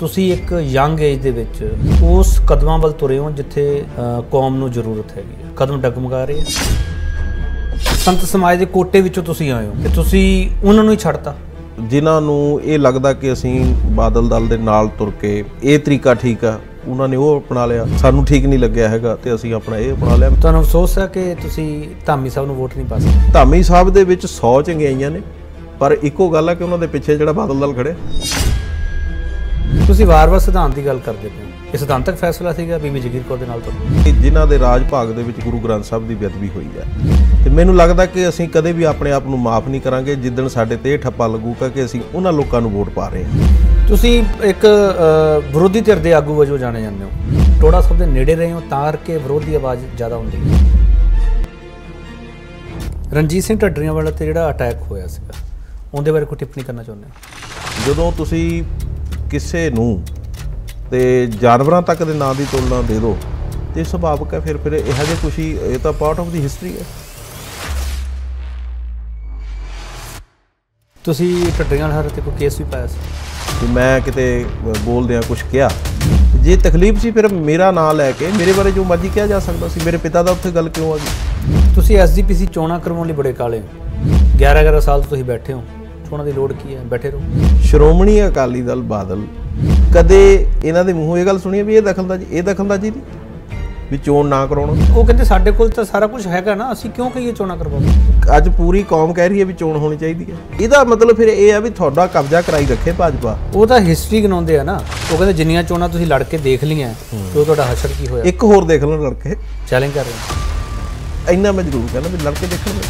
ਤੁਸੀਂ ਇੱਕ young age ਦੇ ਵਿੱਚ ਉਸ ਕਦਮਾਂ ਵੱਲ ਤੁਰੇ ਹੋ ਜਿੱਥੇ ਕੌਮ ਨੂੰ ਜ਼ਰੂਰਤ ਹੈਗੀ ਹੈ। ਕਦਮ ਡਗਮਗਾ ਰਹੇ ਆ। ਸੰਤ ਸਮਾਜ ਦੇ ਕੋਟੇ ਵਿੱਚੋਂ ਤੁਸੀਂ ਆਏ ਹੋ ਕਿ ਤੁਸੀਂ ਉਹਨਾਂ ਨੂੰ ਹੀ ਛੱਡਤਾ ਜਿਨ੍ਹਾਂ ਨੂੰ ਇਹ ਲੱਗਦਾ ਕਿ ਅਸੀਂ ਬਾਦਲ ਦਲ ਦੇ ਨਾਲ ਤੁਰ ਕੇ ਇਹ ਤਰੀਕਾ ਠੀਕ ਆ ਉਹਨਾਂ ਨੇ ਉਹ ਅਪਣਾ ਲਿਆ ਸਾਨੂੰ ਠੀਕ ਨਹੀਂ ਲੱਗਿਆ ਹੈਗਾ ਤੇ ਅਸੀਂ ਆਪਣਾ ਇਹ ਅਪਣਾ ਲਿਆ ਤੁਹਾਨੂੰ ਅਫਸੋਸ ਹੈ ਕਿ ਤੁਸੀਂ ਧਾਮੀ ਸਾਹਿਬ ਨੂੰ ਵੋਟ ਨਹੀਂ ਪਾ ਸਕਦੇ ਧਾਮੀ ਸਾਹਿਬ ਦੇ ਵਿੱਚ 100 ਚੰਗਿਆਈਆਂ ਨੇ ਪਰ ਇੱਕੋ ਗੱਲ ਹੈ ਕਿ ਉਹਨਾਂ ਦੇ ਪਿੱਛੇ ਜਿਹੜਾ ਬਾਦਲ ਦਲ ਖੜਿਆ ਤੁਸੀਂ ਵਾਰ-ਵਾਰ ਸਿਧਾਂਤ ਦੀ ਗੱਲ ਕਰਦੇ ਪਏ ਹੋ ਇਹ ਸਿਧਾਂਤਕ ਫੈਸਲਾ ਸੀਗਾ ਬੀਬੀ ਜਗੀਰ ਕੌਰ ਦੇ ਨਾਲ ਤੁਹਾਨੂੰ ਜਿਨ੍ਹਾਂ ਦੇ ਰਾਜ ਭਾਗ ਦੇ ਵਿੱਚ ਗੁਰੂ ਗ੍ਰੰਥ ਸਾਹਿਬ ਦੀ ਬੇਅਦਬੀ ਹੋਈ ਹੈ ਤੇ ਮੈਨੂੰ ਲੱਗਦਾ ਕਿ ਅਸੀਂ ਕਦੇ ਵੀ ਆਪਣੇ ਆਪ ਨੂੰ ਮਾਫ ਨਹੀਂ ਕਰਾਂਗੇ ਜਿੱਦਣ ਸਾਡੇ ਤੇ ਇਹ ਠੱਪਾ ਲੱਗੂਗਾ ਕਿ ਅਸੀਂ ਉਹਨਾਂ ਲੋਕਾਂ ਨੂੰ ਵੋਟ ਪਾ ਰਹੇ ਹਾਂ ਤੁਸੀਂ ਇੱਕ ਵਿਰੋਧੀ ਧਿਰ ਦੇ ਆਗੂ ਵਜੋਂ ਜਾਣੇ ਜਾਂਦੇ ਹੋ ਟੋੜਾ ਸਭ ਦੇ ਨੇੜੇ ਰਹੇ ਹੋ ਤਾਂ ਕਰਕੇ ਵਿਰੋਧੀ ਆਵਾਜ਼ ਜ਼ਿਆਦਾ ਹੁੰਦੀ ਹੈ ਰਣਜੀਤ ਸਿੰਘ ਢੱਡਰੀਆਂ ਵਾਲਾ ਤੇ ਜਿਹੜਾ ਅਟੈਕ ਹੋਇਆ ਸੀਗਾ ਉਹਦੇ ਬਾਰੇ ਕੋਈ ਟਿੱਪਣੀ ਕਰਨਾ ਚਾਹੁੰਦੇ ਹੋ ਜਦੋਂ ਤੁਸੀਂ ਕਿਸੇ ਨੂੰ ਤੇ ਜਾਨਵਰਾਂ ਤੱਕ ਦੇ ਨਾਂ ਦੀ ਤੁਲਨਾ ਦੇ ਦਿਓ ਤੇ ਸੁਭਾਵਕ ਹੈ ਫਿਰ ਫਿਰ ਇਹ ਜਿਹੇ ਕੁਛ ਹੀ ਇਹ ਤਾਂ ਪਾਰਟ ਆਫ ਦੀ ਹਿਸਟਰੀ ਹੈ ਤੁਸੀਂ ਟੱਡੀਆਂ ਹਰ ਤੇ ਕੋਈ ਕੇਸ ਵੀ ਪਾਇਆ ਸੀ ਤੇ ਮੈਂ ਕਿਤੇ ਬੋਲਦਿਆਂ ਕੁਝ ਕਿਹਾ ਜੇ ਤਕਲੀਫ ਸੀ ਫਿਰ ਮੇਰਾ ਨਾਂ ਲੈ ਕੇ ਮੇਰੇ ਬਾਰੇ ਜੋ ਮਰਜ਼ੀ ਕਿਹਾ ਜਾ ਸਕਦਾ ਸੀ ਮੇਰੇ ਪਿਤਾ ਦਾ ਉੱਥੇ ਗੱਲ ਕਿਉਂ ਆ ਗਈ ਤੁਸੀਂ ਐਸਜੀਪੀਸੀ ਚੋਣਾਂ ਕਰਵਾਉਣ ਲਈ ਬੜੇ ਕਾਲੇ 11 11 ਸਾਲ ਤੋਂ ਤੁਸੀਂ ਬੈਠੇ ਹੋ ਉਹਨਾਂ ਦੀ ਲੋੜ ਕੀ ਹੈ ਬੈਠੇ ਰਹੋ ਸ਼੍ਰੋਮਣੀ ਅਕਾਲੀ ਦਲ ਬਾਦਲ ਕਦੇ ਇਹਨਾਂ ਦੇ ਮੂੰਹੋਂ ਇਹ ਗੱਲ ਸੁਣੀ ਵੀ ਇਹ ਦਖਲਦਾਜੀ ਇਹ ਦਖਲਦਾਜੀ ਦੀ ਵੀ ਚੋਣ ਨਾ ਕਰਾਉਣਾ ਉਹ ਕਹਿੰਦੇ ਸਾਡੇ ਕੋਲ ਤਾਂ ਸਾਰਾ ਕੁਝ ਹੈਗਾ ਨਾ ਅਸੀਂ ਕਿਉਂ ਕਹੀਏ ਚੋਣਾਂ ਕਰਵਾਓ ਅੱਜ ਪੂਰੀ ਕੌਮ ਕਹਿ ਰਹੀ ਹੈ ਵੀ ਚੋਣ ਹੋਣੀ ਚਾਹੀਦੀ ਹੈ ਇਹਦਾ ਮਤਲਬ ਫਿਰ ਇਹ ਆ ਵੀ ਤੁਹਾਡਾ ਕਬਜ਼ਾ ਕਰਾਈ ਰੱਖੇ ਭਾਜਪਾ ਉਹ ਤਾਂ ਹਿਸਟਰੀ ਗਣਾਉਂਦੇ ਆ ਨਾ ਉਹ ਕਹਿੰਦੇ ਜਿੰਨੀਆਂ ਚੋਣਾਂ ਤੁਸੀਂ ਲੜ ਕੇ ਦੇਖ ਲਈਆਂ ਤੇ ਉਹ ਤੁਹਾਡਾ ਹਸ਼ਰ ਕੀ ਹੋਇਆ ਇੱਕ ਹੋਰ ਦੇਖ ਲਓ ਲੜ ਕੇ ਚੈਲੰਜ ਕਰ ਰਹੇ ਇੰਨਾ ਮੈਂ ਜ਼ਰੂਰ ਕਹਿੰਦਾ ਵੀ ਲੜ ਕੇ ਦੇਖਣ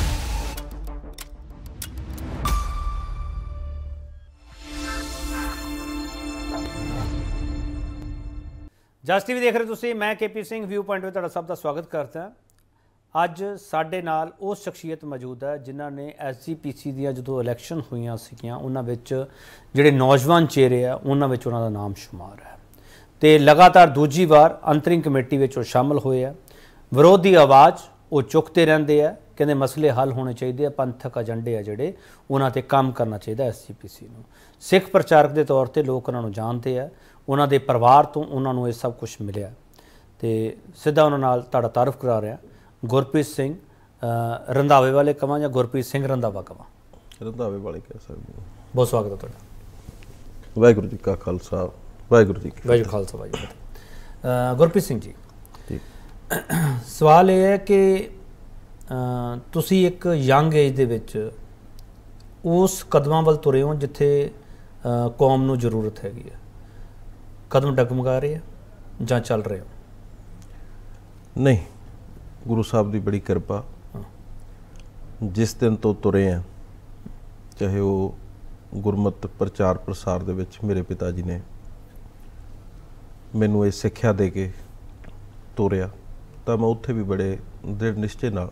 ਜਸ ਵੀ ਦੇਖ ਰਹੇ ਤੁਸੀਂ ਮੈਂ ਕੇਪੀ ਸਿੰਘ ਵਿਊ ਪੁਆਇੰਟ ਵਿੱਚ ਤੁਹਾਡਾ ਸਭ ਦਾ ਸਵਾਗਤ ਕਰਦਾ ਅੱਜ ਸਾਡੇ ਨਾਲ ਉਹ ਸ਼ਖਸੀਅਤ ਮੌਜੂਦ ਹੈ ਜਿਨ੍ਹਾਂ ਨੇ ਐਸਜੀਪੀਸੀ ਦੀਆਂ ਜਦੋਂ ਇਲੈਕਸ਼ਨ ਹੋਈਆਂ ਸੀਗੀਆਂ ਉਹਨਾਂ ਵਿੱਚ ਜਿਹੜੇ ਨੌਜਵਾਨ ਚਿਹਰੇ ਆ ਉਹਨਾਂ ਵਿੱਚ ਉਹਨਾਂ ਦਾ ਨਾਮ ਸ਼ੁਮਾਰ ਹੈ ਤੇ ਲਗਾਤਾਰ ਦੂਜੀ ਵਾਰ ਅੰਤਰਿੰਗ ਕਮੇਟੀ ਵਿੱਚ ਉਹ ਸ਼ਾਮਲ ਹੋਏ ਆ ਵਿਰੋਧੀ ਆਵਾਜ਼ ਉਹ ਚੁੱਕਦੇ ਰਹਿੰਦੇ ਆ ਕਹਿੰਦੇ ਮਸਲੇ ਹੱਲ ਹੋਣੇ ਚਾਹੀਦੇ ਆ ਪੰਥਕ ਏਜੰਡੇ ਆ ਜਿਹੜੇ ਉਹਨਾਂ ਤੇ ਕੰਮ ਕਰਨਾ ਚਾਹੀਦਾ ਐਸਜੀਪੀਸੀ ਨੂੰ ਸਿੱਖ ਪ੍ਰਚਾਰਕ ਦੇ ਤੌਰ ਤੇ ਲੋਕ ਉਹਨਾਂ ਨੂੰ ਜਾਣਦੇ ਆ ਉਹਨਾਂ ਦੇ ਪਰਿਵਾਰ ਤੋਂ ਉਹਨਾਂ ਨੂੰ ਇਹ ਸਭ ਕੁਝ ਮਿਲਿਆ ਤੇ ਸਿੱਧਾ ਉਹਨਾਂ ਨਾਲ ਤੁਹਾਡਾ ਤਾਰਫ ਕਰਾ ਰਿਹਾ ਗੁਰਪ੍ਰੀਤ ਸਿੰਘ ਰੰਧਾਵੇ ਵਾਲੇ ਕਵਾਂ ਜਾਂ ਗੁਰਪ੍ਰੀਤ ਸਿੰਘ ਰੰਧਾਵਾ ਕਵਾਂ ਰੰਧਾਵੇ ਵਾਲੇ ਕਹਿ ਸਕਦੇ ਹੋ ਬਹੁਤ ਸਵਾਗਤ ਹੈ ਤੁਹਾਡਾ ਵਾਹਿਗੁਰੂ ਜੀ ਕਾ ਖਾਲਸਾ ਵਾਹਿਗੁਰੂ ਜੀ ਕੀ ਵਾਹਿਗੁਰੂ ਖਾਲਸਾ ਵਾਹਿਗੁਰੂ ਗੁਰਪ੍ਰੀਤ ਸਿੰਘ ਜੀ ਜੀ ਸਵਾਲ ਇਹ ਹੈ ਕਿ ਤੁਸੀਂ ਇੱਕ ਯੰਗ ਏਜ ਦੇ ਵਿੱਚ ਉਸ ਕਦਮਾਂ ਵੱਲ ਤੁਰੇ ਹੋ ਜਿੱਥੇ ਕੌਮ ਨੂੰ ਜ਼ਰੂਰਤ ਹੈਗੀ ਹੈ ਕਦਮ ਡਗਮਗਾ ਰਹੇ ਆ ਜਾਂ ਚੱਲ ਰਹੇ ਹੋ ਨਹੀਂ ਗੁਰੂ ਸਾਹਿਬ ਦੀ ਬੜੀ ਕਿਰਪਾ ਜਿਸ ਦਿਨ ਤੋਂ ਤੁਰੇ ਆ ਚਾਹੇ ਉਹ ਗੁਰਮਤ ਪ੍ਰਚਾਰ ਪ੍ਰਸਾਰ ਦੇ ਵਿੱਚ ਮੇਰੇ ਪਿਤਾ ਜੀ ਨੇ ਮੈਨੂੰ ਇਹ ਸਿੱਖਿਆ ਦੇ ਕੇ ਤੋਰਿਆ ਤਾਂ ਮੈਂ ਉੱਥੇ ਵੀ ਬੜੇ ਦ੍ਰਿੜ ਨਿਸ਼ਚੇ ਨਾਲ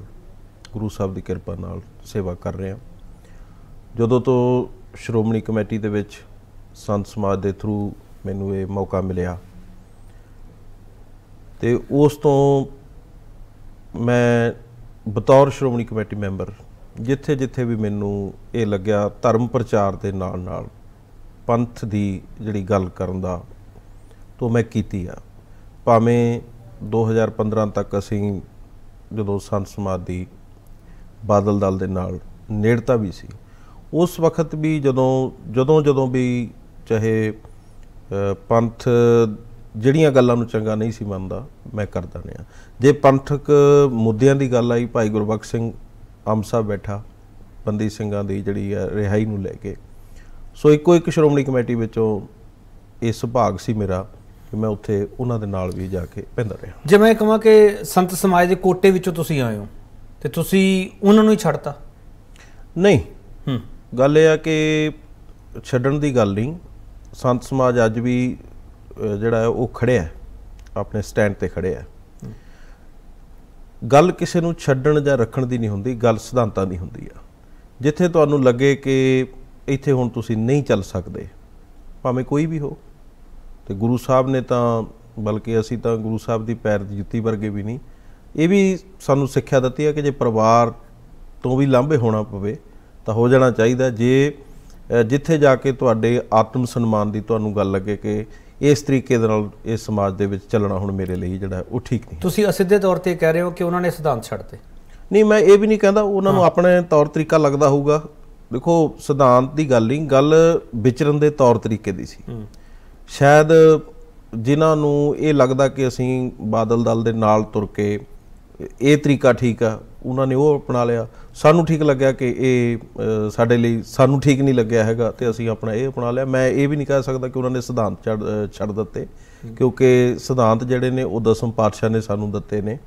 ਗੁਰੂ ਸਾਹਿਬ ਦੀ ਕਿਰਪਾ ਨਾਲ ਸੇਵਾ ਕਰ ਰਿਹਾ ਜਦੋਂ ਤੋਂ ਸ਼੍ਰੋਮਣੀ ਕਮੇਟੀ ਦੇ ਵਿੱਚ ਸੰਤ ਸਮਾਜ ਦੇ ਥਰੂ ਮੈਨੂੰ ਇਹ ਮੌਕਾ ਮਿਲਿਆ ਤੇ ਉਸ ਤੋਂ ਮੈਂ ਬਤੌਰ ਸ਼੍ਰੋਮਣੀ ਕਮੇਟੀ ਮੈਂਬਰ ਜਿੱਥੇ ਜਿੱਥੇ ਵੀ ਮੈਨੂੰ ਇਹ ਲੱਗਿਆ ਧਰਮ ਪ੍ਰਚਾਰ ਦੇ ਨਾਲ ਨਾਲ ਪੰਥ ਦੀ ਜਿਹੜੀ ਗੱਲ ਕਰਨ ਦਾ ਤੋਂ ਮੈਂ ਕੀਤੀ ਆ ਭਾਵੇਂ 2015 ਤੱਕ ਅਸੀਂ ਜਦੋਂ ਸੰਤ ਸਮਾਦੀ ਬਾਦਲ ਦਲ ਦੇ ਨਾਲ ਨੇੜਤਾ ਵੀ ਸੀ ਉਸ ਵਕਤ ਵੀ ਜਦੋਂ ਜਦੋਂ ਜਦੋਂ ਵੀ ਚਾਹੇ ਪੰਥ ਜਿਹੜੀਆਂ ਗੱਲਾਂ ਨੂੰ ਚੰਗਾ ਨਹੀਂ ਸੀ ਮੰਨਦਾ ਮੈਂ ਕਰਦਾ ਨਿਆ ਜੇ ਪੰਥਕ ਮੁੱਦਿਆਂ ਦੀ ਗੱਲ ਆਈ ਭਾਈ ਗੁਰਬਖਸ਼ ਸਿੰਘ ਆਮਸਾ ਬੈਠਾ ਬੰਦੀ ਸਿੰਘਾਂ ਦੀ ਜਿਹੜੀ ਹੈ ਰਿਹਾਈ ਨੂੰ ਲੈ ਕੇ ਸੋ ਇੱਕੋ ਇੱਕ ਸ਼੍ਰੋਮਣੀ ਕਮੇਟੀ ਵਿੱਚੋਂ ਇਹ ਸੁਭਾਗ ਸੀ ਮੇਰਾ ਕਿ ਮੈਂ ਉੱਥੇ ਉਹਨਾਂ ਦੇ ਨਾਲ ਵੀ ਜਾ ਕੇ ਪੈਂਦਾ ਰਿਹਾ ਜੇ ਮੈਂ ਕਹਾਂ ਕਿ ਸੰਤ ਸਮਾਜ ਦੇ ਕੋਟੇ ਵਿੱਚੋਂ ਤੁਸੀਂ ਆਏ ਹੋ ਤੇ ਤੁਸੀਂ ਉਹਨਾਂ ਨੂੰ ਹੀ ਛੱਡਤਾ ਨਹੀਂ ਹੂੰ ਗੱਲ ਇਹ ਆ ਕਿ ਛੱਡਣ ਦੀ ਗੱਲ ਨਹੀਂ ਸੰਤ ਸਮਾਜ ਅੱਜ ਵੀ ਜਿਹੜਾ ਹੈ ਉਹ ਖੜਿਆ ਆਪਣੇ ਸਟੈਂਡ ਤੇ ਖੜਿਆ ਹੈ ਗੱਲ ਕਿਸੇ ਨੂੰ ਛੱਡਣ ਜਾਂ ਰੱਖਣ ਦੀ ਨਹੀਂ ਹੁੰਦੀ ਗੱਲ ਸਿਧਾਂਤਾਂ ਦੀ ਹੁੰਦੀ ਆ ਜਿੱਥੇ ਤੁਹਾਨੂੰ ਲੱਗੇ ਕਿ ਇੱਥੇ ਹੁਣ ਤੁਸੀਂ ਨਹੀਂ ਚੱਲ ਸਕਦੇ ਭਾਵੇਂ ਕੋਈ ਵੀ ਹੋ ਤੇ ਗੁਰੂ ਸਾਹਿਬ ਨੇ ਤਾਂ ਬਲਕਿ ਅਸੀਂ ਤਾਂ ਗੁਰੂ ਸਾਹਿਬ ਦੀ ਪੈਰ ਦੀ ਜੁੱਤੀ ਵਰਗੇ ਵੀ ਨਹੀਂ ਇਹ ਵੀ ਸਾਨੂੰ ਸਿੱਖਿਆ ਦਿੱਤੀ ਹੈ ਕਿ ਜੇ ਪਰਿਵਾਰ ਤੋਂ ਵੀ ਲਾਂਭੇ ਹੋਣਾ ਪਵੇ ਤਾਂ ਹੋ ਜਾਣਾ ਚਾਹੀਦਾ ਜੇ ਜਿੱਥੇ ਜਾ ਕੇ ਤੁਹਾਡੇ ਆਤਮ ਸਨਮਾਨ ਦੀ ਤੁਹਾਨੂੰ ਗੱਲ ਲੱਗੇ ਕਿ ਇਸ ਤਰੀਕੇ ਦੇ ਨਾਲ ਇਸ ਸਮਾਜ ਦੇ ਵਿੱਚ ਚੱਲਣਾ ਹੁਣ ਮੇਰੇ ਲਈ ਜਿਹੜਾ ਉਹ ਠੀਕ ਨਹੀਂ ਤੁਸੀਂ ਅਸਿੱਧੇ ਤੌਰ ਤੇ ਕਹਿ ਰਹੇ ਹੋ ਕਿ ਉਹਨਾਂ ਨੇ ਸਿਧਾਂਤ ਛੱਡਤੇ ਨਹੀਂ ਮੈਂ ਇਹ ਵੀ ਨਹੀਂ ਕਹਿੰਦਾ ਉਹਨਾਂ ਨੂੰ ਆਪਣੇ ਤੌਰ ਤਰੀਕਾ ਲੱਗਦਾ ਹੋਊਗਾ ਦੇਖੋ ਸਿਧਾਂਤ ਦੀ ਗੱਲ ਨਹੀਂ ਗੱਲ ਵਿਚਰਨ ਦੇ ਤੌਰ ਤਰੀਕੇ ਦੀ ਸੀ ਸ਼ਾਇਦ ਜਿਨ੍ਹਾਂ ਨੂੰ ਇਹ ਲੱਗਦਾ ਕਿ ਅਸੀਂ ਬਾਦਲ ਦਲ ਦੇ ਨਾਲ ਤੁਰ ਕੇ ਇਹ ਤਰੀਕਾ ਠੀਕ ਆ ਉਹਨਾਂ ਨੇ ਉਹ ਅਪਣਾ ਲਿਆ ਸਾਨੂੰ ਠੀਕ ਲੱਗਿਆ ਕਿ ਇਹ ਸਾਡੇ ਲਈ ਸਾਨੂੰ ਠੀਕ ਨਹੀਂ ਲੱਗਿਆ ਹੈਗਾ ਤੇ ਅਸੀਂ ਆਪਣਾ ਇਹ ਅਪਣਾ ਲਿਆ ਮੈਂ ਇਹ ਵੀ ਨਹੀਂ ਕਹਿ ਸਕਦਾ ਕਿ ਉਹਨਾਂ ਨੇ ਸਿਧਾਂਤ ਛੱਡ ਦਿੱਤੇ ਕਿਉਂਕਿ ਸਿਧਾਂਤ ਜਿਹੜੇ ਨੇ ਉਹ ਦਸਮ ਪਾਤਸ਼ਾਹ ਨੇ ਸਾਨੂੰ ਦਿੱਤੇ ਨੇ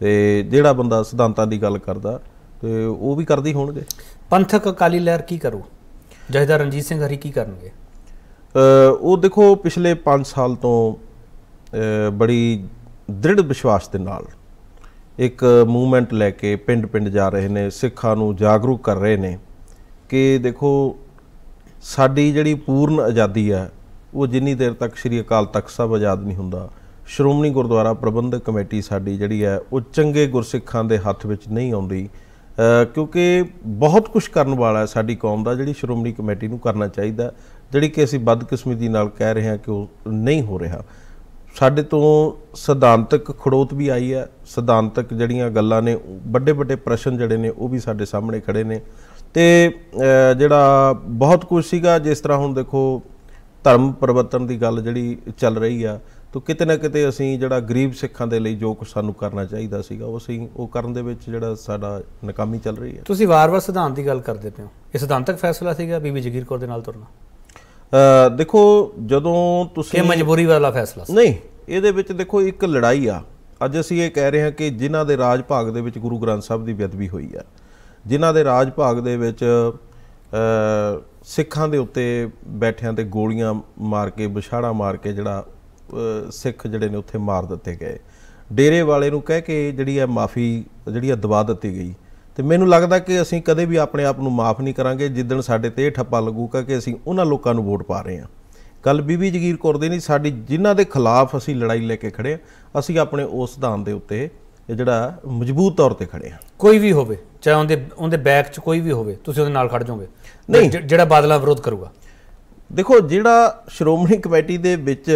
ਤੇ ਜਿਹੜਾ ਬੰਦਾ ਸਿਧਾਂਤਾਂ ਦੀ ਗੱਲ ਕਰਦਾ ਤੇ ਉਹ ਵੀ ਕਰਦੀ ਹੋਣਗੇ ਪੰਥਕ ਅਕਾਲੀ ਲਹਿਰ ਕੀ ਕਰੂ ਜਹੇਦਾਰ ਰਣਜੀਤ ਸਿੰਘ ਹਰੀ ਕੀ ਕਰਨਗੇ ਉਹ ਦੇਖੋ ਪਿਛਲੇ 5 ਸਾਲ ਤੋਂ ਬੜੀ ਦ੍ਰਿੜ ਵਿਸ਼ਵਾਸ ਦੇ ਨਾਲ ਇੱਕ ਮੂਵਮੈਂਟ ਲੈ ਕੇ ਪਿੰਡ-ਪਿੰਡ ਜਾ ਰਹੇ ਨੇ ਸਿੱਖਾਂ ਨੂੰ ਜਾਗਰੂਕ ਕਰ ਰਹੇ ਨੇ ਕਿ ਦੇਖੋ ਸਾਡੀ ਜਿਹੜੀ ਪੂਰਨ ਆਜ਼ਾਦੀ ਹੈ ਉਹ ਜਿੰਨੀ ਦੇਰ ਤੱਕ ਸ੍ਰੀ ਅਕਾਲ ਤਖਤ ਸਾਹਿਬ ਆਜ਼ਾਦ ਨਹੀਂ ਹੁੰਦਾ ਸ਼੍ਰੋਮਣੀ ਗੁਰਦੁਆਰਾ ਪ੍ਰਬੰਧਕ ਕਮੇਟੀ ਸਾਡੀ ਜਿਹੜੀ ਹੈ ਉਹ ਚੰਗੇ ਗੁਰਸਿੱਖਾਂ ਦੇ ਹੱਥ ਵਿੱਚ ਨਹੀਂ ਆਉਂਦੀ ਕਿਉਂਕਿ ਬਹੁਤ ਕੁਝ ਕਰਨ ਵਾਲਾ ਹੈ ਸਾਡੀ ਕੌਮ ਦਾ ਜਿਹੜੀ ਸ਼੍ਰੋਮਣੀ ਕਮੇਟੀ ਨੂੰ ਕਰਨਾ ਚਾਹੀਦਾ ਜਿਹੜੀ ਕਿ ਅਸੀਂ ਬਦਕਿਸਮਤੀ ਨਾਲ ਕਹਿ ਰਹੇ ਹਾਂ ਕਿ ਉਹ ਨਹੀਂ ਹੋ ਰਿਹਾ ਸਾਡੇ ਤੋਂ ਸਿਧਾਂਤਕ ਖੜੋਤ ਵੀ ਆਈ ਹੈ ਸਿਧਾਂਤਕ ਜਿਹੜੀਆਂ ਗੱਲਾਂ ਨੇ ਵੱਡੇ ਵੱਡੇ ਪ੍ਰਸ਼ਨ ਜਿਹੜੇ ਨੇ ਉਹ ਵੀ ਸਾਡੇ ਸਾਹਮਣੇ ਖੜੇ ਨੇ ਤੇ ਜਿਹੜਾ ਬਹੁਤ ਕੁਝ ਸੀਗਾ ਜਿਸ ਤਰ੍ਹਾਂ ਹੁਣ ਦੇਖੋ ਧਰਮ ਪਰਿਵਰਤਨ ਦੀ ਗੱਲ ਜਿਹੜੀ ਚੱਲ ਰਹੀ ਆ ਤੋ ਕਿਤੇ ਨਾ ਕਿਤੇ ਅਸੀਂ ਜਿਹੜਾ ਗਰੀਬ ਸਿੱਖਾਂ ਦੇ ਲਈ ਜੋ ਕੁਝ ਸਾਨੂੰ ਕਰਨਾ ਚਾਹੀਦਾ ਸੀਗਾ ਉਹ ਅਸੀਂ ਉਹ ਕਰਨ ਦੇ ਵਿੱਚ ਜਿਹੜਾ ਸਾਡਾ ਨਕਾਮੀ ਚੱਲ ਰਹੀ ਹੈ ਤੁਸੀਂ ਵਾਰ-ਵਾਰ ਸਿਧਾਂਤ ਦੀ ਗੱਲ ਕਰਦੇ ਪਿਓ ਇਹ ਸਿਧਾਂਤਕ ਫੈਸਲਾ ਸੀਗਾ ਬੀਬੀ ਜਗੀਰ ਕੌਰ ਦੇ ਨਾਲ ਤੁਰਨਾ ਦੇਖੋ ਜਦੋਂ ਤੁਸੀਂ ਕਿ ਮਜਬੂਰੀ ਵਾਲਾ ਫੈਸਲਾ ਨਹੀਂ ਇਹਦੇ ਵਿੱਚ ਦੇਖੋ ਇੱਕ ਲੜਾਈ ਆ ਅੱਜ ਅਸੀਂ ਇਹ ਕਹਿ ਰਹੇ ਹਾਂ ਕਿ ਜਿਨ੍ਹਾਂ ਦੇ ਰਾਜ ਭਾਗ ਦੇ ਵਿੱਚ ਗੁਰੂ ਗ੍ਰੰਥ ਸਾਹਿਬ ਦੀ ਬੇਅਦਬੀ ਹੋਈ ਆ ਜਿਨ੍ਹਾਂ ਦੇ ਰਾਜ ਭਾਗ ਦੇ ਵਿੱਚ ਸਿੱਖਾਂ ਦੇ ਉੱਤੇ ਬੈਠਿਆਂ ਤੇ ਗੋਲੀਆਂ ਮਾਰ ਕੇ ਬਿਛਾੜਾ ਮਾਰ ਕੇ ਜਿਹੜਾ ਸਿੱਖ ਜਿਹੜੇ ਨੇ ਉੱਥੇ ਮਾਰ ਦਿੱਤੇ ਗਏ ਡੇਰੇ ਵਾਲੇ ਨੂੰ ਕਹਿ ਕੇ ਜਿਹੜੀ ਹੈ ਮਾਫੀ ਜਿਹੜੀ ਹੈ ਦਵਾ ਦਿੱਤੀ ਗਈ ਤੇ ਮੈਨੂੰ ਲੱਗਦਾ ਕਿ ਅਸੀਂ ਕਦੇ ਵੀ ਆਪਣੇ ਆਪ ਨੂੰ ਮਾਫ ਨਹੀਂ ਕਰਾਂਗੇ ਜਿੱਦਣ ਸਾਡੇ ਤੇ ਇਹ ਠੱਪਾ ਲੱਗੂਗਾ ਕਿ ਅਸੀਂ ਉਹਨਾਂ ਲੋਕਾਂ ਨੂੰ ਵੋਟ ਪਾ ਰਹੇ ਹਾਂ ਕੱਲ ਬੀਬੀ ਜਗੀਰ ਕੌਰ ਦੇ ਨਹੀਂ ਸਾਡੀ ਜਿਨ੍ਹਾਂ ਦੇ ਖਿਲਾਫ ਅਸੀਂ ਲੜਾਈ ਲੈ ਕੇ ਖੜੇ ਆ ਅਸੀਂ ਆਪਣੇ ਉਸ ਸਿਧਾਂਤ ਦੇ ਉੱਤੇ ਇਹ ਜਿਹੜਾ ਮਜ਼ਬੂਤ ਤੌਰ ਤੇ ਖੜੇ ਆ ਕੋਈ ਵੀ ਹੋਵੇ ਚਾਹੇ ਉਹਦੇ ਉਹਦੇ ਬੈਕ 'ਚ ਕੋਈ ਵੀ ਹੋਵੇ ਤੁਸੀਂ ਉਹਦੇ ਨਾਲ ਖੜ ਜਾਓਗੇ ਨਹੀਂ ਜਿਹੜਾ ਬਾਦਲਾ ਵਿਰੋਧ ਕਰੂਗਾ ਦੇਖੋ ਜਿਹੜਾ ਸ਼੍ਰੋਮਣੀ ਕਮੇਟੀ ਦੇ ਵਿੱਚ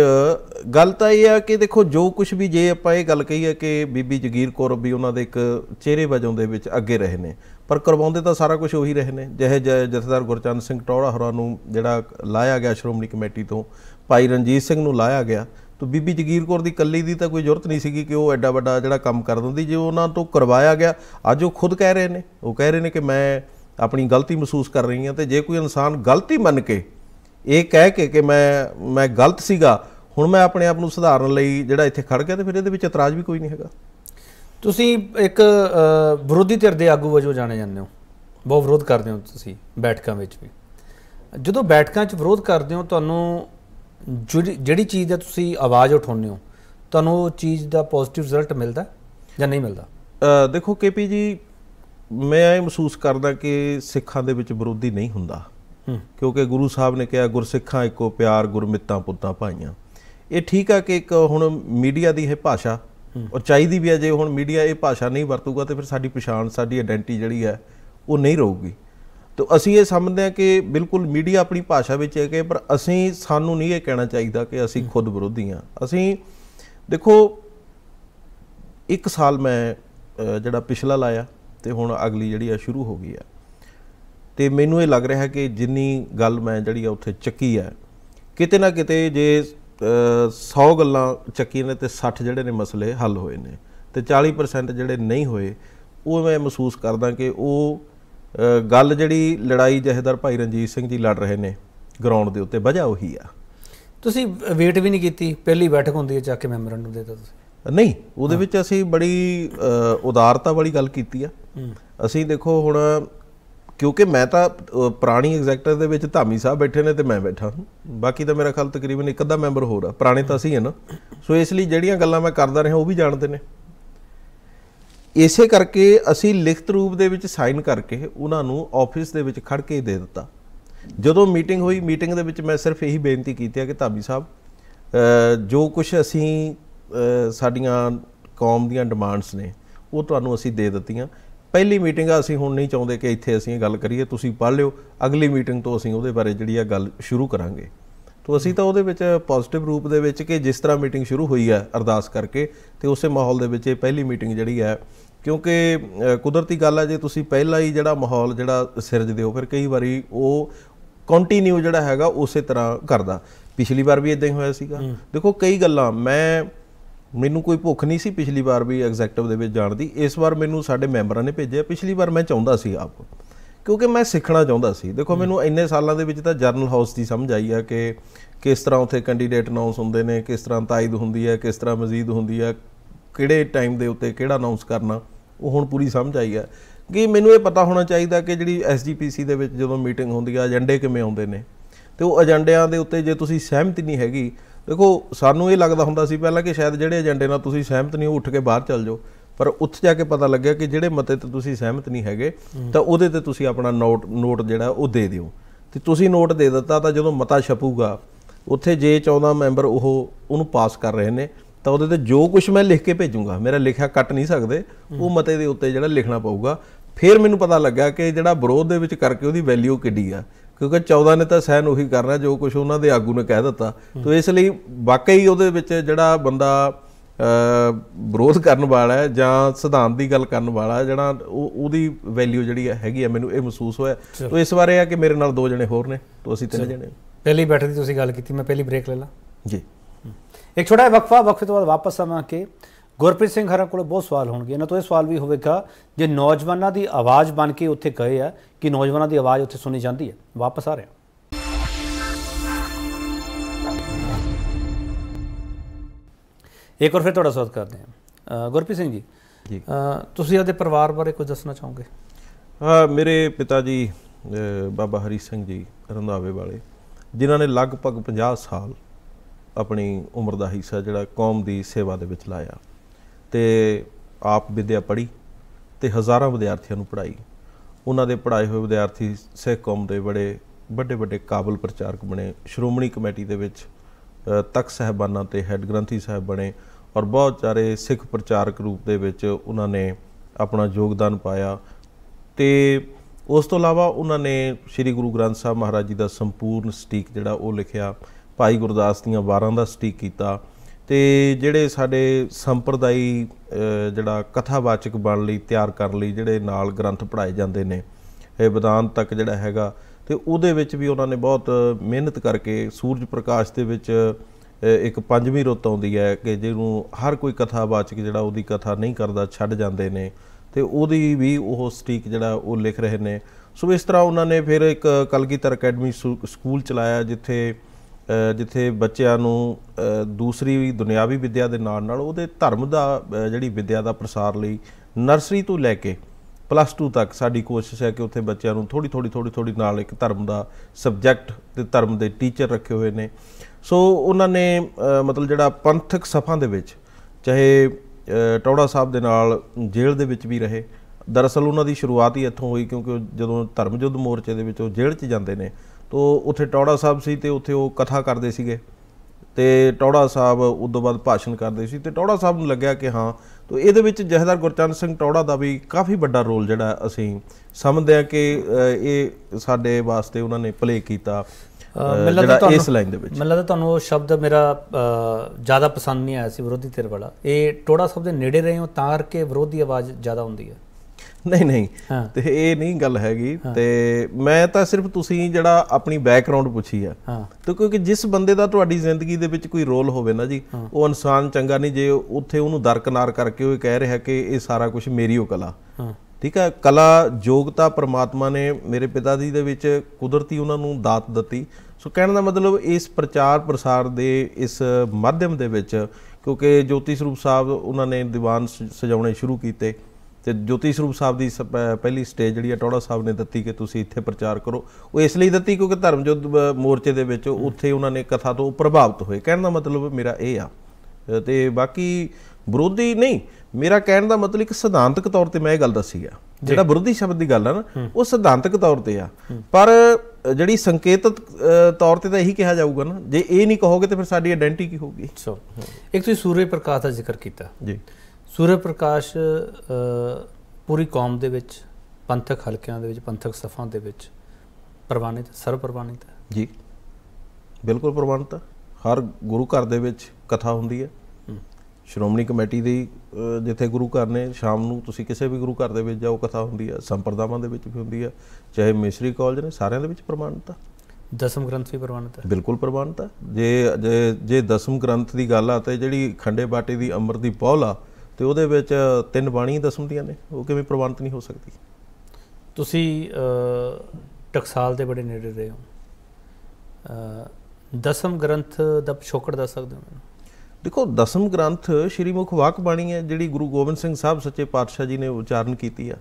ਗੱਲ ਤਾਂ ਇਹ ਆ ਕਿ ਦੇਖੋ ਜੋ ਕੁਝ ਵੀ ਜੇ ਆਪਾਂ ਇਹ ਗੱਲ ਕਹੀ ਹੈ ਕਿ ਬੀਬੀ ਜਗੀਰ ਕੌਰ ਵੀ ਉਹਨਾਂ ਦੇ ਇੱਕ ਚਿਹਰੇ ਵਜੋਂ ਦੇ ਵਿੱਚ ਅੱਗੇ ਰਹੇ ਨੇ ਪਰ ਕਰਵਾਉਂਦੇ ਤਾਂ ਸਾਰਾ ਕੁਝ ਉਹੀ ਰਹੇ ਨੇ ਜਿਹੇ ਜਥੇਦਾਰ ਗੁਰਚੰਦ ਸਿੰਘ ਟੌੜਾ ਹੋਰਾਂ ਨੂੰ ਜਿਹੜਾ ਲਾਇਆ ਗਿਆ ਸ਼੍ਰੋਮਣੀ ਕਮੇਟੀ ਤੋਂ ਭਾਈ ਰਣਜੀਤ ਸਿੰਘ ਨੂੰ ਲਾਇਆ ਗਿਆ ਤੋ ਬੀਬੀ ਜਗੀਰ ਕੌਰ ਦੀ ਕੱਲੀ ਦੀ ਤਾਂ ਕੋਈ ਜ਼ਰੂਰਤ ਨਹੀਂ ਸੀਗੀ ਕਿ ਉਹ ਐਡਾ ਵੱਡਾ ਜਿਹੜਾ ਕੰਮ ਕਰ ਦਿੰਦੀ ਜੇ ਉਹਨਾਂ ਤੋਂ ਕਰਵਾਇਆ ਗਿਆ ਅੱਜ ਉਹ ਖੁਦ ਕਹਿ ਰਹੇ ਨੇ ਉਹ ਕਹਿ ਰਹੇ ਨੇ ਕਿ ਮੈਂ ਆਪਣੀ ਗਲਤੀ ਮਹਿਸੂਸ ਕਰ ਰਹੀ ਹਾਂ ਤੇ ਜੇ ਕੋਈ ਇਨਸਾਨ ਗਲਤੀ ਮੰਨ ਕੇ ਇਹ ਕਹਿ ਕੇ ਕਿ ਮੈਂ ਮੈਂ ਗਲਤ ਸੀਗਾ ਹੁਣ ਮੈਂ ਆਪਣੇ ਆਪ ਨੂੰ ਸੁਧਾਰਨ ਲਈ ਜਿਹੜਾ ਇੱਥੇ ਖੜ ਗਿਆ ਤੇ ਫਿਰ ਇਹਦੇ ਵਿੱਚ ਇਤਰਾਜ਼ ਵੀ ਕੋਈ ਨਹੀਂ ਹੈਗਾ ਤੁਸੀਂ ਇੱਕ ਵਿਰੋਧੀ ਧਿਰ ਦੇ ਆਗੂ ਵਜੋਂ ਜਾਣੇ ਜਾਂਦੇ ਹੋ ਬਹੁਤ ਵਿਰੋਧ ਕਰਦੇ ਹੋ ਤੁਸੀਂ ਬੈਠਕਾਂ ਵਿੱਚ ਵੀ ਜਦੋਂ ਬੈਠਕਾਂ 'ਚ ਵਿਰੋਧ ਕਰਦੇ ਹੋ ਤੁਹਾਨੂੰ ਜਿਹੜੀ ਚੀਜ਼ ਦਾ ਤੁਸੀਂ ਆਵਾਜ਼ ਉਠਾਉਂਦੇ ਹੋ ਤੁਹਾਨੂੰ ਉਹ ਚੀਜ਼ ਦਾ ਪੋਜ਼ਿਟਿਵ ਰਿਜ਼ਲਟ ਮਿਲਦਾ ਜਾਂ ਨਹੀਂ ਮਿਲਦਾ ਦੇਖੋ ਕੇਪੀ ਜੀ ਮੈਂ ਇਹ ਮਹਿਸੂਸ ਕਰਦਾ ਕਿ ਸਿੱਖਾਂ ਦੇ ਵਿੱਚ ਵਿਰੋਧੀ ਨਹੀਂ ਹੁੰਦਾ ਕਿਉਂਕਿ ਗੁਰੂ ਸਾਹਿਬ ਨੇ ਕਿਹਾ ਗੁਰਸਿੱਖਾਂ ਇੱਕੋ ਪਿਆਰ ਗੁਰਮਿੱਤਾਂ ਪੁੱਤਾਂ ਭਾਈਆਂ ਇਹ ਠੀਕ ਆ ਕਿ ਇੱਕ ਹੁਣ ਮੀਡੀਆ ਦੀ ਇਹ ਭਾਸ਼ਾ ਔਰ ਚਾਹੀਦੀ ਵੀ ਹੈ ਜੇ ਹੁਣ ਮੀਡੀਆ ਇਹ ਭਾਸ਼ਾ ਨਹੀਂ ਵਰਤੂਗਾ ਤੇ ਫਿਰ ਸਾਡੀ ਪਛਾਣ ਸਾਡੀ ਆਇਡੈਂਟੀ ਜਿਹੜੀ ਹੈ ਉਹ ਨਹੀਂ ਰਹੂਗੀ ਤੋ ਅਸੀਂ ਇਹ ਸਮਝਦੇ ਹਾਂ ਕਿ ਬਿਲਕੁਲ ਮੀਡੀਆ ਆਪਣੀ ਭਾਸ਼ਾ ਵਿੱਚ ਹੈ ਕਿ ਪਰ ਅਸੀਂ ਸਾਨੂੰ ਨਹੀਂ ਇਹ ਕਹਿਣਾ ਚਾਹੀਦਾ ਕਿ ਅਸੀਂ ਖੁਦ ਵਿਰੋਧੀ ਹਾਂ ਅਸੀਂ ਦੇਖੋ ਇੱਕ ਸਾਲ ਮੈਂ ਜਿਹੜਾ ਪਿਛਲਾ ਲਾਇਆ ਤੇ ਹੁਣ ਅਗਲੀ ਜਿਹੜੀ ਆ ਸ਼ੁਰੂ ਹੋ ਗਈ ਆ ਤੇ ਮੈਨੂੰ ਇਹ ਲੱਗ ਰਿਹਾ ਕਿ ਜਿੰਨੀ ਗੱਲ ਮੈਂ ਜਿਹੜੀ ਆ ਉੱਥੇ ਚੱਕੀ ਆ ਕਿਤੇ ਨਾ ਕਿਤੇ ਜੇ 100 ਗੱਲਾਂ ਚੱਕੀਆਂ ਨੇ ਤੇ 60 ਜਿਹੜੇ ਨੇ ਮਸਲੇ ਹੱਲ ਹੋਏ ਨੇ ਤੇ 40% ਜਿਹੜੇ ਨਹੀਂ ਹੋਏ ਉਹ ਮੈਂ ਮਹਿਸੂਸ ਕਰਦਾ ਕਿ ਉਹ ਗੱਲ ਜਿਹੜੀ ਲੜਾਈ ਜਹੇਦਾਰ ਭਾਈ ਰਣਜੀਤ ਸਿੰਘ ਜੀ ਲੜ ਰਹੇ ਨੇ ਗਰਾਊਂਡ ਦੇ ਉੱਤੇ ਵਜ੍ਹਾ ਉਹੀ ਆ ਤੁਸੀਂ ਵੇਟ ਵੀ ਨਹੀਂ ਕੀਤੀ ਪਹਿਲੀ ਬੈਠਕ ਹੁੰਦੀ ਹੈ ਜਾ ਕੇ ਮੈਮੋਰੰਡਮ ਦੇਤਾ ਤੁਸੀਂ ਨਹੀਂ ਉਹਦੇ ਵਿੱਚ ਅਸੀਂ ਬੜੀ ਉਦਾਰਤਾ ਵਾਲੀ ਗੱਲ ਕੀਤੀ ਆ ਅਸੀਂ ਦੇਖੋ ਹੁਣ ਕਿਉਂਕਿ ਮੈਂ ਤਾਂ ਪੁਰਾਣੀ ਐਗਜ਼ੈਕਟਰ ਦੇ ਵਿੱਚ ਧਾਮੀ ਸਾਹਿਬ ਬੈਠੇ ਨੇ ਤੇ ਮੈਂ ਬੈਠਾ ਬਾਕੀ ਤਾਂ ਮੇਰਾ ਖਲ ਤਕਰੀਬਨ ਇੱਕ ਅੱਧਾ ਮੈਂਬਰ ਹੋਰ ਆ ਪੁਰਾਣੇ ਤਾਂ ਅਸੀਂ ਹੈ ਨਾ ਸੋ ਇਸ ਲਈ ਜਿਹੜੀਆਂ ਗੱਲਾਂ ਮੈਂ ਕਰਦਾ ਰਿਹਾ ਉਹ ਵੀ ਜਾਣਦੇ ਨੇ ਇਸੇ ਕਰਕੇ ਅਸੀਂ ਲਿਖਤ ਰੂਪ ਦੇ ਵਿੱਚ ਸਾਈਨ ਕਰਕੇ ਉਹਨਾਂ ਨੂੰ ਆਫਿਸ ਦੇ ਵਿੱਚ ਖੜ ਕੇ ਦੇ ਦਿੱਤਾ ਜਦੋਂ ਮੀਟਿੰਗ ਹੋਈ ਮੀਟਿੰਗ ਦੇ ਵਿੱਚ ਮੈਂ ਸਿਰਫ ਇਹੀ ਬੇਨਤੀ ਕੀਤੀ ਆ ਕਿ ਧਾਮੀ ਸਾਹਿਬ ਜੋ ਕੁਝ ਅਸੀਂ ਸਾਡੀਆਂ ਕੌਮ ਦੀਆਂ ਡਿਮਾਂਡਸ ਨੇ ਉਹ ਤੁਹਾਨੂੰ ਅਸੀਂ ਦੇ ਦਿੱਤੀਆਂ ਪਹਿਲੀ ਮੀਟਿੰਗ ਆ ਅਸੀਂ ਹੁਣ ਨਹੀਂ ਚਾਹੁੰਦੇ ਕਿ ਇੱਥੇ ਅਸੀਂ ਗੱਲ ਕਰੀਏ ਤੁਸੀਂ ਪੜ ਲਿਓ ਅਗਲੀ ਮੀਟਿੰਗ ਤੋਂ ਅਸੀਂ ਉਹਦੇ ਬਾਰੇ ਜਿਹੜੀ ਆ ਗੱਲ ਸ਼ੁਰੂ ਕਰਾਂਗੇ ਤੋ ਅਸੀਂ ਤਾਂ ਉਹਦੇ ਵਿੱਚ ਪੋਜ਼ਿਟਿਵ ਰੂਪ ਦੇ ਵਿੱਚ ਕਿ ਜਿਸ ਤਰ੍ਹਾਂ ਮੀਟਿੰਗ ਸ਼ੁਰੂ ਹੋਈ ਹੈ ਅਰਦਾਸ ਕਰਕੇ ਤੇ ਉਸੇ ਮਾਹੌਲ ਦੇ ਵਿੱਚ ਇਹ ਪਹਿਲੀ ਮੀਟਿੰਗ ਜਿਹੜੀ ਹੈ ਕਿਉਂਕਿ ਕੁਦਰਤੀ ਗੱਲ ਹੈ ਜੇ ਤੁਸੀਂ ਪਹਿਲਾਂ ਹੀ ਜਿਹੜਾ ਮਾਹੌਲ ਜਿਹੜਾ ਸਿਰਜਦੇ ਹੋ ਫਿਰ ਕਈ ਵਾਰੀ ਉਹ ਕੰਟੀਨਿਊ ਜਿਹੜਾ ਹੈਗਾ ਉਸੇ ਤਰ੍ਹਾਂ ਕਰਦਾ ਪਿਛਲੀ ਵਾਰ ਵੀ ਇਦਾਂ ਹੀ ਹੋਇਆ ਸੀਗਾ ਦੇਖੋ ਕਈ ਗੱਲਾਂ ਮੈਂ ਮੈਨੂੰ ਕੋਈ ਭੁੱਖ ਨਹੀਂ ਸੀ ਪਿਛਲੀ ਵਾਰ ਵੀ ਐਗਜ਼ੈਕਟਿਵ ਦੇ ਵਿੱਚ ਜਾਣ ਦੀ ਇਸ ਵਾਰ ਮੈਨੂੰ ਸਾਡੇ ਮੈਂਬਰਾਂ ਨੇ ਭੇਜਿਆ ਪਿਛਲੀ ਵਾਰ ਮੈਂ ਚਾਹੁੰਦਾ ਸੀ ਆਪ ਕਿਉਂਕਿ ਮੈਂ ਸਿੱਖਣਾ ਚਾਹੁੰਦਾ ਸੀ ਦੇਖੋ ਮੈਨੂੰ ਇੰਨੇ ਸਾਲਾਂ ਦੇ ਵਿੱਚ ਤਾਂ ਜਰਨਲ ਹਾਊਸ ਦੀ ਸਮਝ ਆਈ ਆ ਕਿ ਕਿਸ ਤਰ੍ਹਾਂ ਉੱਥੇ ਕੈਂਡੀਡੇਟ ਅਨਾਉਂਸ ਹੁੰਦੇ ਨੇ ਕਿਸ ਤਰ੍ਹਾਂ ਤਾਇਦ ਹੁੰਦੀ ਹੈ ਕਿਸ ਤਰ੍ਹਾਂ ਮਜ਼ੀਦ ਹੁੰਦੀ ਹੈ ਕਿਹੜੇ ਟਾਈਮ ਦੇ ਉੱਤੇ ਕਿਹੜਾ ਅਨਾਉਂਸ ਕਰਨਾ ਉਹ ਹੁਣ ਪੂਰੀ ਸਮਝ ਆਈ ਆ ਕਿ ਮੈਨੂੰ ਇਹ ਪਤਾ ਹੋਣਾ ਚਾਹੀਦਾ ਕਿ ਜਿਹੜੀ ਐਸਜੀਪੀਸੀ ਦੇ ਵਿੱਚ ਜਦੋਂ ਮੀਟਿੰਗ ਹੁੰਦੀ ਆ ਏਜੰਡੇ ਕਿਵੇਂ ਆਉਂਦੇ ਨੇ ਤੇ ਉਹ ਏਜੰਡਿਆਂ ਦੇ ਉੱਤੇ ਜੇ ਤੁਸੀਂ ਸਹਿਮਤ ਨਹੀਂ ਹੈਗੀ ਦੇਖੋ ਸਾਨੂੰ ਇਹ ਲੱਗਦਾ ਹੁੰਦਾ ਸੀ ਪਹਿਲਾਂ ਕਿ ਸ਼ਾਇਦ ਜਿਹੜੇ ਏਜੰਡੇ ਨਾਲ ਤੁਸੀਂ ਸਹਿਮਤ ਨਹੀਂ ਹੋ ਉੱਠ ਕੇ ਬਾਹਰ ਚੱਲ ਜਾਓ ਪਰ ਉੱਥੇ ਜਾ ਕੇ ਪਤਾ ਲੱਗਿਆ ਕਿ ਜਿਹੜੇ ਮਤੇ ਤੇ ਤੁਸੀਂ ਸਹਿਮਤ ਨਹੀਂ ਹੈਗੇ ਤਾਂ ਉਹਦੇ ਤੇ ਤੁਸੀਂ ਆਪਣਾ ਨੋਟ ਨੋਟ ਜਿਹੜਾ ਉਹ ਦੇ ਦਿਓ ਤੇ ਤੁਸੀਂ ਨੋਟ ਦੇ ਦਿੱਤਾ ਤਾਂ ਜਦੋਂ ਮਤਾ ਛਪੂਗਾ ਉੱਥੇ ਜੇ 14 ਮੈਂਬਰ ਉਹ ਉਹਨੂੰ ਪਾਸ ਕਰ ਰਹੇ ਨੇ ਤਾਂ ਉਹਦੇ ਤੇ ਜੋ ਕੁਝ ਮੈਂ ਲਿਖ ਕੇ ਭੇਜੂਗਾ ਮੇਰਾ ਲਿਖਿਆ ਕੱਟ ਨਹੀਂ ਸਕਦੇ ਉਹ ਮਤੇ ਦੇ ਉੱਤੇ ਜਿਹੜਾ ਲਿਖਣਾ ਪਊਗਾ ਫਿਰ ਮੈਨੂੰ ਪਤਾ ਲੱਗਾ ਕਿ ਜਿਹੜਾ ਵਿਰੋਧ ਦੇ ਵਿੱਚ ਕਰਕੇ ਉਹਦੀ ਵੈਲਿਊ ਕਿੱਡੀ ਆ ਕਿਉਂਕਿ 14 ਨੇ ਤਾਂ ਸਹਿਨ ਉਹੀ ਕਰਨਾ ਜੋ ਕੁਝ ਉਹਨਾਂ ਦੇ ਆਗੂ ਨੇ ਕਹਿ ਦਿੱਤਾ ਤੋਂ ਇਸ ਲਈ ਵਾਕਈ ਉਹਦੇ ਵਿੱਚ ਜਿਹੜਾ ਬੰਦਾ ਵਿਰੋਧ ਕਰਨ ਵਾਲਾ ਹੈ ਜਾਂ ਸਿਧਾਂਤ ਦੀ ਗੱਲ ਕਰਨ ਵਾਲਾ ਹੈ ਜਿਹੜਾ ਉਹਦੀ ਵੈਲਿਊ ਜਿਹੜੀ ਹੈਗੀ ਹੈ ਮੈਨੂੰ ਇਹ ਮਹਿਸੂਸ ਹੋਇਆ ਤੋਂ ਇਸ ਬਾਰੇ ਆ ਕਿ ਮੇਰੇ ਨਾਲ ਦੋ ਜਣੇ ਹੋਰ ਨੇ ਤੋਂ ਅਸੀਂ ਤਿੰਨ ਜਣੇ ਪਹਿਲੀ ਬੈਠਕ ਦੀ ਤੁਸੀਂ ਗੱਲ ਕੀਤੀ ਮੈਂ ਪਹਿਲੀ ਬ੍ਰੇਕ ਲੈ ਲਾਂ ਜੀ ਇੱਕ ਛੋਟਾ ਵਕਫਾ ਵਕਫੇ ਤੋਂ ਬਾਅਦ ਵਾਪਸ ਆਵਾਂ ਕਿ ਗੁਰਪ੍ਰੀਤ ਸਿੰਘ ਹਰਾਂ ਕੋਲ ਬਹੁਤ ਸਵਾਲ ਹੋਣਗੇ ਇਹਨਾਂ ਤੋਂ ਇਹ ਸਵਾਲ ਵੀ ਹੋਵੇਗਾ ਜੇ ਨੌਜਵਾਨਾਂ ਦੀ ਆਵਾਜ਼ ਬਣ ਕੇ ਉੱਥੇ ਗਏ ਆ ਕਿ ਨੌਜਵਾਨਾਂ ਦੀ ਆਵਾਜ਼ ਉੱਥੇ ਸੁਣੀ ਜਾਂਦੀ ਹੈ ਵਾਪਸ ਆ ਰਿਹਾ ਇੱਕ ਵਾਰ ਫਿਰ ਤੁਹਾਡਾ ਸਵਾਗਤ ਕਰਦੇ ਹਾਂ ਗੁਰਪ੍ਰੀਤ ਸਿੰਘ ਜੀ ਜੀ ਤੁਸੀਂ ਆਪਣੇ ਪਰਿਵਾਰ ਬਾਰੇ ਕੁਝ ਦੱਸਣਾ ਚਾਹੋਗੇ ਮੇਰੇ ਪਿਤਾ ਜੀ ਬਾਬਾ ਹਰੀ ਸਿੰਘ ਜੀ ਰੰਧਾਵੇ ਵਾਲੇ ਜਿਨ੍ਹਾਂ ਨੇ ਲਗਭਗ 50 ਸਾਲ ਆਪਣੀ ਉਮਰ ਦਾ ਹਿੱਸਾ ਜਿਹੜਾ ਕੌਮ ਦੀ ਸੇਵਾ ਦੇ ਵਿੱਚ ਲਾਇਆ ਤੇ ਆਪ ਵਿਦਿਆ ਪੜ੍ਹੀ ਤੇ ਹਜ਼ਾਰਾਂ ਵਿਦਿਆਰਥੀਆਂ ਨੂੰ ਪੜ੍ਹਾਈ ਉਹਨਾਂ ਦੇ ਪੜਾਏ ਹੋਏ ਵਿਦਿਆਰਥੀ ਸਿੱਖ ਕੌਮ ਦੇ ਬੜੇ ਵੱਡੇ ਵੱਡੇ ਕਾਬਲ ਪ੍ਰਚਾਰਕ ਬਣੇ ਸ਼੍ਰੋਮਣੀ ਕਮੇਟੀ ਦੇ ਵਿੱਚ ਤਖਤ ਸਹਿਬਾਨਾਂ ਤੇ ਹੈੱਡ ਗ੍ਰੰਥੀ ਸਾਹਿਬ ਬਣੇ ਔਰ ਬਹੁਤ ਸਾਰੇ ਸਿੱਖ ਪ੍ਰਚਾਰਕ ਰੂਪ ਦੇ ਵਿੱਚ ਉਹਨਾਂ ਨੇ ਆਪਣਾ ਯੋਗਦਾਨ ਪਾਇਆ ਤੇ ਉਸ ਤੋਂ ਇਲਾਵਾ ਉਹਨਾਂ ਨੇ ਸ੍ਰੀ ਗੁਰੂ ਗ੍ਰੰਥ ਸਾਹਿਬ ਮਹਾਰਾਜ ਜੀ ਦਾ ਸੰਪੂਰਨ ਸਟੀਕ ਜਿਹੜਾ ਉਹ ਲਿਖਿਆ ਭਾਈ ਗੁਰਦਾਸ ਦੀਆਂ 12 ਦਾ ਸਟੀਕ ਕੀਤਾ ਤੇ ਜਿਹੜੇ ਸਾਡੇ ਸੰਪਰਦਾਈ ਜਿਹੜਾ ਕਥਾਵਾਚਕ ਬਣ ਲਈ ਤਿਆਰ ਕਰਨ ਲਈ ਜਿਹੜੇ ਨਾਲ ਗ੍ਰੰਥ ਪੜਾਏ ਜਾਂਦੇ ਨੇ ਇਹ ਵਿਦਾਨ ਤੱਕ ਜਿਹੜਾ ਹੈਗਾ ਤੇ ਉਹਦੇ ਵਿੱਚ ਵੀ ਉਹਨਾਂ ਨੇ ਬਹੁਤ ਮਿਹਨਤ ਕਰਕੇ ਸੂਰਜ ਪ੍ਰਕਾਸ਼ ਦੇ ਵਿੱਚ ਇੱਕ ਪੰਜਵੀਂ ਰੁੱਤ ਆਉਂਦੀ ਹੈ ਕਿ ਜਿਹਨੂੰ ਹਰ ਕੋਈ ਕਥਾਵਾਚਕ ਜਿਹੜਾ ਉਹਦੀ ਕਥਾ ਨਹੀਂ ਕਰਦਾ ਛੱਡ ਜਾਂਦੇ ਨੇ ਤੇ ਉਹਦੀ ਵੀ ਉਹ ਸਟੀਕ ਜਿਹੜਾ ਉਹ ਲਿਖ ਰਹੇ ਨੇ ਸੋ ਇਸ ਤਰ੍ਹਾਂ ਉਹਨਾਂ ਨੇ ਫਿਰ ਇੱਕ ਕਲਗੀਧਰ ਅਕੈਡਮੀ ਸਕੂਲ ਚਲਾਇਆ ਜਿੱਥੇ ਜਿੱਥੇ ਬੱਚਿਆਂ ਨੂੰ ਦੂਸਰੀ ਦੁਨਿਆਵੀ ਵਿੱਦਿਆ ਦੇ ਨਾਲ ਨਾਲ ਉਹਦੇ ਧਰਮ ਦਾ ਜਿਹੜੀ ਵਿੱਦਿਆ ਦਾ ਪ੍ਰਸਾਰ ਲਈ ਨਰਸਰੀ ਤੋਂ ਲੈ ਕੇ ਪਲੱਸ 2 ਤੱਕ ਸਾਡੀ ਕੋਸ਼ਿਸ਼ ਹੈ ਕਿ ਉੱਥੇ ਬੱਚਿਆਂ ਨੂੰ ਥੋੜੀ ਥੋੜੀ ਥੋੜੀ ਥੋੜੀ ਨਾਲ ਇੱਕ ਧਰਮ ਦਾ ਸਬਜੈਕਟ ਤੇ ਧਰਮ ਦੇ ਟੀਚਰ ਰੱਖੇ ਹੋਏ ਨੇ ਸੋ ਉਹਨਾਂ ਨੇ ਮਤਲਬ ਜਿਹੜਾ ਪੰਥਕ ਸਫਾਂ ਦੇ ਵਿੱਚ ਚਾਹੇ ਟੌੜਾ ਸਾਹਿਬ ਦੇ ਨਾਲ ਜੇਲ੍ਹ ਦੇ ਵਿੱਚ ਵੀ ਰਹੇ ਦਰਅਸਲ ਉਹਨਾਂ ਦੀ ਸ਼ੁਰੂਆਤ ਹੀ ਇੱਥੋਂ ਹੋਈ ਕਿਉਂਕਿ ਜਦੋਂ ਧਰਮ ਯੁੱਧ ਮੋਰਚੇ ਦੇ ਵਿੱਚ ਉਹ ਜੇਲ੍ਹ 'ਚ ਜਾਂਦੇ ਨੇ ਤੋਂ ਉੱਥੇ ਟੌੜਾ ਸਾਹਿਬ ਸੀ ਤੇ ਉੱਥੇ ਉਹ ਕਥਾ ਕਰਦੇ ਸੀਗੇ ਤੇ ਟੌੜਾ ਸਾਹਿਬ ਉਸ ਤੋਂ ਬਾਅਦ ਭਾਸ਼ਣ ਕਰਦੇ ਸੀ ਤੇ ਟੌੜਾ ਸਾਹਿਬ ਨੂੰ ਲੱਗਿਆ ਕਿ ਹਾਂ ਤੋਂ ਇਹਦੇ ਵਿੱਚ ਜਹਦਾਰ ਗੁਰਚੰਦ ਸਿੰਘ ਟੌੜਾ ਦਾ ਵੀ ਕਾਫੀ ਵੱਡਾ ਰੋਲ ਜਿਹੜਾ ਅਸੀਂ ਸਮਝਦੇ ਆ ਕਿ ਇਹ ਸਾਡੇ ਵਾਸਤੇ ਉਹਨਾਂ ਨੇ ਪਲੇ ਕੀਤਾ ਇਸ ਲਾਈਨ ਦੇ ਵਿੱਚ ਮੈਨੂੰ ਲੱਗਦਾ ਤੁਹਾਨੂੰ ਉਹ ਸ਼ਬਦ ਮੇਰਾ ਜ਼ਿਆਦਾ ਪਸੰਦ ਨਹੀਂ ਆਇਆ ਸੀ ਵਿਰੋਧੀ ਧਿਰ ਵਾਲਾ ਇਹ ਟੋੜਾ ਸਾਹਿਬ ਦੇ ਨੇੜੇ ਰਹੇ ਹੋ ਤਾਂ ਕਰਕੇ ਵਿਰੋਧੀ ਆਵਾਜ਼ ਜ਼ਿਆਦਾ ਹੁੰਦੀ ਹੈ ਨਹੀਂ ਨਹੀਂ ਤੇ ਇਹ ਨਹੀਂ ਗੱਲ ਹੈਗੀ ਤੇ ਮੈਂ ਤਾਂ ਸਿਰਫ ਤੁਸੀਂ ਜਿਹੜਾ ਆਪਣੀ ਬੈਕਗ੍ਰਾਉਂਡ ਪੁੱਛੀ ਆ ਤੇ ਕਿਉਂਕਿ ਜਿਸ ਬੰਦੇ ਦਾ ਤੁਹਾਡੀ ਜ਼ਿੰਦਗੀ ਦੇ ਵਿੱਚ ਕੋਈ ਰੋਲ ਹੋਵੇ ਨਾ ਜੀ ਉਹ ਇਨਸਾਨ ਚੰਗਾ ਨਹੀਂ ਜੇ ਉੱਥੇ ਉਹਨੂੰ ਦਰਕਨਾਰ ਕਰਕੇ ਉਹ ਕਹਿ ਰਿਹਾ ਕਿ ਇਹ ਸਾਰਾ ਕੁਝ ਮੇਰੀ ਉਹ ਕਲਾ ਠੀਕ ਹੈ ਕਲਾ ਯੋਗਤਾ ਪ੍ਰਮਾਤਮਾ ਨੇ ਮੇਰੇ ਪਿਤਾ ਜੀ ਦੇ ਵਿੱਚ ਕੁਦਰਤੀ ਉਹਨਾਂ ਨੂੰ ਦਾਤ ਦਿੱਤੀ ਸੋ ਕਹਿਣ ਦਾ ਮਤਲਬ ਇਸ ਪ੍ਰਚਾਰ ਪ੍ਰਸਾਰ ਦੇ ਇਸ ਮਾਧਿਅਮ ਦੇ ਵਿੱਚ ਕਿਉਂਕਿ ਜੋਤੀ ਸਰੂਪ ਸਾਹਿਬ ਉਹਨਾਂ ਨੇ ਦੀਵਾਨ ਸਜਾਉਣੇ ਸ਼ੁਰੂ ਕੀਤੇ ਤੇ ਜੋਤੀ ਸਰੂਪ ਸਾਹਿਬ ਦੀ ਪਹਿਲੀ ਸਟੇਜ ਜਿਹੜੀ ਹੈ ਟੋੜਾ ਸਾਹਿਬ ਨੇ ਦਿੱਤੀ ਕਿ ਤੁਸੀਂ ਇੱਥੇ ਪ੍ਰਚਾਰ ਕਰੋ ਉਹ ਇਸ ਲਈ ਦਿੱਤੀ ਕਿਉਂਕਿ ਧਰਮ ਜੋਧ ਮੋਰਚੇ ਦੇ ਵਿੱਚ ਉੱਥੇ ਉਹਨਾਂ ਨੇ ਕਥਾ ਤੋਂ ਪ੍ਰਭਾਵਿਤ ਹੋਏ ਕਹਿਣ ਦਾ ਮਤਲਬ ਮੇਰਾ ਇਹ ਆ ਤੇ ਬਾਕੀ ਵਿਰੋਧੀ ਨਹੀਂ ਮੇਰਾ ਕਹਿਣ ਦਾ ਮਤਲਬ ਇੱਕ ਸਿਧਾਂਤਕ ਤੌਰ ਤੇ ਮੈਂ ਇਹ ਗੱਲ ਦੱਸੀ ਆ ਜਿਹੜਾ ਵਿਰੋਧੀ ਸ਼ਬਦ ਦੀ ਗੱਲ ਆ ਨਾ ਉਹ ਸਿਧਾਂਤਕ ਤੌਰ ਤੇ ਆ ਪਰ ਜਿਹੜੀ ਸੰਕੇਤਕ ਤੌਰ ਤੇ ਤਾਂ ਇਹੀ ਕਿਹਾ ਜਾਊਗਾ ਨਾ ਜੇ ਇਹ ਨਹੀਂ ਕਹੋਗੇ ਤਾਂ ਫਿਰ ਸਾਡੀ ਆਇਡੈਂਟੀਟੀ ਕੀ ਹੋਊਗੀ ਇੱਕ ਤੁਸੀਂ ਸੂਰਜ ਪ੍ਰਕਾਸ਼ ਦਾ ਜ਼ਿਕਰ ਕੀਤਾ ਜੀ ਸੂਰਜ ਪ੍ਰਕਾਸ਼ ਪੂਰੀ ਕੌਮ ਦੇ ਵਿੱਚ ਪੰਥਕ ਹਲਕਿਆਂ ਦੇ ਵਿੱਚ ਪੰਥਕ ਸਫਾਂ ਦੇ ਵਿੱਚ ਪ੍ਰਵਾਨਿਤ ਸਰਵ ਪ੍ਰਵਾਨਿਤ ਹੈ ਜੀ ਬਿਲਕੁਲ ਪ੍ਰਵਾਨਿਤ ਹਰ ਗੁਰੂ ਘਰ ਦੇ ਵਿੱਚ ਕਥਾ ਹੁੰਦੀ ਹੈ ਸ਼੍ਰੋਮਣੀ ਕਮੇਟੀ ਦੀ ਜਿੱਥੇ ਗੁਰੂ ਘਰ ਨੇ ਸ਼ਾਮ ਨੂੰ ਤੁਸੀਂ ਕਿਸੇ ਵੀ ਗੁਰੂ ਘਰ ਦੇ ਵਿੱਚ ਜਾਓ ਕਥਾ ਹੁੰਦੀ ਹੈ ਸੰਪਰਦਾਵਾਂ ਦੇ ਵਿੱਚ ਵੀ ਹੁੰਦੀ ਹੈ ਚਾਹੇ ਮਿਸਰੀ ਕਾਲਜ ਨੇ ਸਾਰਿਆਂ ਦੇ ਵਿੱਚ ਪ੍ਰਵਾਨਿਤ ਹੈ ਦਸਮ ਗ੍ਰੰਥ ਵੀ ਪ੍ਰਵਾਨਿਤ ਹੈ ਬਿਲਕੁਲ ਪ੍ਰਵਾਨਿਤ ਹੈ ਜੇ ਜੇ ਦਸਮ ਗ੍ਰੰਥ ਦੀ ਗੱਲ ਆ ਤੇ ਜਿਹੜੀ ਖੰਡੇ ਬਾਟੇ ਦੀ ਅੰਮ੍ਰਿਤ ਦੀ ਪੌਲ ਆ ਤੇ ਉਹਦੇ ਵਿੱਚ ਤਿੰਨ ਬਾਣੀ ਦਸਮਦੀਆਂ ਨੇ ਉਹ ਕਿਵੇਂ ਪ੍ਰਵਾਨਿਤ ਨਹੀਂ ਹੋ ਸਕਦੀ ਤੁਸੀਂ ਟਕਸਾਲ ਦੇ ਬੜੇ ਨੇੜੇ ਰਹੇ ਹੋ ਦਸਮ ਗ੍ਰੰਥ ਦਾ ਪਛੋਕੜ ਦੱਸ ਸਕਦੇ ਹੋ ਮੈਨੂੰ ਦੇਖੋ ਦਸਮ ਗ੍ਰੰਥ ਸ਼੍ਰੀ ਮੁਖ ਵਾਕ ਬਾਣੀ ਹੈ ਜਿਹੜੀ ਗੁਰੂ ਗੋਬਿੰਦ ਸਿੰਘ ਸਾਹਿਬ ਸੱਚੇ ਪਾਤਸ਼ਾਹ ਜੀ ਨੇ ਉਚਾਰਨ ਕੀਤੀ ਆ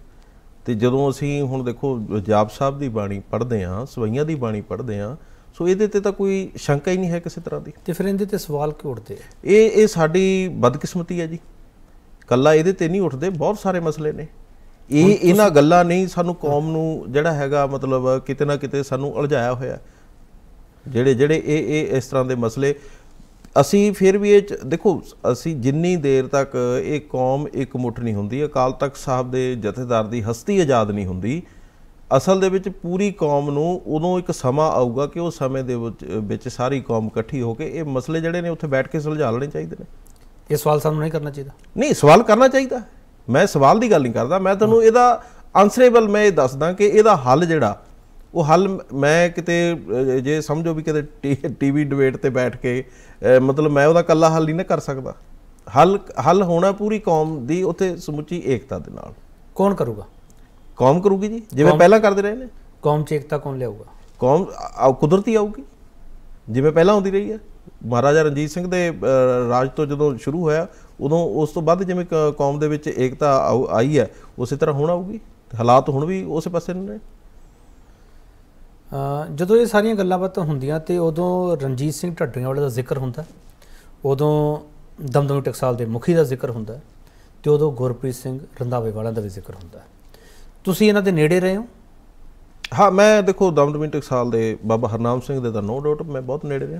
ਤੇ ਜਦੋਂ ਅਸੀਂ ਹੁਣ ਦੇਖੋ ਜਾਪ ਸਾਹਿਬ ਦੀ ਬਾਣੀ ਪੜ੍ਹਦੇ ਆ ਸਵਈਆਂ ਦੀ ਬਾਣੀ ਪੜ੍ਹਦੇ ਆ ਸੋ ਇਹਦੇ ਤੇ ਤਾਂ ਕੋਈ ਸ਼ੰਕਾ ਹੀ ਨਹੀਂ ਹੈ ਕਿਸੇ ਤਰ੍ਹਾਂ ਦੀ ਤੇ ਫਿਰ ਇਹਦੇ ਤੇ ਸਵਾਲ ਕਿਉਂ ਉੱਠਦੇ ਇਹ ਇਹ ਸਾਡੀ ਬਦਕਿਸਮਤੀ ਹੈ ਜੀ ਕੱਲਾ ਇਹਦੇ ਤੇ ਨਹੀਂ ਉੱਠਦੇ ਬਹੁਤ ਸਾਰੇ ਮਸਲੇ ਨੇ ਇਹ ਇਹਨਾਂ ਗੱਲਾਂ ਨਹੀਂ ਸਾਨੂੰ ਕੌਮ ਨੂੰ ਜਿਹੜਾ ਹੈਗਾ ਮਤਲਬ ਕਿਤੇ ਨਾ ਕਿਤੇ ਸਾਨੂੰ ਉਲਝਾਇਆ ਹੋਇਆ ਜਿਹੜੇ ਜਿਹੜੇ ਇਹ ਇਹ ਇਸ ਤਰ੍ਹਾਂ ਦੇ ਮਸਲੇ ਅਸੀਂ ਫਿਰ ਵੀ ਇਹ ਦੇਖੋ ਅਸੀਂ ਜਿੰਨੀ ਦੇਰ ਤੱਕ ਇਹ ਕੌਮ ਇੱਕ ਮੁੱਠ ਨਹੀਂ ਹੁੰਦੀ ਅਕਾਲ ਤਖਤ ਸਾਹਿਬ ਦੇ ਜਥੇਦਾਰ ਦੀ ਹਸਤੀ ਆਜ਼ਾਦ ਨਹੀਂ ਹੁੰਦੀ ਅਸਲ ਦੇ ਵਿੱਚ ਪੂਰੀ ਕੌਮ ਨੂੰ ਉਦੋਂ ਇੱਕ ਸਮਾਂ ਆਊਗਾ ਕਿ ਉਹ ਸਮੇਂ ਦੇ ਵਿੱਚ ਸਾਰੀ ਕੌਮ ਇਕੱਠੀ ਹੋ ਕੇ ਇਹ ਮਸਲੇ ਜਿਹੜੇ ਨੇ ਉੱਥੇ ਬੈਠ ਕੇ ਸੁਲਝਾ ਲੈਣੇ ਚਾਹੀਦੇ ਨੇ ਇਹ ਸਵਾਲ ਸਾਨੂੰ ਨਹੀਂ ਕਰਨਾ ਚਾਹੀਦਾ ਨਹੀਂ ਸਵਾਲ ਕਰਨਾ ਚਾਹੀਦਾ ਮੈਂ ਸਵਾਲ ਦੀ ਗੱਲ ਨਹੀਂ ਕਰਦਾ ਮੈਂ ਤੁਹਾਨੂੰ ਇਹਦਾ ਆਨਸਰੇਬਲ ਮੈਂ ਇਹ ਦੱਸਦਾ ਕਿ ਇਹਦਾ ਹੱਲ ਜਿਹੜਾ ਉਹ ਹੱਲ ਮੈਂ ਕਿਤੇ ਜੇ ਸਮਝੋ ਵੀ ਕਿਤੇ ਟੀਵੀ ਡਿਬੇਟ ਤੇ ਬੈਠ ਕੇ ਮਤਲਬ ਮੈਂ ਉਹਦਾ ਕੱਲਾ ਹੱਲ ਹੀ ਨਾ ਕਰ ਸਕਦਾ ਹੱਲ ਹੱਲ ਹੋਣਾ ਪੂਰੀ ਕੌਮ ਦੀ ਉੱਥੇ ਸਮੁੱਚੀ ਏਕਤਾ ਦੇ ਨਾਲ ਕੌਣ ਕਰੂਗਾ ਕੌਮ ਕਰੂਗੀ ਜੀ ਜਿਵੇਂ ਪਹਿਲਾਂ ਕਰਦੇ ਰਹੇ ਨੇ ਕੌਮ ਚ ਏਕਤਾ ਕੌਣ ਲਿਆਊਗਾ ਕੌਮ ਕੁਦਰਤੀ ਆਊਗੀ ਜਿਵੇਂ ਪਹਿਲਾਂ ਹੁੰਦੀ ਰਹੀ ਹੈ ਮਹਾਰਾਜਾ ਰਣਜੀਤ ਸਿੰਘ ਦੇ ਰਾਜ ਤੋਂ ਜਦੋਂ ਸ਼ੁਰੂ ਹੋਇਆ ਉਦੋਂ ਉਸ ਤੋਂ ਬਾਅਦ ਜਿਵੇਂ ਕੌਮ ਦੇ ਵਿੱਚ ਏਕਤਾ ਆਈ ਹੈ ਉਸੇ ਤਰ੍ਹਾਂ ਹੁਣ ਆਊਗੀ ਹਾਲਾਤ ਹੁਣ ਵੀ ਉਸੇ ਪਾਸੇ ਨੇ ਜਦੋਂ ਇਹ ਸਾਰੀਆਂ ਗੱਲਾਂ ਬਾਤਾਂ ਹੁੰਦੀਆਂ ਤੇ ਉਦੋਂ ਰਣਜੀਤ ਸਿੰਘ ਢੱਡਰੀਆਂ ਵਾਲੇ ਦਾ ਜ਼ਿਕਰ ਹੁੰਦਾ ਉਦੋਂ ਦਮਦਮੀ ਟਕਸਾਲ ਦੇ ਮੁਖੀ ਦਾ ਜ਼ਿਕਰ ਹੁੰਦਾ ਤੇ ਉਦੋਂ ਗੁਰਪ੍ਰੀਤ ਸਿੰਘ ਰੰਧਾਵੇ ਵਾਲਾ ਦਾ ਵੀ ਜ਼ਿਕਰ ਹੁੰਦਾ ਤੁਸੀਂ ਇਹਨਾਂ ਦੇ ਨੇੜੇ ਰਹੇ ਹੋ ਹਾਂ ਮੈਂ ਦੇਖੋ ਦਮਦਮੀ ਟਕਸਾਲ ਦੇ ਬਾਬਾ ਹਰਨਾਮ ਸਿੰਘ ਦੇ ਤਾਂ ਨੋ ਡਾਊਟ ਮੈਂ ਬਹੁਤ ਨੇੜੇ ਰਿਹਾ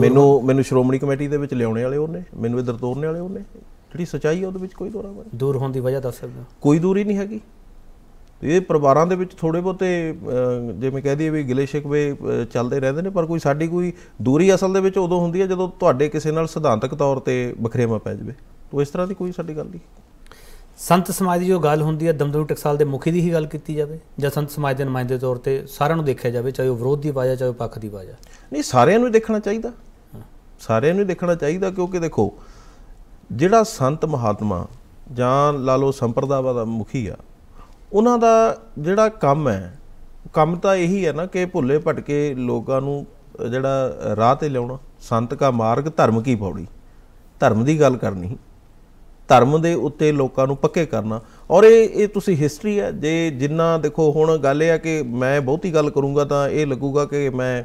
ਮੈਨੂੰ ਮੈਨੂੰ ਸ਼੍ਰੋਮਣੀ ਕਮੇਟੀ ਦੇ ਵਿੱਚ ਲਿਆਉਣੇ ਵਾਲੇ ਉਹਨੇ ਮੈਨੂੰ ਇਧਰ ਤੋਰਨੇ ਵਾਲੇ ਉਹਨੇ ਜਿਹੜੀ ਸਚਾਈ ਹੈ ਉਹਦੇ ਵਿੱਚ ਕੋਈ ਦੋਰਾ ਨਹੀਂ ਦੂਰ ਹੋਣ ਦੀ ਵਜ੍ਹਾ ਦੱਸ ਸਕਦਾ ਕੋਈ ਦੂਰੀ ਨਹੀਂ ਹੈਗੀ ਇਹ ਪਰਿਵਾਰਾਂ ਦੇ ਵਿੱਚ ਥੋੜੇ ਬੋਤੇ ਜਿਵੇਂ ਕਹਿ ਦਈਏ ਵੀ ਗਿਲੇ ਸ਼ਿਕਵੇ ਚੱਲਦੇ ਰਹਿੰਦੇ ਨੇ ਪਰ ਕੋਈ ਸਾਡੀ ਕੋਈ ਦੂਰੀ ਅਸਲ ਦੇ ਵਿੱਚ ਉਦੋਂ ਹੁੰਦੀ ਹੈ ਜਦੋਂ ਤੁਹਾਡੇ ਕਿਸੇ ਨਾਲ ਸਿਧਾਂਤਕ ਤੌਰ ਤੇ ਬਖਰੇਵਾ ਪੈ ਜਾਵੇ ਤੋ ਇਸ ਤਰ੍ਹਾਂ ਦੀ ਕੋਈ ਸਾਡੀ ਗੱਲ ਨਹੀਂ ਸੰਤ ਸਮਾਜ ਦੀ ਜੋ ਗੱਲ ਹੁੰਦੀ ਹੈ ਦਮਦਮੂ ਟਕਸਾਲ ਦੇ ਮੁਖੀ ਦੀ ਹੀ ਗੱਲ ਕੀਤੀ ਜਾਵੇ ਜਾਂ ਸੰਤ ਸਮਾਜ ਦੇ ਨੁਮਾਇੰਦੇ ਤੌਰ ਤੇ ਸਾਰਿਆਂ ਨੂੰ ਦੇਖਿਆ ਜਾਵੇ ਚਾਹੇ ਉਹ ਵਿਰੋਧ ਦੀ ਵਾਜਾ ਚਾਹੇ ਪੱਖ ਦੀ ਵਾਜਾ ਨਹੀਂ ਸਾਰਿਆਂ ਨੂੰ ਦੇਖਣਾ ਚਾਹੀਦਾ ਸਾਰਿਆਂ ਨੂੰ ਦੇਖਣਾ ਚਾਹੀਦਾ ਕਿਉਂਕਿ ਦੇਖੋ ਜਿਹੜਾ ਸੰਤ ਮਹਾਤਮਾ ਜਾਂ ਲਾ ਲਓ ਸੰਪਰਦਾਵਾ ਦਾ ਮੁਖੀ ਆ ਉਹਨਾਂ ਦਾ ਜਿਹੜਾ ਕੰਮ ਹੈ ਕੰਮ ਤਾਂ ਇਹੀ ਹੈ ਨਾ ਕਿ ਭੁੱਲੇ ਭਟਕੇ ਲੋਕਾਂ ਨੂੰ ਜਿਹੜਾ ਰਾਹ ਤੇ ਲਿਆਉਣਾ ਸੰਤ ਕਾ ਮਾਰਗ ਧਰਮ ਕੀ ਪੌੜੀ ਧਰਮ ਦੀ ਗੱਲ ਕਰਨੀ ਧਰਮ ਦੇ ਉੱਤੇ ਲੋਕਾਂ ਨੂੰ ਪੱਕੇ ਕਰਨਾ ਔਰ ਇਹ ਇਹ ਤੁਸੀਂ ਹਿਸਟਰੀ ਹੈ ਜੇ ਜਿੰਨਾ ਦੇਖੋ ਹੁਣ ਗੱਲ ਇਹ ਆ ਕਿ ਮੈਂ ਬਹੁਤੀ ਗੱਲ ਕਰੂੰਗਾ ਤਾਂ ਇਹ ਲੱਗੂਗਾ ਕਿ ਮੈਂ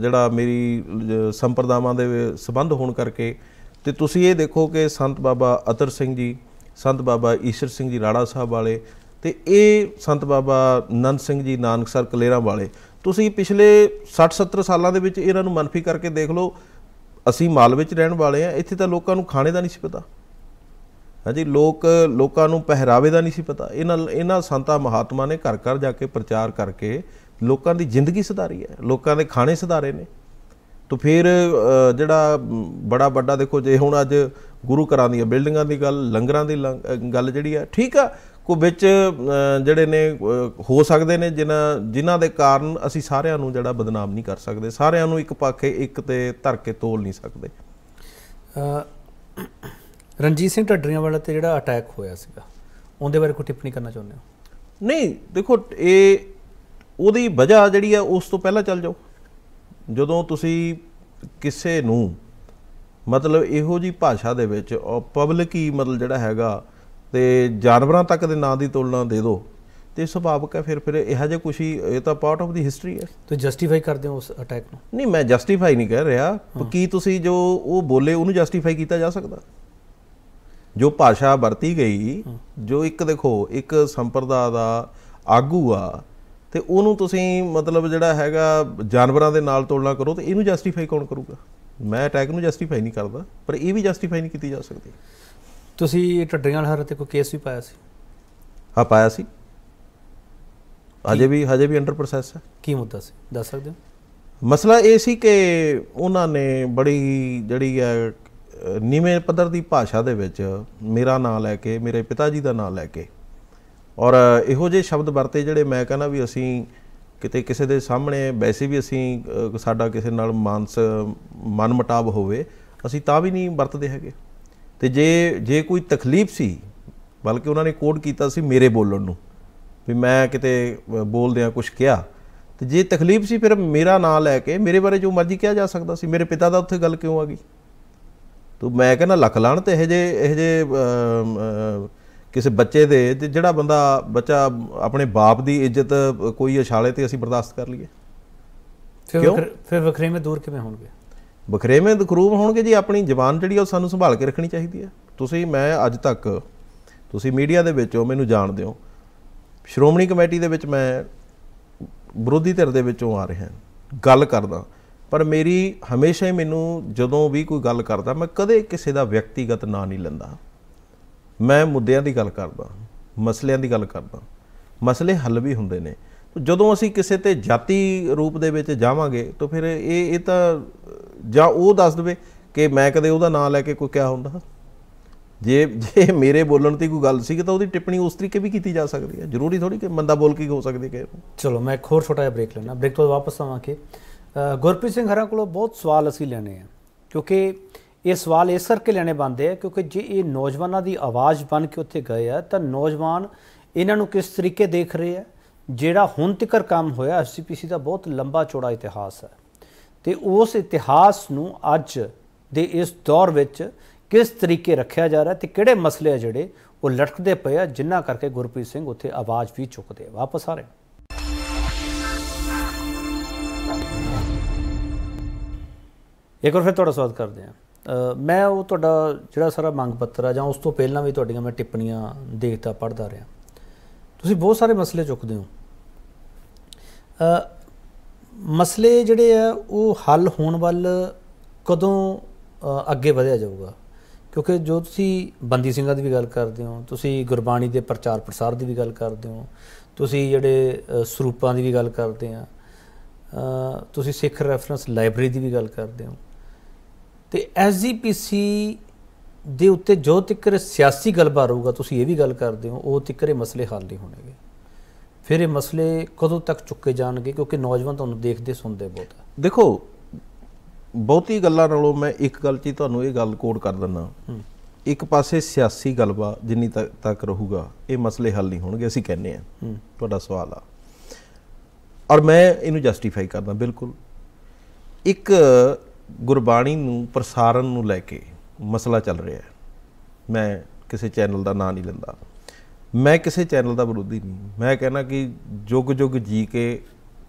ਜਿਹੜਾ ਮੇਰੀ ਸੰਪਰਦਾਵਾਂ ਦੇ ਸਬੰਧ ਹੋਣ ਕਰਕੇ ਤੇ ਤੁਸੀਂ ਇਹ ਦੇਖੋ ਕਿ ਸੰਤ ਬਾਬਾ ਅਤਰ ਸਿੰਘ ਜੀ ਸੰਤ ਬਾਬਾ ਈਸ਼ਰ ਸਿੰਘ ਜੀ ਰਾੜਾ ਸਾਹਿਬ ਵਾਲੇ ਤੇ ਇਹ ਸੰਤ ਬਾਬਾ ਨੰਦ ਸਿੰਘ ਜੀ ਨਾਨਕਸਰ ਕਲੇਰਾ ਵਾਲੇ ਤੁਸੀਂ ਪਿਛਲੇ 60 70 ਸਾਲਾਂ ਦੇ ਵਿੱਚ ਇਹਨਾਂ ਨੂੰ ਮੰਨਫੀ ਕਰਕੇ ਦੇਖ ਲਓ ਅਸੀਂ ਮਾਲ ਵਿੱਚ ਰਹਿਣ ਵਾਲੇ ਆ ਇੱਥੇ ਤਾਂ ਲੋਕਾਂ ਨੂੰ ਖਾਣੇ ਦਾ ਨਹੀਂ ਸੀ ਪਤਾ ਹਾਂਜੀ ਲੋਕ ਲੋਕਾਂ ਨੂੰ ਪਹਿਰਾਵੇ ਦਾ ਨਹੀਂ ਸੀ ਪਤਾ ਇਹਨਾਂ ਇਹਨਾਂ ਸੰਤਾ ਮਹਾਤਮਾ ਨੇ ਘਰ ਘਰ ਜਾ ਕੇ ਪ੍ਰਚਾਰ ਕਰਕੇ ਲੋਕਾਂ ਦੀ ਜ਼ਿੰਦਗੀ ਸੁਧਾਰੀ ਹੈ ਲੋਕਾਂ ਦੇ ਖਾਣੇ ਸੁਧਾਰੇ ਨੇ ਤਾਂ ਫਿਰ ਜਿਹੜਾ ਬੜਾ ਵੱਡਾ ਦੇਖੋ ਜੇ ਹੁਣ ਅੱਜ ਗੁਰੂ ਘਰਾਂ ਦੀਆਂ ਬਿਲਡਿੰਗਾਂ ਦੀ ਗੱਲ ਲੰਗਰਾਂ ਦੀ ਗੱਲ ਜਿਹੜੀ ਆ ਠੀਕ ਆ ਕੋ ਵਿੱਚ ਜਿਹੜੇ ਨੇ ਹੋ ਸਕਦੇ ਨੇ ਜਿਨ੍ਹਾਂ ਜਿਨ੍ਹਾਂ ਦੇ ਕਾਰਨ ਅਸੀਂ ਸਾਰਿਆਂ ਨੂੰ ਜਿਹੜਾ ਬਦਨਾਮ ਨਹੀਂ ਕਰ ਸਕਦੇ ਸਾਰਿਆਂ ਨੂੰ ਇੱਕ ਪੱਖੇ ਇੱਕ ਤੇ ਧਰ ਕੇ ਤੋਲ ਨਹੀਂ ਸਕਦੇ ਰਣਜੀਤ ਸਿੰਘ ਢੱਡਰੀਆਂ ਵਾਲਾ ਤੇ ਜਿਹੜਾ ਅਟੈਕ ਹੋਇਆ ਸੀਗਾ ਉਹਦੇ ਬਾਰੇ ਕੋਈ ਟਿੱਪਣੀ ਕਰਨਾ ਚਾਹੁੰਦੇ ਹੋ ਨਹੀਂ ਦੇਖੋ ਇਹ ਉਹਦੀ ਵਜ੍ਹਾ ਜਿਹੜੀ ਹੈ ਉਸ ਤੋਂ ਪਹਿਲਾਂ ਚੱਲ ਜਾਓ ਜਦੋਂ ਤੁਸੀਂ ਕਿਸੇ ਨੂੰ ਮਤਲਬ ਇਹੋ ਜੀ ਭਾਸ਼ਾ ਦੇ ਵਿੱਚ ਪਬਲਿਕ ਹੀ ਮਤਲਬ ਜਿਹੜਾ ਹੈਗਾ ਤੇ ਜਾਨਵਰਾਂ ਤੱਕ ਦੇ ਨਾਂ ਦੀ ਤੁਲਨਾ ਦੇ ਦਿਓ ਤੇ ਸੁਭਾਵਕ ਹੈ ਫਿਰ ਫਿਰ ਇਹੋ ਜਿਹਾ ਕੁਝ ਹੀ ਇਹ ਤਾਂ ਪਾਰਟ ਆਫ ਦੀ ਹਿਸਟਰੀ ਹੈ ਤੇ ਜਸਟੀਫਾਈ ਕਰਦੇ ਹੋ ਉਸ ਅਟੈਕ ਨੂੰ ਨਹੀਂ ਮੈਂ ਜਸਟੀਫਾਈ ਨਹੀਂ ਕਰ ਰਿਹਾ ਕੀ ਤੁਸੀਂ ਜੋ ਉਹ ਬੋਲੇ ਉਹਨੂੰ ਜਸਟੀਫਾਈ ਕੀਤਾ ਜਾ ਸਕਦਾ ਜੋ ਭਾਸ਼ਾ ਵਰਤੀ ਗਈ ਜੋ ਇੱਕ ਦੇਖੋ ਇੱਕ ਸੰਪਰਦਾ ਦਾ ਆਗੂ ਆ ਤੇ ਉਹਨੂੰ ਤੁਸੀਂ ਮਤਲਬ ਜਿਹੜਾ ਹੈਗਾ ਜਾਨਵਰਾਂ ਦੇ ਨਾਲ ਤੁਲਨਾ ਕਰੋ ਤੇ ਇਹਨੂੰ ਜਸਟੀਫਾਈ ਕੌਣ ਕਰੂਗਾ ਮੈਂ ਅਟੈਕ ਨੂੰ ਜਸਟੀਫਾਈ ਨਹੀਂ ਕਰਦਾ ਪਰ ਇਹ ਵੀ ਜਸਟੀਫਾਈ ਨਹੀਂ ਕੀਤੀ ਜਾ ਸਕਦੀ ਤੁਸੀਂ ਟੱਡਰੀਆਂ ਹਰ ਤੇ ਕੋਈ ਕੇਸ ਵੀ ਪਾਇਆ ਸੀ ਹਾਂ ਪਾਇਆ ਸੀ ਅਜੇ ਵੀ ਹਜੇ ਵੀ ਅੰਡਰ ਪ੍ਰੋਸੈਸ ਹੈ ਕੀ ਮੁੱਦਾ ਸੀ ਦੱਸ ਸਕਦੇ ਹੋ ਮਸਲਾ ਇਹ ਸੀ ਕਿ ਉਹਨਾਂ ਨੇ ਬੜੀ ਜਿਹੜੀ ਹੈ ਨੀਵੇਂ ਪੱਧਰ ਦੀ ਭਾਸ਼ਾ ਦੇ ਵਿੱਚ ਮੇਰਾ ਨਾਮ ਲੈ ਕੇ ਮੇਰੇ ਪਿਤਾ ਜੀ ਦਾ ਨਾਮ ਲੈ ਕੇ ਔਰ ਇਹੋ ਜਿਹੇ ਸ਼ਬਦ ਵਰਤੇ ਜਿਹੜੇ ਮੈਂ ਕਹਿੰਦਾ ਵੀ ਅਸੀਂ ਕਿਤੇ ਕਿਸੇ ਦੇ ਸਾਹਮਣੇ ਵੈਸੇ ਵੀ ਅਸੀਂ ਸਾਡਾ ਕਿਸੇ ਨਾਲ ਮਾਨਸ ਮਨਮਟਾਵ ਹੋਵੇ ਅਸੀਂ ਤਾਂ ਵੀ ਨਹੀਂ ਵਰਤਦੇ ਹੈਗੇ ਤੇ ਜੇ ਜੇ ਕੋਈ ਤਕਲੀਫ ਸੀ ਬਲਕਿ ਉਹਨਾਂ ਨੇ ਕੋਡ ਕੀਤਾ ਸੀ ਮੇਰੇ ਬੋਲਣ ਨੂੰ ਵੀ ਮੈਂ ਕਿਤੇ ਬੋਲਦਿਆਂ ਕੁਝ ਕਿਹਾ ਤੇ ਜੇ ਤਕਲੀਫ ਸੀ ਫਿਰ ਮੇਰਾ ਨਾਂ ਲੈ ਕੇ ਮੇਰੇ ਬਾਰੇ ਜੋ ਮਰਜ਼ੀ ਕਿਹਾ ਜਾ ਸਕਦਾ ਸੀ ਮੇਰੇ ਪਿਤਾ ਦਾ ਉੱਥੇ ਗੱਲ ਕਿਉਂ ਆ ਗਈ ਤੋ ਮੈਂ ਕਹਿੰਦਾ ਲੱਖ ਲਾਣ ਤੇ ਇਹ ਜੇ ਇਹ ਜੇ ਕਿਸੇ ਬੱਚੇ ਦੇ ਤੇ ਜਿਹੜਾ ਬੰਦਾ ਬੱਚਾ ਆਪਣੇ ਬਾਪ ਦੀ ਇੱਜ਼ਤ ਕੋਈ ਅਸ਼ਾਲੇ ਤੇ ਅਸੀਂ ਬਰਦਾਸ਼ਤ ਕਰ ਲਈਏ ਫਿਰ ਫਿਰ ਵਖਰੇਵੇਂ ਦੂਰ ਕਿਵੇਂ ਹੋਣਗੇ ਵਖਰੇਵੇਂ ਦਖਰੂਮ ਹੋਣਗੇ ਜੀ ਆਪਣੀ ਜ਼ਬਾਨ ਜਿਹੜੀ ਉਹ ਸਾਨੂੰ ਸੰਭਾਲ ਕੇ ਰੱਖਣੀ ਚਾਹੀਦੀ ਹੈ ਤੁਸੀਂ ਮੈਂ ਅੱਜ ਤੱਕ ਤੁਸੀਂ ਮੀਡੀਆ ਦੇ ਵਿੱਚੋਂ ਮੈਨੂੰ ਜਾਣਦੇ ਹੋ ਸ਼੍ਰੋਮਣੀ ਕਮੇਟੀ ਦੇ ਵਿੱਚ ਮੈਂ ਵਿਰੋਧੀ ਧਿਰ ਦੇ ਵਿੱਚੋਂ ਆ ਰਿਹਾ ਗੱਲ ਕਰਦਾ ਪਰ ਮੇਰੀ ਹਮੇਸ਼ਾ ਹੀ ਮੈਨੂੰ ਜਦੋਂ ਵੀ ਕੋਈ ਗੱਲ ਕਰਦਾ ਮੈਂ ਕਦੇ ਕਿਸੇ ਦਾ ਵਿਅਕਤੀਗਤ ਨਾਂ ਨਹੀਂ ਲੈਂਦਾ ਮੈਂ ਮੁੱਦਿਆਂ ਦੀ ਗੱਲ ਕਰਦਾ ਮਸਲਿਆਂ ਦੀ ਗੱਲ ਕਰਦਾ ਮਸਲੇ ਹੱਲ ਵੀ ਹੁੰਦੇ ਨੇ ਜਦੋਂ ਅਸੀਂ ਕਿਸੇ ਤੇ ਜਾਤੀ ਰੂਪ ਦੇ ਵਿੱਚ ਜਾਵਾਂਗੇ ਤਾਂ ਫਿਰ ਇਹ ਇਹ ਤਾਂ ਜਾਂ ਉਹ ਦੱਸ ਦੇਵੇ ਕਿ ਮੈਂ ਕਦੇ ਉਹਦਾ ਨਾਂ ਲੈ ਕੇ ਕੋਈ ਕਿਹਾ ਹੁੰਦਾ ਜੇ ਜੇ ਮੇਰੇ ਬੋਲਣ ਤੇ ਕੋਈ ਗੱਲ ਸੀ ਤਾਂ ਉਹਦੀ ਟਿੱਪਣੀ ਉਸ ਤਰੀਕੇ ਵੀ ਕੀਤੀ ਜਾ ਸਕਦੀ ਹੈ ਜ਼ਰੂਰੀ ਥੋੜੀ ਕਿ ਬੰਦਾ ਬੋਲ ਕੇ ਹੋ ਸਕਦੀ ਕਿ ਚਲੋ ਮੈਂ ਇੱਕ ਹੋਰ ਛੋਟਾ ਜਿਹਾ ਬ੍ਰੇਕ ਲੈਣਾ ਬ੍ਰੇਕ ਤੋਂ ਵਾਪਸ ਆਵਾਂਗੇ ਗੁਰਪ੍ਰੀਤ ਸਿੰਘ ਹਰਾਂ ਕੋਲੋਂ ਬਹੁਤ ਸਵਾਲ ਅਸੀਂ ਲੈਣੇ ਆ ਕਿਉਂਕਿ ਇਹ ਸਵਾਲ ਇਸ ਕਰਕੇ ਲੈਣੇ ਬੰਦੇ ਆ ਕਿਉਂਕਿ ਜੇ ਇਹ ਨੌਜਵਾਨਾਂ ਦੀ ਆਵਾਜ਼ ਬਣ ਕੇ ਉੱਥੇ ਗਏ ਆ ਤਾਂ ਨੌਜਵਾਨ ਇਹਨਾਂ ਨੂੰ ਕਿਸ ਤਰੀਕੇ ਦੇਖ ਰਹੇ ਆ ਜਿਹੜਾ ਹੁਣ ਤੱਕਰ ਕੰਮ ਹੋਇਆ ਐਸਸੀਪੀਸੀ ਦਾ ਬਹੁਤ ਲੰਬਾ ਚੌੜਾ ਇਤਿਹਾਸ ਹੈ ਤੇ ਉਸ ਇਤਿਹਾਸ ਨੂੰ ਅੱਜ ਦੇ ਇਸ ਦੌਰ ਵਿੱਚ ਕਿਸ ਤਰੀਕੇ ਰੱਖਿਆ ਜਾ ਰਿਹਾ ਤੇ ਕਿਹੜੇ ਮਸਲੇ ਆ ਜਿਹੜੇ ਉਹ ਲਟਕਦੇ ਪਏ ਆ ਜਿੰਨਾ ਕਰਕੇ ਗੁਰਪ੍ਰੀਤ ਸਿੰਘ ਉੱਥੇ ਆਵਾਜ਼ ਵੀ ਚੁੱਕਦੇ ਵਾਪਸ ਆ ਰਹੇ ਇੱਕ ਵਾਰ ਫਿਰ ਤੁਹਾਡਾ ਸਵਾਗਤ ਕਰਦੇ ਹਾਂ ਮੈਂ ਉਹ ਤੁਹਾਡਾ ਜਿਹੜਾ ਸਾਰਾ ਮੰਗ ਪੱਤਰ ਆ ਜਾਂ ਉਸ ਤੋਂ ਪਹਿਲਾਂ ਵੀ ਤੁਹਾਡੀਆਂ ਮੈਂ ਟਿੱਪਣੀਆਂ ਦੇਖਦਾ ਪੜਦਾ ਰਿਹਾ ਤੁਸੀਂ ਬਹੁਤ ਸਾਰੇ ਮਸਲੇ ਚੁੱਕਦੇ ਹੋ ਮਸਲੇ ਜਿਹੜੇ ਆ ਉਹ ਹੱਲ ਹੋਣ ਵੱਲ ਕਦੋਂ ਅੱਗੇ ਵਧਿਆ ਜਾਊਗਾ ਕਿਉਂਕਿ ਜੋ ਤੁਸੀਂ ਬੰਦੀ ਸਿੰਘਾਂ ਦੀ ਵੀ ਗੱਲ ਕਰਦੇ ਹੋ ਤੁਸੀਂ ਗੁਰਬਾਣੀ ਦੇ ਪ੍ਰਚਾਰ ਪ੍ਰਸਾਰ ਦੀ ਵੀ ਗੱਲ ਕਰਦੇ ਹੋ ਤੁਸੀਂ ਜਿਹੜੇ ਸਰੂਪਾਂ ਦੀ ਵੀ ਗੱਲ ਕਰਦੇ ਆ ਤੁਸੀਂ ਸਿੱਖ ਰੈਫਰੈਂਸ ਲਾਇਬ੍ਰੇਰੀ ਦੀ ਵੀ ਗੱਲ ਕਰਦੇ ਹੋ ਤੇ ਐਸਜੀਪੀਸੀ ਦੇ ਉੱਤੇ ਜੋ ਤਿੱਕਰ ਸਿਆਸੀ ਗੱਲਬਾਤ ਹੋਊਗਾ ਤੁਸੀਂ ਇਹ ਵੀ ਗੱਲ ਕਰਦੇ ਹੋ ਉਹ ਤਿੱਕਰ ਇਹ ਮਸਲੇ ਹੱਲ ਨਹੀਂ ਹੋਣਗੇ ਫਿਰ ਇਹ ਮਸਲੇ ਕਦੋਂ ਤੱਕ ਚੁੱਕੇ ਜਾਣਗੇ ਕਿਉਂਕਿ ਨੌਜਵਾਨ ਤੁਹਾਨੂੰ ਦੇਖਦੇ ਸੁਣਦੇ ਬਹੁਤ ਹੈ ਦੇਖੋ ਬਹੁਤੀ ਗੱਲਾਂ ਨਾਲੋਂ ਮੈਂ ਇੱਕ ਗੱਲ 'ਚ ਤੁਹਾਨੂੰ ਇਹ ਗੱਲ ਕੋਡ ਕਰ ਦਿੰਦਾ ਇੱਕ ਪਾਸੇ ਸਿਆਸੀ ਗਲਬਾ ਜਿੰਨੀ ਤੱਕ ਰਹੂਗਾ ਇਹ ਮਸਲੇ ਹੱਲ ਨਹੀਂ ਹੋਣਗੇ ਅਸੀਂ ਕਹਿੰਦੇ ਆ ਤੁਹਾਡਾ ਸਵਾਲ ਆ ਔਰ ਮੈਂ ਇਹਨੂੰ ਜਸਟੀਫਾਈ ਕਰਦਾ ਬਿਲਕੁਲ ਇੱਕ ਗੁਰਬਾਣੀ ਨੂੰ ਪ੍ਰਸਾਰਨ ਨੂੰ ਲੈ ਕੇ ਮਸਲਾ ਚੱਲ ਰਿਹਾ ਹੈ ਮੈਂ ਕਿਸੇ ਚੈਨਲ ਦਾ ਨਾਂ ਨਹੀਂ ਲੈਂਦਾ ਮੈਂ ਕਿਸੇ ਚੈਨਲ ਦਾ ਵਿਰੋਧੀ ਨਹੀਂ ਮੈਂ ਕਹਿੰਦਾ ਕਿ ਜੁਗ ਜੁਗ ਜੀ ਕੇ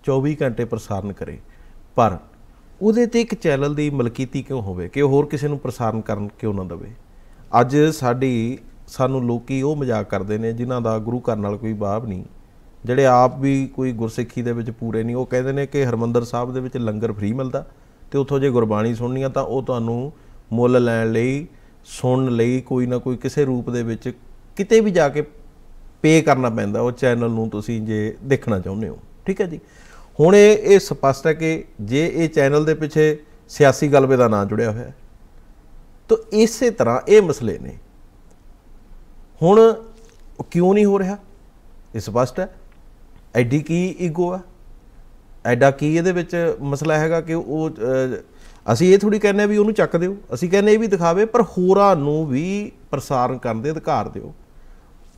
24 ਘੰਟੇ ਪ੍ਰਸਾਰਨ ਕਰੇ ਪਰ ਉਹਦੇ ਤੇ ਇੱਕ ਚੈਨਲ ਦੀ ਮਲਕੀਤੀ ਕਿਉਂ ਹੋਵੇ ਕਿ ਹੋਰ ਕਿਸੇ ਨੂੰ ਪ੍ਰਸਾਰਨ ਕਰਨ ਕਿਉਂ ਨਾ ਦਵੇ ਅੱਜ ਸਾਡੀ ਸਾਨੂੰ ਲੋਕੀ ਉਹ ਮਜ਼ਾਕ ਕਰਦੇ ਨੇ ਜਿਨ੍ਹਾਂ ਦਾ ਗੁਰੂ ਘਰ ਨਾਲ ਕੋਈ ਬਾਪ ਨਹੀਂ ਜਿਹੜੇ ਆਪ ਵੀ ਕੋਈ ਗੁਰਸਿੱਖੀ ਦੇ ਵਿੱਚ ਪੂਰੇ ਨਹੀਂ ਉਹ ਕਹਿੰਦੇ ਨੇ ਕਿ ਹਰਮੰਦਰ ਸਾਹਿਬ ਦੇ ਵਿੱਚ ਲੰਗਰ ਫ੍ਰੀ ਮਿਲਦਾ ਤੇ ਉੱਥੋਂ ਜੇ ਗੁਰਬਾਣੀ ਸੁਣਨੀ ਆ ਤਾਂ ਉਹ ਤੁਹਾਨੂੰ ਮੁੱਲ ਲੈਣ ਲਈ ਸੁਣਨ ਲਈ ਕੋਈ ਨਾ ਕੋਈ ਕਿਸੇ ਰੂਪ ਦੇ ਵਿੱਚ ਕਿਤੇ ਵੀ ਜਾ ਕੇ ਪੇ ਕਰਨਾ ਪੈਂਦਾ ਉਹ ਚੈਨਲ ਨੂੰ ਤੁਸੀਂ ਜੇ ਦੇਖਣਾ ਚਾਹੁੰਦੇ ਹੋ ਠੀਕ ਹੈ ਜੀ ਹੁਣ ਇਹ ਇਹ ਸਪਸ਼ਟ ਹੈ ਕਿ ਜੇ ਇਹ ਚੈਨਲ ਦੇ ਪਿੱਛੇ ਸਿਆਸੀ ਗਲਬੇ ਦਾ ਨਾਂ ਜੁੜਿਆ ਹੋਇਆ ਹੈ ਤਾਂ ਇਸੇ ਤਰ੍ਹਾਂ ਇਹ ਮਸਲੇ ਨੇ ਹੁਣ ਕਿਉਂ ਨਹੀਂ ਹੋ ਰਿਹਾ ਇਹ ਸਪਸ਼ਟ ਹੈ ਐਡੀ ਕੀ ਈਗੋ ਆ ਐਡਾ ਕੀ ਇਹਦੇ ਵਿੱਚ ਮਸਲਾ ਹੈਗਾ ਕਿ ਉਹ ਅਸੀਂ ਇਹ ਥੋੜੀ ਕਹਿੰਦੇ ਵੀ ਉਹਨੂੰ ਚੱਕ ਦਿਓ ਅਸੀਂ ਕਹਿੰਦੇ ਇਹ ਵੀ ਦਿਖਾਵੇ ਪਰ ਹੋਰਾਂ ਨੂੰ ਵੀ ਪ੍ਰਸਾਰਣ ਕਰਨ ਦੇ ਅਧਿਕਾਰ ਦਿਓ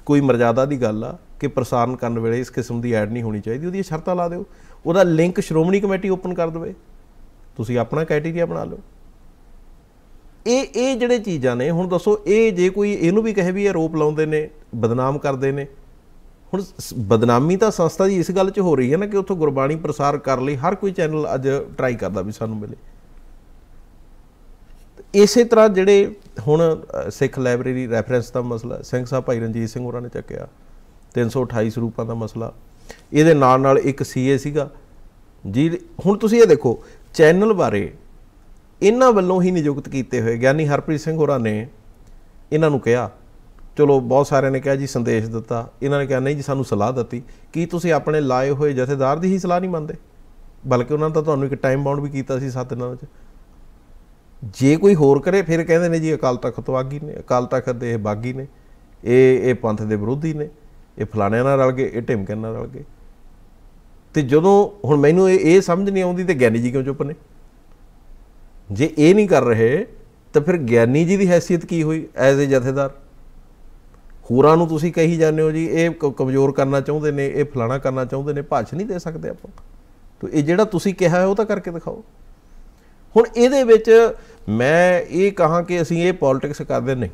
ਕੋਈ ਮਰਜ਼ਾਦਾ ਦੀ ਗੱਲ ਆ ਕਿ ਪ੍ਰਸਾਰਣ ਕਰਨ ਵੇਲੇ ਇਸ ਕਿਸਮ ਦੀ ਐਡ ਨਹੀਂ ਹੋਣੀ ਚਾਹੀਦੀ ਉਹਦੀ ਸ਼ਰਤਾਂ ਲਾ ਦਿਓ ਉਹਦਾ ਲਿੰਕ ਸ਼੍ਰੋਮਣੀ ਕਮੇਟੀ ਓਪਨ ਕਰ ਦਵੇ ਤੁਸੀਂ ਆਪਣਾ ਕ੍ਰਾਈਟੇਰੀਆ ਬਣਾ ਲਓ ਇਹ ਇਹ ਜਿਹੜੇ ਚੀਜ਼ਾਂ ਨੇ ਹੁਣ ਦੱਸੋ ਇਹ ਜੇ ਕੋਈ ਇਹਨੂੰ ਵੀ ਕਹੇ ਵੀ ਇਹ ਆਰੋਪ ਲਾਉਂਦੇ ਨੇ ਬਦਨਾਮ ਕਰਦੇ ਨੇ ਹੁਣ ਬਦਨਾਮੀ ਤਾਂ ਸੰਸਥਾ ਦੀ ਇਸ ਗੱਲ 'ਚ ਹੋ ਰਹੀ ਹੈ ਨਾ ਕਿ ਉੱਥੋਂ ਗੁਰਬਾਣੀ ਪ੍ਰਸਾਰ ਕਰ ਲਈ ਹਰ ਕੋਈ ਚੈਨਲ ਅੱਜ ਟਰਾਈ ਕਰਦਾ ਵੀ ਸਾਨੂੰ ਮਿਲੇ ਇਸੇ ਤਰ੍ਹਾਂ ਜਿਹੜੇ ਹੁਣ ਸਿੱਖ ਲਾਇਬ੍ਰੇਰੀ ਰੈਫਰੈਂਸ ਦਾ ਮਸਲਾ ਸਿੰਘ ਸਾਹਿਬ ਭਾਈ ਰਣਜੀਤ ਸਿੰਘ ਹੋਰਾਂ ਨੇ ਚੱਕਿਆ 328 ਸਰੂਪਾਂ ਦਾ ਮਸਲਾ ਇਹਦੇ ਨਾਲ ਨਾਲ ਇੱਕ ਸੀਏ ਸੀਗਾ ਜੀ ਹੁਣ ਤੁਸੀਂ ਇਹ ਦੇਖੋ ਚੈਨਲ ਬਾਰੇ ਇਹਨਾਂ ਵੱਲੋਂ ਹੀ ਨਿਯੁਕਤ ਕੀਤੇ ਹੋਏ ਗਿਆਨੀ ਹਰਪ੍ਰੀਤ ਸਿੰਘ ਹੋਰਾਂ ਨੇ ਇਹਨਾਂ ਨੂੰ ਕਿਹਾ ਚਲੋ ਬਹੁਤ ਸਾਰਿਆਂ ਨੇ ਕਿਹਾ ਜੀ ਸੰਦੇਸ਼ ਦਿੱਤਾ ਇਹਨਾਂ ਨੇ ਕਿਹਾ ਨਹੀਂ ਜੀ ਸਾਨੂੰ ਸਲਾਹ ਦਿੱਤੀ ਕੀ ਤੁਸੀਂ ਆਪਣੇ ਲਾਏ ਹੋਏ ਜਥੇਦਾਰ ਦੀ ਹੀ ਸਲਾਹ ਨਹੀਂ ਮੰਨਦੇ ਬਲਕਿ ਉਹਨਾਂ ਦਾ ਤੁਹਾਨੂੰ ਇੱਕ ਟਾਈਮ ਬਾਉਂਡ ਵੀ ਕੀਤਾ ਸੀ 7 ਦਿਨਾਂ ਵਿੱਚ ਜੇ ਕੋਈ ਹੋਰ ਕਰੇ ਫਿਰ ਕਹਿੰਦੇ ਨੇ ਜੀ ਅਕਾਲ ਤਖਤ ਵਾਗੀ ਨੇ ਅਕਾਲ ਤਖਤ ਦੇ ਇਹ ਬਾਗੀ ਨੇ ਇਹ ਇਹ ਪੰਥ ਦੇ ਵਿਰੋਧੀ ਨੇ ਇਹ ਫਲਾਣਿਆਂ ਨਾਲ ਰਲ ਗਏ ਇਹ ਢਿਮਕਿਆਂ ਨਾਲ ਰਲ ਗਏ ਤੇ ਜਦੋਂ ਹੁਣ ਮੈਨੂੰ ਇਹ ਇਹ ਸਮਝ ਨਹੀਂ ਆਉਂਦੀ ਤੇ ਗਿਆਨੀ ਜੀ ਕਿਉਂ ਚੁੱਪ ਨੇ ਜੇ ਇਹ ਨਹੀਂ ਕਰ ਰਹੇ ਤਾਂ ਫਿਰ ਗਿਆਨੀ ਜੀ ਦੀ ਹیثیت ਕੀ ਹੋਈ ਐਜ਼ ਅ ਜਥੇਦਾਰ ਹੂਰਾਂ ਨੂੰ ਤੁਸੀਂ ਕਹੀ ਜਾਂਦੇ ਹੋ ਜੀ ਇਹ ਕਮਜ਼ੋਰ ਕਰਨਾ ਚਾਹੁੰਦੇ ਨੇ ਇਹ ਫਲਾਣਾ ਕਰਨਾ ਚਾਹੁੰਦੇ ਨੇ ਭਾਸ਼ ਨਹੀਂ ਦੇ ਸਕਦੇ ਆਪਾਂ ਤੋਂ ਇਹ ਜਿਹੜਾ ਤੁਸੀਂ ਕਿਹਾ ਹੈ ਉਹ ਤਾਂ ਕਰਕੇ ਦਿਖਾਓ ਹੁਣ ਇਹਦੇ ਵਿੱਚ ਮੈਂ ਇਹ ਕਹਾਂ ਕਿ ਅਸੀਂ ਇਹ ਪੋਲਿਟਿਕਸ ਕਰਦੇ ਨਹੀਂ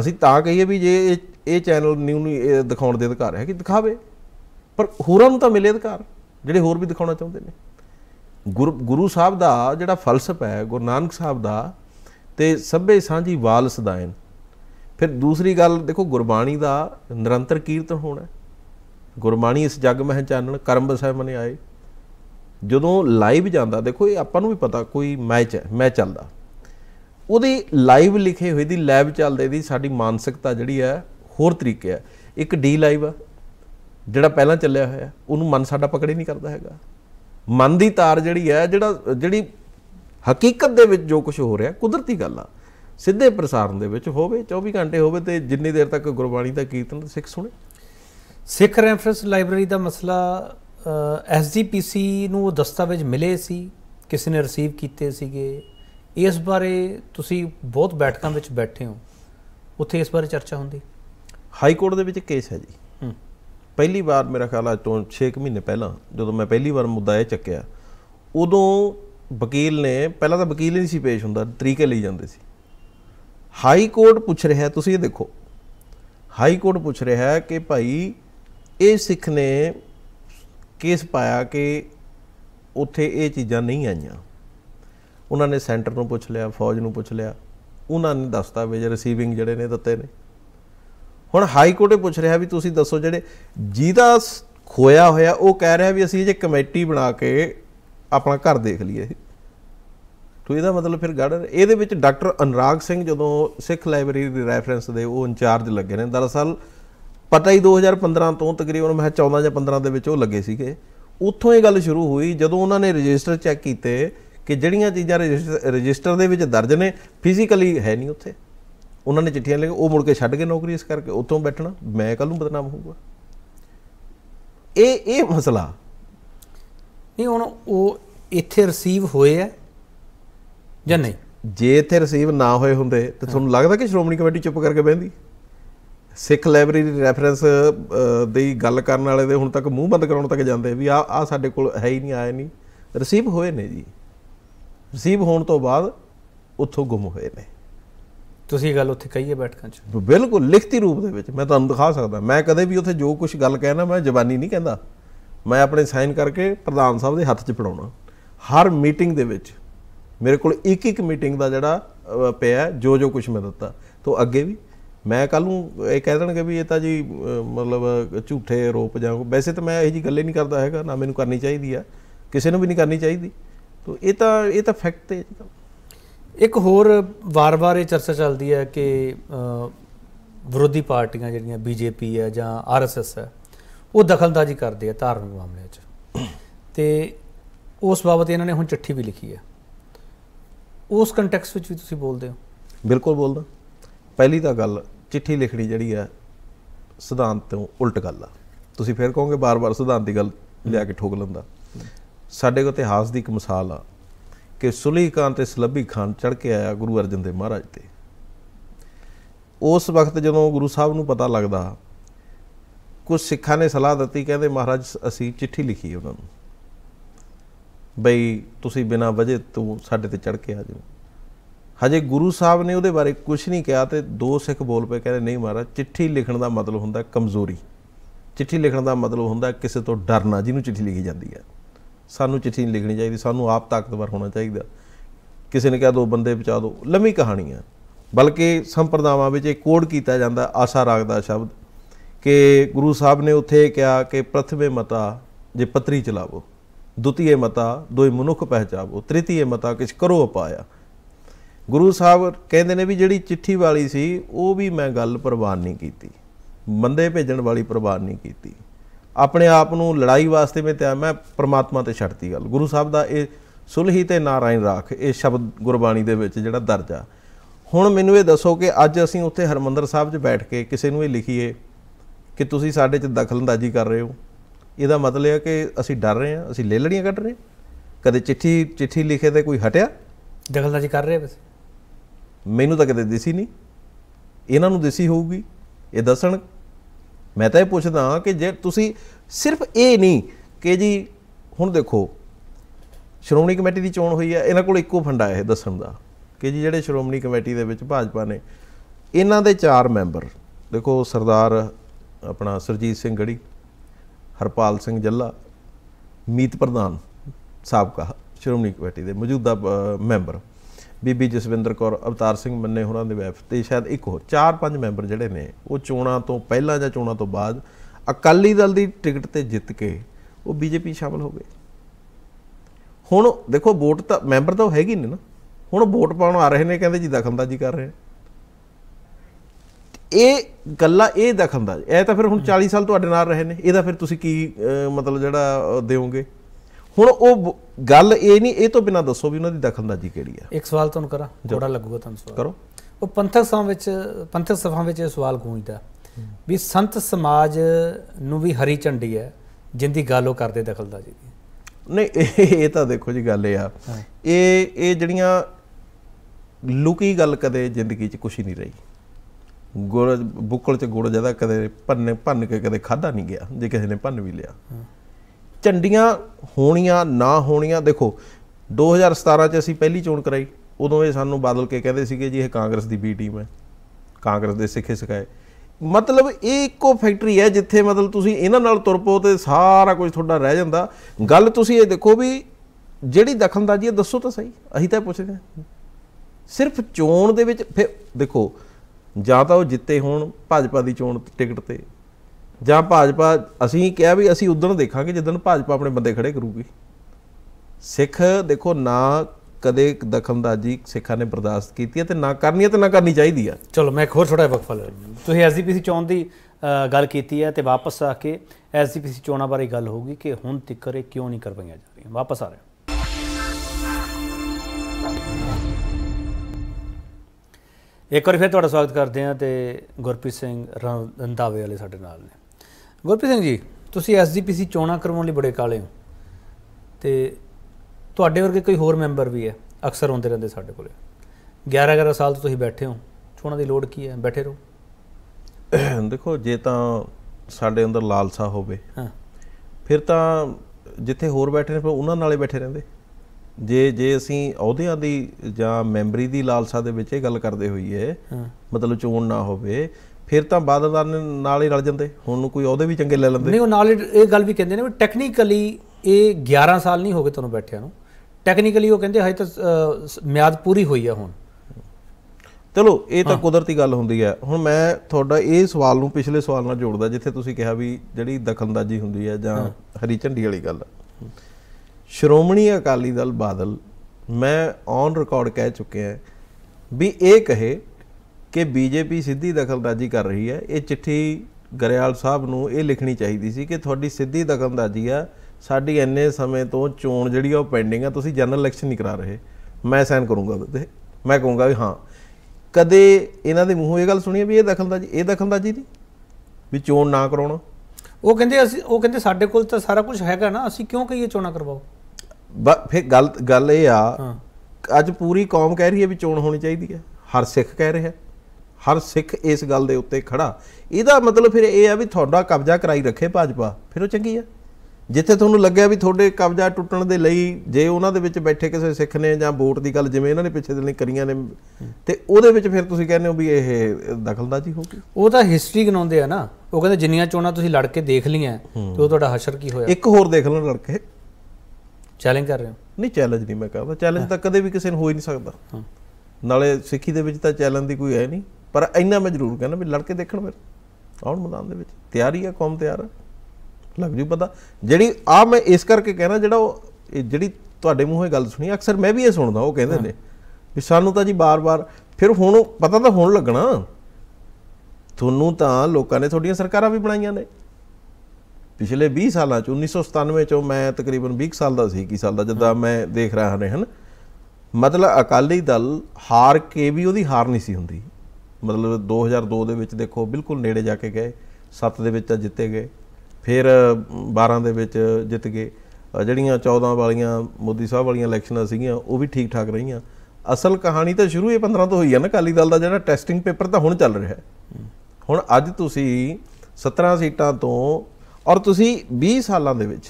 ਅਸੀਂ ਤਾਂ ਕਹੀਏ ਵੀ ਜੇ ਇਹ ਇਹ ਚੈਨਲ ਨਿਊ ਦਿਖਾਉਣ ਦੇ ਅਧਿਕਾਰ ਹੈ ਕਿ ਦਿਖਾਵੇ ਪਰ ਹੋਰਾਂ ਨੂੰ ਤਾਂ ਮਿਲੇ ਅਧਿਕਾਰ ਜਿਹੜੇ ਹੋਰ ਵੀ ਦਿਖਾਉਣਾ ਚਾਹੁੰਦੇ ਨੇ ਗੁਰੂ ਸਾਹਿਬ ਦਾ ਜਿਹੜਾ ਫਲਸਫਾ ਹੈ ਗੁਰੂ ਨਾਨਕ ਸਾਹਿਬ ਦਾ ਤੇ ਸਭੇ ਸਾਂਝੀ ਵਾਲ ਸਦਾਇਨ ਫਿਰ ਦੂਸਰੀ ਗੱਲ ਦੇਖੋ ਗੁਰਬਾਣੀ ਦਾ ਨਿਰੰਤਰ ਕੀਰਤਨ ਹੋਣਾ ਗੁਰਬਾਣੀ ਇਸ ਜਗ ਮਹਿ ਚਾਨਣ ਕਰਮ ਬਸੈ ਮਨੇ ਆਏ ਜਦੋਂ ਲਾਈਵ ਜਾਂਦਾ ਦੇਖੋ ਇਹ ਆਪਾਂ ਨੂੰ ਵੀ ਪਤਾ ਕੋਈ ਮੈਚ ਹੈ ਮੈਚ ਚੱਲਦਾ ਉਹਦੀ ਲਾਈਵ ਲਿਖੇ ਹੋਏ ਦੀ ਲਾਈਵ ਚੱਲਦੇ ਦੀ ਸਾਡੀ ਮਾਨਸਿਕਤਾ ਜਿਹੜੀ ਹੈ ਹੋਰ ਤਰੀਕੇ ਹੈ ਇੱਕ ਡੀ ਲਾਈਵ ਆ ਜਿਹੜਾ ਪਹਿਲਾਂ ਚੱਲਿਆ ਹੋਇਆ ਉਹਨੂੰ ਮਨ ਸਾਡਾ ਪਕੜੇ ਨਹੀਂ ਕਰਦਾ ਹੈਗਾ ਮਨ ਦੀ ਤਾਰ ਜਿਹੜੀ ਹੈ ਜਿਹੜਾ ਜਿਹੜੀ ਹਕੀਕਤ ਦੇ ਵਿੱਚ ਜੋ ਕੁਝ ਹੋ ਰਿਹਾ ਕੁਦਰਤੀ ਗੱਲ ਆ ਸਿੱਧੇ ਪ੍ਰਸਾਰਣ ਦੇ ਵਿੱਚ ਹੋਵੇ 24 ਘੰਟੇ ਹੋਵੇ ਤੇ ਜਿੰਨੀ ਦੇਰ ਤੱਕ ਗੁਰਬਾਣੀ ਦਾ ਕੀਰਤਨ ਸਿੱਖ ਸੁਣੇ ਸਿੱਖ ਰੈਫਰੈਂਸ ਲਾਇਬ੍ਰੇਰੀ ਦਾ ਮਸਲਾ ਐਸਜੀਪੀਸੀ ਨੂੰ ਉਹ ਦਸਤਾਵੇਜ਼ ਮਿਲੇ ਸੀ ਕਿਸੇ ਨੇ ਰਿਸੀਵ ਕੀਤੇ ਸੀਗੇ ਇਸ ਬਾਰੇ ਤੁਸੀਂ ਬਹੁਤ ਬੈਠਕਾਂ ਵਿੱਚ ਬੈਠੇ ਹੋ ਉੱਥੇ ਇਸ ਬਾਰੇ ਚਰਚਾ ਹੁੰਦੀ ਹਾਈ ਕੋਰਟ ਦੇ ਵਿੱਚ ਕੇਸ ਹੈ ਜੀ ਪਹਿਲੀ ਵਾਰ ਮੇਰਾ ਖਿਆਲ ਆ ਤੋਂ 6 ਮਹੀਨੇ ਪਹਿਲਾਂ ਜਦੋਂ ਮੈਂ ਪਹਿਲੀ ਵਾਰ ਮੁੱਦਾ ਇਹ ਚੱਕਿਆ ਉਦੋਂ ਵਕੀਲ ਨੇ ਪਹਿਲਾਂ ਤਾਂ ਵਕੀਲ ਹੀ ਨਹੀਂ ਸੀ ਪੇਸ਼ ਹੁੰਦਾ ਤਰੀਕੇ ਲਈ ਜਾਂਦੇ ਸੀ ਹਾਈ ਕੋਰਟ ਪੁੱਛ ਰਿਹਾ ਤੁਸੀਂ ਇਹ ਦੇਖੋ ਹਾਈ ਕੋਰਟ ਪੁੱਛ ਰਿਹਾ ਕਿ ਭਾਈ ਇਹ ਸਿੱਖ ਨੇ ਕੇਸ ਪਾਇਆ ਕਿ ਉੱਥੇ ਇਹ ਚੀਜ਼ਾਂ ਨਹੀਂ ਆਈਆਂ ਉਹਨਾਂ ਨੇ ਸੈਂਟਰ ਨੂੰ ਪੁੱਛ ਲਿਆ ਫੌਜ ਨੂੰ ਪੁੱਛ ਲਿਆ ਉਹਨਾਂ ਨੇ ਦਸਤਾਵੇਜ਼ ਰਿਸੀਵਿੰਗ ਜਿਹੜੇ ਨੇ ਦਿੱਤੇ ਨੇ ਹੁਣ ਹਾਈ ਕੋਰਟ ਇਹ ਪੁੱਛ ਰਿਹਾ ਵੀ ਤੁਸੀਂ ਦੱਸੋ ਜਿਹੜੇ ਜਿਹਦਾ ਖੋਇਆ ਹੋਇਆ ਉਹ ਕਹਿ ਰਿਹਾ ਵੀ ਅਸੀਂ ਇਹ ਜੇ ਕਮੇਟੀ ਬਣਾ ਕੇ ਆਪਣਾ ਘਰ ਦੇਖ ਲਈਏ ਤੋ ਇਹਦਾ ਮਤਲਬ ਫਿਰ ਗੜ ਇਹਦੇ ਵਿੱਚ ਡਾਕਟਰ ਅਨਰਾਗ ਸਿੰਘ ਜਦੋਂ ਸਿੱਖ ਲਾਇਬ੍ਰੇਰੀ ਦੇ ਰੈਫਰੈਂਸ ਦੇ ਉਹ ਇੰਚਾਰਜ ਲੱਗੇ ਨੇ ਦਰਅਸਲ ਪਤਾ ਹੀ 2015 ਤੋਂ ਤਕਰੀਬਨ ਮੈਂ 14 ਜਾਂ 15 ਦੇ ਵਿੱਚ ਉਹ ਲੱਗੇ ਸੀਗੇ ਉੱਥੋਂ ਇਹ ਗੱਲ ਸ਼ੁਰੂ ਹੋਈ ਜਦੋਂ ਉਹਨਾਂ ਨੇ ਰਜਿਸਟਰ ਚੈੱਕ ਕੀਤੇ ਕਿ ਜਿਹੜੀਆਂ ਚੀਜ਼ਾਂ ਰਜਿਸਟਰ ਦੇ ਵਿੱਚ ਦਰਜ ਨੇ ਫਿਜ਼ੀਕਲੀ ਹੈ ਨਹੀਂ ਉੱਥੇ ਉਹਨਾਂ ਨੇ ਚਿੱਠੀਆਂ ਲਿਖ ਉਹ ਮੁੜ ਕੇ ਛੱਡ ਕੇ ਨੌਕਰੀ ਇਸ ਕਰਕੇ ਉੱਥੋਂ ਬੈਠਣਾ ਮੈਂ ਕੱਲ ਨੂੰ ਬਦਨਾਮ ਹੋਊਗਾ ਇਹ ਇਹ ਮਸਲਾ ਨਹੀਂ ਹੁਣ ਉਹ ਇੱਥੇ ਰਿਸੀਵ ਹੋਏ ਆ ਜਾਂ ਨਹੀਂ ਜੇ ਇੱਥੇ ਰਿਸੀਵ ਨਾ ਹੋਏ ਹੁੰਦੇ ਤੇ ਤੁਹਾਨੂੰ ਲੱਗਦਾ ਕਿ ਸ਼੍ਰੋਮਣੀ ਕਮੇਟੀ ਚੁੱਪ ਕਰਕੇ ਬੈਂਦੀ ਸਿੱਖ ਲਾਇਬ੍ਰੇਰੀ ਰੈਫਰੈਂਸ ਦੀ ਗੱਲ ਕਰਨ ਵਾਲੇ ਦੇ ਹੁਣ ਤੱਕ ਮੂੰਹ ਬੰਦ ਕਰਾਉਣ ਤੱਕ ਜਾਂਦੇ ਵੀ ਆ ਆ ਸਾਡੇ ਕੋਲ ਹੈ ਹੀ ਨਹੀਂ ਆਏ ਨਹੀਂ ਰਿਸੀਵ ਹੋਏ ਨੇ ਜੀ ਰਿਸੀਵ ਹੋਣ ਤੋਂ ਬਾਅਦ ਉੱਥੋਂ ਗੁੰਮ ਹੋਏ ਨੇ ਤੁਸੀਂ ਗੱਲ ਉੱਥੇ ਕਹੀਏ ਬੈਠਕਾਂ 'ਚ ਬਿਲਕੁਲ ਲਿਖਤੀ ਰੂਪ ਦੇ ਵਿੱਚ ਮੈਂ ਤੁਹਾਨੂੰ ਦਿਖਾ ਸਕਦਾ ਮੈਂ ਕਦੇ ਵੀ ਉੱਥੇ ਜੋ ਕੁਝ ਗੱਲ ਕਹਿਣਾ ਮੈਂ ਜ਼ਬਾਨੀ ਨਹੀਂ ਕਹਿੰਦਾ ਮੈਂ ਆਪਣੇ ਸਾਈਨ ਕਰਕੇ ਪ੍ਰਧਾਨ ਸਾਹਿਬ ਦੇ ਹੱਥ 'ਚ ਪੜਾਉਣਾ ਹਰ ਮੀਟਿੰਗ ਦੇ ਵਿੱਚ ਮੇਰੇ ਕੋਲ ਇੱਕ ਇੱਕ ਮੀਟਿੰਗ ਦਾ ਜਿਹੜਾ ਪਿਆ ਜੋ ਜੋ ਕੁਝ ਮੈਂ ਦਿੱਤਾ ਤੋਂ ਅੱਗੇ ਵੀ ਮੈਂ ਕੱਲ ਨੂੰ ਇਹ ਕਹਿ ਦੇਣਗੇ ਵੀ ਇਹ ਤਾਂ ਜੀ ਮਤਲਬ ਝੂਠੇ ਆਰੋਪ ਜਾਂ ਵੈਸੇ ਤਾਂ ਮੈਂ ਇਹ ਜੀ ਗੱਲੇ ਨਹੀਂ ਕਰਦਾ ਹੈਗਾ ਨਾ ਮੈਨੂੰ ਕਰਨੀ ਚਾਹੀਦੀ ਆ ਕਿਸੇ ਨੂੰ ਵੀ ਨਹੀਂ ਕਰਨੀ ਚਾਹੀਦੀ ਤੋਂ ਇਹ ਤਾਂ ਇਹ ਤਾਂ ਫੈਕਟ ਹੈ ਇੱਕ ਹੋਰ ਵਾਰ-ਵਾਰ ਇਹ ਚਰਚਾ ਚੱਲਦੀ ਹੈ ਕਿ ਵਿਰੋਧੀ ਪਾਰਟੀਆਂ ਜਿਹੜੀਆਂ ਬੀਜੇਪੀ ਹੈ ਜਾਂ ਆਰਐਸਐਸ ਹੈ ਉਹ ਦਖਲਅੰਦਾਜ਼ੀ ਕਰਦੇ ਆ ਧਾਰਮਿਕ ਮਾਮਲਿਆਂ 'ਚ ਤੇ ਉਸ ਬਾਬਤ ਇਹਨਾਂ ਨੇ ਹੁਣ ਚਿੱਠੀ ਵੀ ਲਿਖੀ ਹੈ ਉਸ ਕੰਟੈਕਸਟ ਵਿੱਚ ਵੀ ਤੁਸੀਂ ਬੋਲਦੇ ਹੋ ਬਿਲਕੁਲ ਬੋਲਦਾ ਪਹਿਲੀ ਤਾਂ ਗੱਲ ਚਿੱਠੀ ਲਿਖਣੀ ਜਿਹੜੀ ਆ ਸਿਧਾਂਤ ਤੋਂ ਉਲਟ ਗੱਲ ਆ ਤੁਸੀਂ ਫਿਰ ਕਹੋਗੇ ਬਾਰ-ਬਾਰ ਸਿਧਾਂਤ ਦੀ ਗੱਲ ਲਿਆ ਕੇ ਠੋਕ ਲੰਦਾ ਸਾਡੇ ਕੋਲ ਇਤਿਹਾਸ ਦੀ ਇੱਕ ਮਿਸਾਲ ਆ ਕਿ ਸੁਲੀ ਖਾਨ ਤੇ ਸਲਬੀ ਖਾਨ ਚੜ ਕੇ ਆਇਆ ਗੁਰੂ ਅਰਜਨ ਦੇਵ ਮਹਾਰਾਜ ਤੇ ਉਸ ਵਕਤ ਜਦੋਂ ਗੁਰੂ ਸਾਹਿਬ ਨੂੰ ਪਤਾ ਲੱਗਦਾ ਕੁਝ ਸਿੱਖਾਂ ਨੇ ਸਲਾਹ ਦਿੱਤੀ ਕਹਿੰਦੇ ਮਹਾਰਾਜ ਅਸੀਂ ਚਿੱਠੀ ਲਿਖੀ ਉਹਨਾਂ ਨੂੰ ਬਈ ਤੁਸੀਂ ਬਿਨਾ ਵਜੇ ਤੋਂ ਸਾਡੇ ਤੇ ਚੜ ਕੇ ਆ ਜਾਓ ਹਜੇ ਗੁਰੂ ਸਾਹਿਬ ਨੇ ਉਹਦੇ ਬਾਰੇ ਕੁਝ ਨਹੀਂ ਕਿਹਾ ਤੇ ਦੋ ਸਿੱਖ ਬੋਲ ਪਏ ਕਹਿੰਦੇ ਨਹੀਂ ਮਹਾਰਾਜ ਚਿੱਠੀ ਲਿਖਣ ਦਾ ਮਤਲਬ ਹੁੰਦਾ ਕਮਜ਼ੋਰੀ ਚਿੱਠੀ ਲਿਖਣ ਦਾ ਮਤਲਬ ਹੁੰਦਾ ਕਿਸੇ ਤੋਂ ਡਰਨਾ ਜਿਹਨੂੰ ਚਿੱਠੀ ਲਿਖੀ ਜਾਂਦੀ ਹੈ ਸਾਨੂੰ ਚਿੱਠੀ ਨਹੀਂ ਲਿਖਣੀ ਚਾਹੀਦੀ ਸਾਨੂੰ ਆਪ ਤਾਕਤਵਰ ਹੋਣਾ ਚਾਹੀਦਾ ਕਿਸੇ ਨੇ ਕਿਹਾ ਦੋ ਬੰਦੇ ਪਚਾ ਦੋ ਲੰਮੀ ਕਹਾਣੀ ਹੈ ਬਲਕਿ ਸੰਪਰਦਾਵਾਂ ਵਿੱਚ ਇਹ ਕੋਡ ਕੀਤਾ ਜਾਂਦਾ ਆਸਾ ਰਾਗ ਦਾ ਸ਼ਬਦ ਕਿ ਗੁਰੂ ਸਾਹਿਬ ਨੇ ਉੱਥੇ ਕਿਹਾ ਕਿ ਪ੍ਰਥਮੇ ਮਤਾ ਜੇ ਪਤਰੀ ਚਲਾਵੋ ਦੁਤੀਏ ਮਤਾ ਦੋਈ ਮਨੁੱਖ ਪਹਿਚਾਵੋ ਤ੍ਰਿਤੀਏ ਮਤਾ ਕਿਛ ਕਰੋ ਅਪਾਇਆ ਗੁਰੂ ਸਾਹਿਬ ਕਹਿੰਦੇ ਨੇ ਵੀ ਜਿਹੜੀ ਚਿੱਠੀ ਵਾਲੀ ਸੀ ਉਹ ਵੀ ਮੈਂ ਗੱਲ ਪ੍ਰਵਾਨ ਨਹੀਂ ਕੀਤੀ ਬੰਦੇ ਭੇਜਣ ਵਾਲੀ ਪ੍ਰਵਾਨ ਨਹੀਂ ਕੀਤੀ ਆਪਣੇ ਆਪ ਨੂੰ ਲੜਾਈ ਵਾਸਤੇ ਮੈਂ ਤਿਆ ਮੈਂ ਪ੍ਰਮਾਤਮਾ ਤੇ ਛੱਡਤੀ ਗੱਲ ਗੁਰੂ ਸਾਹਿਬ ਦਾ ਇਹ ਸੁਲਹੀ ਤੇ ਨਾਰਾਇਣ ਰਾਖ ਇਹ ਸ਼ਬਦ ਗੁਰਬਾਣੀ ਦੇ ਵਿੱਚ ਜਿਹੜਾ ਦਰਜ ਆ ਹੁਣ ਮੈਨੂੰ ਇਹ ਦੱਸੋ ਕਿ ਅੱਜ ਅਸੀਂ ਉੱਥੇ ਹਰਮੰਦਰ ਸਾਹਿਬ 'ਚ ਬੈਠ ਕੇ ਕਿਸੇ ਨੂੰ ਇਹ ਲਿਖੀਏ ਕਿ ਤੁਸੀਂ ਸਾਡੇ 'ਚ ਦਖਲਅੰਦਾਜ਼ੀ ਕਰ ਰਹੇ ਹੋ ਇਹਦਾ ਮਤਲਬ ਹੈ ਕਿ ਅਸੀਂ ਡਰ ਰਹੇ ਹਾਂ ਅਸੀਂ ਲੇਲੜੀਆਂ ਕੱਢ ਰਹੇ ਕਦੇ ਚਿੱਠੀ ਚਿੱਠੀ ਲਿਖੇ ਤੇ ਕੋਈ ਹਟਿਆ ਜੀ ਕਰ ਰਹੇ ਬਸ ਮੈਨੂੰ ਤਾਂ ਕਦੇ ਦਿਸੀ ਨਹੀਂ ਇਹਨਾਂ ਨੂੰ ਦਿਸੀ ਹੋਊਗੀ ਇਹ ਦੱਸਣ ਮੈਂ ਤਾਂ ਇਹ ਪੁੱਛਦਾ ਹਾਂ ਕਿ ਜੇ ਤੁਸੀਂ ਸਿਰਫ ਇਹ ਨਹੀਂ ਕਿ ਜੀ ਹੁਣ ਦੇਖੋ ਸ਼੍ਰੋਮਣੀ ਕਮੇਟੀ ਦੀ ਚੋਣ ਹੋਈ ਹੈ ਇਹਨਾਂ ਕੋਲ ਇੱਕੋ ਫੰਡਾ ਹੈ ਦੱਸਣ ਦਾ ਕਿ ਜੀ ਜਿਹੜੇ ਸ਼੍ਰੋਮਣੀ ਕਮੇਟੀ ਦੇ ਵਿੱਚ ਭਾਜਪਾ ਨੇ ਇਹਨਾਂ ਦੇ ਚਾਰ ਮੈਂਬਰ ਦੇਖੋ ਸਰਦਾਰ ਆਪਣਾ ਸਰਜੀਤ ਸਿੰਘ ਗੜੀ ਹਰਪਾਲ ਸਿੰਘ ਜੱਲਾ ਮੀਤ ਪ੍ਰਧਾਨ ਸਾਬਕਾ ਸ਼੍ਰੋਮਣੀ ਕਮੇਟੀ ਦੇ ਮੌਜੂਦਾ ਮੈਂਬਰ ਬੀਬੀ ਜਸਵਿੰਦਰ ਕੌਰ ਅਵਤਾਰ ਸਿੰਘ ਮੰਨੇ ਹੋਰਾਂ ਦੇ ਵੈਫ ਤੇ ਸ਼ਾਇਦ ਇੱਕ ਹੋਰ ਚਾਰ ਪੰਜ ਮੈਂਬਰ ਜਿਹੜੇ ਨੇ ਉਹ ਚੋਣਾਂ ਤੋਂ ਪਹਿਲਾਂ ਜਾਂ ਚੋਣਾਂ ਤੋਂ ਬਾਅਦ ਅਕਾਲੀ ਦਲ ਦੀ ਟਿਕਟ ਤੇ ਜਿੱਤ ਕੇ ਉਹ ਬੀਜੇਪੀ ਸ਼ਾਮਲ ਹੋ ਗਏ ਹੁਣ ਦੇਖੋ ਵੋਟ ਤਾਂ ਮੈਂਬਰ ਤਾਂ ਹੈਗੇ ਨੇ ਨਾ ਹੁਣ ਵੋਟ ਪਾਉਣ ਆ ਰਹੇ ਨੇ ਕਹਿੰਦੇ ਜੀ ਦਖਲਅੰਦਾਜ਼ੀ ਕਰ ਰਹੇ ਇਹ ਗੱਲਾਂ ਇਹ ਦਾ ਇਹ ਤਾਂ ਫਿਰ ਹੁਣ 40 ਸਾਲ ਤੁਹਾਡੇ ਨਾਲ ਰਹੇ ਨੇ ਇਹਦਾ ਫਿਰ ਤੁਸੀਂ ਕੀ ਮਤਲਬ ਜਿਹੜਾ ਦੇਵੋਗੇ ਹੁਣ ਉਹ ਗੱਲ ਇਹ ਨਹੀਂ ਇਹ ਤੋਂ ਬਿਨਾ ਦੱਸੋ ਵੀ ਉਹਨਾਂ ਦੀ ਦਖਲਅੰਦਾਜ਼ੀ ਕਿਹੜੀ ਆ ਇੱਕ ਸਵਾਲ ਤੁਹਾਨੂੰ ਕਰਾਂ ਥੋੜਾ ਲੱਗੂਗਾ ਤੁਹਾਨੂੰ ਸਵਾਲ ਕਰੋ ਉਹ ਪੰਥਕ ਸਭਾ ਵਿੱਚ ਪੰਥਕ ਸਭਾ ਵਿੱਚ ਇਹ ਸਵਾਲ ਗੂੰਜਦਾ ਵੀ ਸੰਤ ਸਮਾਜ ਨੂੰ ਵੀ ਹਰੀ ਝੰਡੀ ਹੈ ਜਿੰਦੀ ਗੱਲ ਉਹ ਕਰਦੇ ਦਖਲਅੰਦਾਜ਼ੀ ਦੀ ਨਹੀਂ ਇਹ ਤਾਂ ਦੇਖੋ ਜੀ ਗੱਲ ਇਹ ਆ ਇਹ ਇਹ ਜਿਹੜੀਆਂ ਲੁਕੀ ਗੱਲ ਕਦੇ ਜ਼ਿੰਦਗੀ 'ਚ ਕੁਝ ਨਹੀਂ ਰਹੀ ਗੁੜ ਬੁੱਕਲ ਤੇ ਗੁੜ ਜਿਆਦਾ ਕਦੇ ਭੰਨ ਭੰਨ ਕੇ ਕਦੇ ਖਾਦਾ ਨਹੀਂ ਗਿਆ ਜੇ ਕਿਸੇ ਨੇ ਭੰਨ ਵੀ ਲਿਆ ਚੰਡੀਆਂ ਹੋਣੀਆਂ ਨਾ ਹੋਣੀਆਂ ਦੇਖੋ 2017 'ਚ ਅਸੀਂ ਪਹਿਲੀ ਚੋਣ ਕਰਾਈ ਉਦੋਂ ਇਹ ਸਾਨੂੰ ਬਾਦਲ ਕੇ ਕਹਿੰਦੇ ਸੀਗੇ ਜੀ ਇਹ ਕਾਂਗਰਸ ਦੀ ਬੀ ਟੀਮ ਹੈ ਕਾਂਗਰਸ ਦੇ ਸਿੱਖੇ ਸਿਖਾਏ ਮਤਲਬ ਇਹ ਇੱਕੋ ਫੈਕਟਰੀ ਹੈ ਜਿੱਥੇ ਮਤਲਬ ਤੁਸੀਂ ਇਹਨਾਂ ਨਾਲ ਤੁਰ ਪੋ ਤੇ ਸਾਰਾ ਕੁਝ ਤੁਹਾਡਾ ਰਹਿ ਜਾਂਦਾ ਗੱਲ ਤੁਸੀਂ ਇਹ ਦੇਖੋ ਵੀ ਜਿਹੜੀ ਦਖਲਦਾਜੀ ਦੱਸੋ ਤਾਂ ਸਹੀ ਅਸੀਂ ਤਾਂ ਪੁੱਛਦੇ ਹਾਂ ਸਿਰਫ ਚੋਣ ਦੇ ਵਿੱਚ ਫਿਰ ਦੇਖੋ ਜਾਂ ਤਾਂ ਉਹ ਜਿੱਤੇ ਹੋਣ ਭਾਜਪਾ ਦੀ ਚੋਣ ਟਿਕਟ ਤੇ ਜਾਂ ਭਾਜਪਾ ਅਸੀਂ ਕਿਹਾ ਵੀ ਅਸੀਂ ਉਦੋਂ ਦੇਖਾਂਗੇ ਜਦੋਂ ਭਾਜਪਾ ਆਪਣੇ ਬੰਦੇ ਖੜੇ ਕਰੂਗੀ ਸਿੱਖ ਦੇਖੋ ਨਾ ਕਦੇ ਦਖਲਦਾਜੀ ਸਿੱਖਾਂ ਨੇ ਬਰਦਾਸ਼ਤ ਕੀਤੀ ਹੈ ਤੇ ਨਾ ਕਰਨੀ ਹੈ ਤੇ ਨਾ ਕਰਨੀ ਚਾਹੀਦੀ ਆ ਚਲੋ ਮੈਂ ਇੱਕ ਹੋਰ ਛੋਟਾ ਵਕਫਾ ਲੈ ਤੁਸੀਂ ਐਸਡੀਪੀਸੀ ਚੋਣ ਦੀ ਗੱਲ ਕੀਤੀ ਹੈ ਤੇ ਵਾਪਸ ਆ ਕੇ ਐਸਡੀਪੀਸੀ ਚੋਣਾਂ ਬਾਰੇ ਗੱਲ ਹੋਊਗੀ ਕਿ ਹੁਣ ਤੱਕ ਇਹ ਕਿਉਂ ਨਹੀਂ ਕਰਵਾਈਆਂ ਜਾ ਰਹੀਆਂ ਵਾਪਸ ਆ ਰਹੇ ਇੱਕ ਵਾਰ ਫਿਰ ਤੁਹਾਡਾ ਸਵਾਗਤ ਕਰਦੇ ਹਾਂ ਤੇ ਗੁਰਪ੍ਰੀਤ ਸਿੰਘ ਰੰਦਾਵੇ ਵਾਲੇ ਸਾਡੇ ਨਾਲ ਨੇ ਗੁਰਪ੍ਰੀਤ ਸਿੰਘ ਜੀ ਤੁਸੀਂ ਐਸਜੀਪੀਸੀ ਚੋਣਾਂ ਕਰਵਾਉਣ ਲਈ ਬੜੇ ਕਾਲੇ ਹੋ ਤੇ ਤੁਹਾਡੇ ਵਰਗੇ ਕੋਈ ਹੋਰ ਮੈਂਬਰ ਵੀ ਹੈ ਅਕਸਰ ਹੁੰਦੇ ਰਹਿੰਦੇ ਸਾਡੇ ਕੋਲੇ 11 11 ਸਾਲ ਤੋਂ ਤੁਸੀਂ ਬੈਠੇ ਹੋ ਚੋਣਾਂ ਦੀ ਲੋੜ ਕੀ ਹੈ ਬੈਠੇ ਰਹੋ ਦੇਖੋ ਜੇ ਤਾਂ ਸਾਡੇ ਅੰਦਰ ਲਾਲਸਾ ਹੋਵੇ ਹਾਂ ਫਿਰ ਤਾਂ ਜਿੱਥੇ ਹੋਰ ਬੈਠੇ ਨੇ ਉਹਨਾਂ ਨਾਲੇ ਬੈਠੇ ਰਹਿੰਦੇ ਜੇ ਜੇ ਅਸੀਂ ਅਹੁਦਿਆਂ ਦੀ ਜਾਂ ਮੈਂਬਰੀ ਦੀ ਲਾਲਸਾ ਦੇ ਵਿੱਚ ਇਹ ਗੱਲ ਕਰਦੇ ਹੋਈਏ ਮਤਲਬ ਚੋਣ ਨਾ ਹੋਵੇ ਫਿਰ ਤਾਂ ਬਾਦਲਾਂ ਨਾਲ ਹੀ ਰਲ ਜਾਂਦੇ ਹੁਣ ਨੂੰ ਕੋਈ ਅਹੁਦੇ ਵੀ ਚੰਗੇ ਲੈ ਲੈਂਦੇ ਨਹੀਂ ਉਹ ਨਾਲ ਇਹ ਗੱਲ ਵੀ ਕਹਿੰਦੇ ਨੇ ਵੀ ਟੈਕਨੀਕਲੀ ਇਹ 11 ਸਾਲ ਨਹੀਂ ਹੋ ਗਏ ਤੁਹਾਨੂੰ ਬੈਠਿਆਂ ਨੂੰ ਟੈਕਨੀਕਲੀ ਉਹ ਕਹਿੰਦੇ ਹਜੇ ਤਾਂ ਮਿਆਦ ਪੂਰੀ ਹੋਈ ਆ ਹੁਣ ਚਲੋ ਇਹ ਤਾਂ ਕੁਦਰਤੀ ਗੱਲ ਹੁੰਦੀ ਹੈ ਹੁਣ ਮੈਂ ਤੁਹਾਡਾ ਇਹ ਸਵਾਲ ਨੂੰ ਪਿਛਲੇ ਸਵਾਲ ਨਾਲ ਜੋੜਦਾ ਜਿੱਥੇ ਤੁਸੀਂ ਕਿਹਾ ਵੀ ਜਿਹੜੀ ਦਖਲਅੰਦਾਜ਼ੀ ਹੁੰਦੀ ਹੈ ਜਾਂ ਹਰੀ ਝੰਡੀ ਵਾਲੀ ਗੱਲ ਸ਼੍ਰੋਮਣੀ ਅਕਾਲੀ ਦਲ ਬਾਦਲ ਮੈਂ ਔਨ ਰਿਕਾਰਡ ਕਹਿ ਚੁੱਕਿਆ ਵੀ ਇਹ ਕਹੇ ਕਿ ਬੀਜੇਪੀ ਸਿੱਧੀ ਦਖਲਅੰਦਾਜ਼ੀ ਕਰ ਰਹੀ ਹੈ ਇਹ ਚਿੱਠੀ ਗਰੇਵਾਲ ਸਾਹਿਬ ਨੂੰ ਇਹ ਲਿਖਣੀ ਚਾਹੀਦੀ ਸੀ ਕਿ ਤੁਹਾਡੀ ਸਿੱਧੀ ਦਖਲਅੰਦਾਜ਼ੀ ਆ ਸਾਡੀ ਐਨੇ ਸਮੇਂ ਤੋਂ ਚੋਣ ਜਿਹੜੀ ਆ ਉਹ ਪੈਂਡਿੰਗ ਆ ਤੁਸੀਂ ਜਨਰਲ ਇਲੈਕਸ਼ਨ ਨਹੀਂ ਕਰਾ ਰਹੇ ਮੈਂ ਸਾਈਨ ਕਰੂੰਗਾ ਉਹਦੇ ਮੈਂ ਕਹੂੰਗਾ ਵੀ ਹਾਂ ਕਦੇ ਇਹਨਾਂ ਦੇ ਮੂੰਹੋਂ ਇਹ ਗੱਲ ਸੁਣੀ ਵੀ ਇਹ ਦਖਲਅੰਦਾਜ਼ੀ ਇਹ ਦਖਲਅੰਦਾਜ਼ੀ ਦੀ ਵੀ ਚੋਣ ਨਾ ਕਰਾਉਣਾ ਉਹ ਕਹਿੰਦੇ ਅਸੀਂ ਉਹ ਕਹਿੰਦੇ ਸਾਡੇ ਕੋਲ ਤਾਂ ਸਾਰਾ ਕੁਝ ਹੈਗਾ ਨਾ ਅਸੀਂ ਕਿਉਂ ਕਹੀਏ ਚੋਣਾ ਕਰਵਾਓ ਫਿਰ ਗੱਲ ਗੱਲ ਇਹ ਆ ਅੱਜ ਪੂਰੀ ਕੌਮ ਕਹਿ ਰਹੀ ਹੈ ਵੀ ਚੋਣ ਹੋਣੀ ਚਾਹੀਦੀ ਹੈ ਹਰ ਸਿੱਖ ਕਹਿ ਰਿਹਾ ਹਰ ਸਿੱਖ ਇਸ ਗੱਲ ਦੇ ਉੱਤੇ ਖੜਾ ਇਹਦਾ ਮਤਲਬ ਫਿਰ ਇਹ ਆ ਵੀ ਤੁਹਾਡਾ ਕਬਜ਼ਾ ਕਰਾਈ ਰੱਖੇ ਭਾਜਪਾ ਫਿਰ ਉਹ ਚੰਗੀ ਆ ਜਿੱਥੇ ਤੁਹਾਨੂੰ ਲੱਗਿਆ ਵੀ ਤੁਹਾਡੇ ਕਬਜ਼ਾ ਟੁੱਟਣ ਦੇ ਲਈ ਜੇ ਉਹਨਾਂ ਦੇ ਵਿੱਚ ਬੈਠੇ ਕਿਸੇ ਸਿੱਖ ਨੇ ਜਾਂ ਵੋਟ ਦੀ ਗੱਲ ਜਿਵੇਂ ਇਹਨਾਂ ਨੇ ਪਿੱਛੇ ਦਿਨ ਕਰੀਆਂ ਨੇ ਤੇ ਉਹਦੇ ਵਿੱਚ ਫਿਰ ਤੁਸੀਂ ਕਹਿੰਦੇ ਹੋ ਵੀ ਇਹ ਦਖਲਦਾਜੀ ਗਈ ਉਹ ਤਾਂ ਹਿਸਟਰੀ ਗਨਾਉਂਦੇ ਆ ਨਾ ਉਹ ਕਹਿੰਦੇ ਜਿੰਨੀਆਂ ਚੋਣਾਂ ਤੁਸੀਂ ਲੜ ਕੇ ਦੇਖ ਲਈਆਂ ਤੇ ਉਹ ਤੁਹਾਡਾ ਹਸ਼ਰ ਕੀ ਹੋਇਆ ਇੱਕ ਹੋਰ ਦੇਖ ਲੈਣ ਲੜ ਕੇ ਚੈਲੰਜ ਕਰ ਰਹੇ ਹੋ ਨਹੀਂ ਚੈਲੰਜ ਨਹੀਂ ਮੈਂ ਕਹਾਂ ਚੈਲੰਜ ਤਾਂ ਕਦੇ ਵੀ ਕਿਸੇ ਨੂੰ ਹੋ ਹੀ ਨਹੀਂ ਸਕਦਾ ਨਾਲੇ ਸਿੱਖੀ ਦੇ ਵਿੱਚ ਤਾਂ ਚੈਲੰਜ ਦੀ ਕੋਈ ਹੈ ਨਹੀਂ ਪਰ ਇੰਨਾ ਮੈਂ ਜ਼ਰੂਰ ਕਹਿੰਦਾ ਵੀ ਲੜ ਕੇ ਦੇਖਣ ਫਿਰ ਆਉਣ ਮੈਦਾਨ ਦੇ ਵਿੱਚ ਤਿਆਰੀ ਆ ਕੌਮ ਤਿਆਰ ਲੱਗ ਜੂ ਪਤਾ ਜਿਹੜੀ ਆ ਮੈਂ ਇਸ ਕਰਕੇ ਕਹਿਣਾ ਜਿਹੜਾ ਉਹ ਜਿਹੜੀ ਤੁਹਾਡੇ ਮੂੰਹੋਂ ਇਹ ਗੱਲ ਸੁਣੀ ਅਕਸਰ ਮੈਂ ਵੀ ਇਹ ਸੁਣਦਾ ਉਹ ਕਹਿੰਦੇ ਨੇ ਵੀ ਸਾਨੂੰ ਤਾਂ ਜੀ ਬਾਰ-ਬਾਰ ਫਿਰ ਹੁਣ ਪਤਾ ਤਾਂ ਹੁਣ ਲੱਗਣਾ ਤੁਹਾਨੂੰ ਤਾਂ ਲੋਕਾਂ ਨੇ ਤੁਹਾਡੀਆਂ ਸਰਕਾਰਾਂ ਵੀ ਬਣਾਈਆਂ ਨੇ ਪਿਛਲੇ 20 ਸਾਲਾਂ ਚ 1997 ਚ ਮੈਂ ਤਕਰੀਬਨ 20 ਸਾਲ ਦਾ ਸੀ ਕੀ ਸਾਲ ਦਾ ਜਦੋਂ ਮੈਂ ਦੇਖ ਰਿਹਾ ਹਾਂ ਹਨ ਮਤਲਬ ਅਕਾਲੀ ਦਲ ਹਾਰ ਕੇ ਵੀ ਉਹਦੀ ਹਾਰ ਨਹੀਂ ਸੀ ਹੁੰਦੀ ਮਤਲਬ 2002 ਦੇ ਵਿੱਚ ਦੇਖੋ ਬਿਲਕੁਲ ਨੇੜੇ ਜਾ ਕੇ ਗਏ 7 ਦੇ ਵਿੱਚ ਤਾਂ ਜਿੱਤੇ ਗਏ ਫਿਰ 12 ਦੇ ਵਿੱਚ ਜਿੱਤ ਗਏ ਜਿਹੜੀਆਂ 14 ਵਾਲੀਆਂ ਮੋਦੀ ਸਾਹਿਬ ਵਾਲੀਆਂ ਇਲੈਕਸ਼ਨਾਂ ਸੀਗੀਆਂ ਉਹ ਵੀ ਠੀਕ ਠਾਕ ਰਹੀਆਂ ਅਸਲ ਕਹਾਣੀ ਤਾਂ ਸ਼ੁਰੂ ਇਹ 15 ਤੋਂ ਹੋਈ ਹੈ ਨਾ ਅਕਾਲੀ ਦਲ ਦਾ ਜਿਹੜਾ ਟੈਸਟਿੰਗ ਪੇਪਰ ਤਾਂ ਹੁਣ ਚੱਲ ਰਿਹਾ ਹੈ ਹੁਣ ਅੱਜ ਤੁਸੀਂ 17 ਸੀਟਾਂ ਤੋਂ ਔਰ ਤੁਸੀਂ 20 ਸਾਲਾਂ ਦੇ ਵਿੱਚ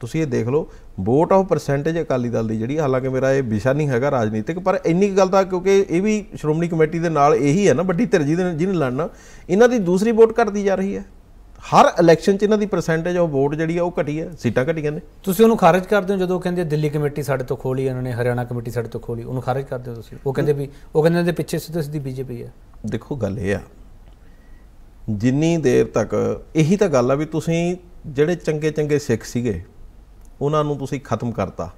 ਤੁਸੀਂ ਇਹ ਦੇਖ ਲਓ vote of percentage Akali Dal ਦੀ ਜਿਹੜੀ ਹਾਲਾਂਕਿ ਮੇਰਾ ਇਹ ਵਿਸ਼ਾ ਨਹੀਂ ਹੈਗਾ ਰਾਜਨੀਤਿਕ ਪਰ ਇੰਨੀ ਗੱਲ ਤਾਂ ਕਿਉਂਕਿ ਇਹ ਵੀ ਸ਼੍ਰੋਮਣੀ ਕਮੇਟੀ ਦੇ ਨਾਲ ਇਹੀ ਹੈ ਨਾ ਵੱਡੀ ਧਿਰ ਜਿਹਦੇ ਜਿਹਨੇ ਲੜਨਾ ਇਹਨਾਂ ਦੀ ਦੂਸਰੀ ਵੋਟ ਘਟਦੀ ਜਾ ਰਹੀ ਹੈ ਹਰ ਇਲੈਕਸ਼ਨ 'ਚ ਇਹਨਾਂ ਦੀ ਪਰਸੈਂਟੇਜ ਆਫ ਵੋਟ ਜਿਹੜੀ ਆ ਉਹ ਘਟੀ ਹੈ ਸੀਟਾਂ ਘਟੀਆਂ ਨੇ ਤੁਸੀਂ ਉਹਨੂੰ ਖਾਰਜ ਕਰਦੇ ਹੋ ਜਦੋਂ ਕਹਿੰਦੇ ਦਿੱਲੀ ਕਮੇਟੀ ਸਾਡੇ ਤੋਂ ਖੋਲੀ ਇਹਨਾਂ ਨੇ ਹਰਿਆਣਾ ਕਮੇਟੀ ਸਾਡੇ ਤੋਂ ਖੋਲੀ ਉਹਨੂੰ ਖਾਰਜ ਕਰਦੇ ਹੋ ਤੁਸੀਂ ਉਹ ਕਹਿੰਦੇ ਵੀ ਉਹ ਕਹਿੰਦੇ ਦੇ ਪਿੱਛੇ ਸਿੱਧੇ ਸਿੱਧੀ ਬੀਜੇਪੀ ਹੈ ਦੇਖੋ ਗੱਲ ਇਹ ਆ ਜਿੰਨੀ ਦੇਰ ਤੱਕ ਇਹੀ ਤਾਂ ਗੱਲ ਆ ਵੀ ਤੁਸੀਂ ਜਿਹੜੇ ਚੰਗੇ ਚੰਗੇ ਸਿੱਖ ਸੀਗੇ ਉਹਨਾਂ ਨੂੰ ਤੁਸੀਂ ਖਤਮ ਕਰਤਾ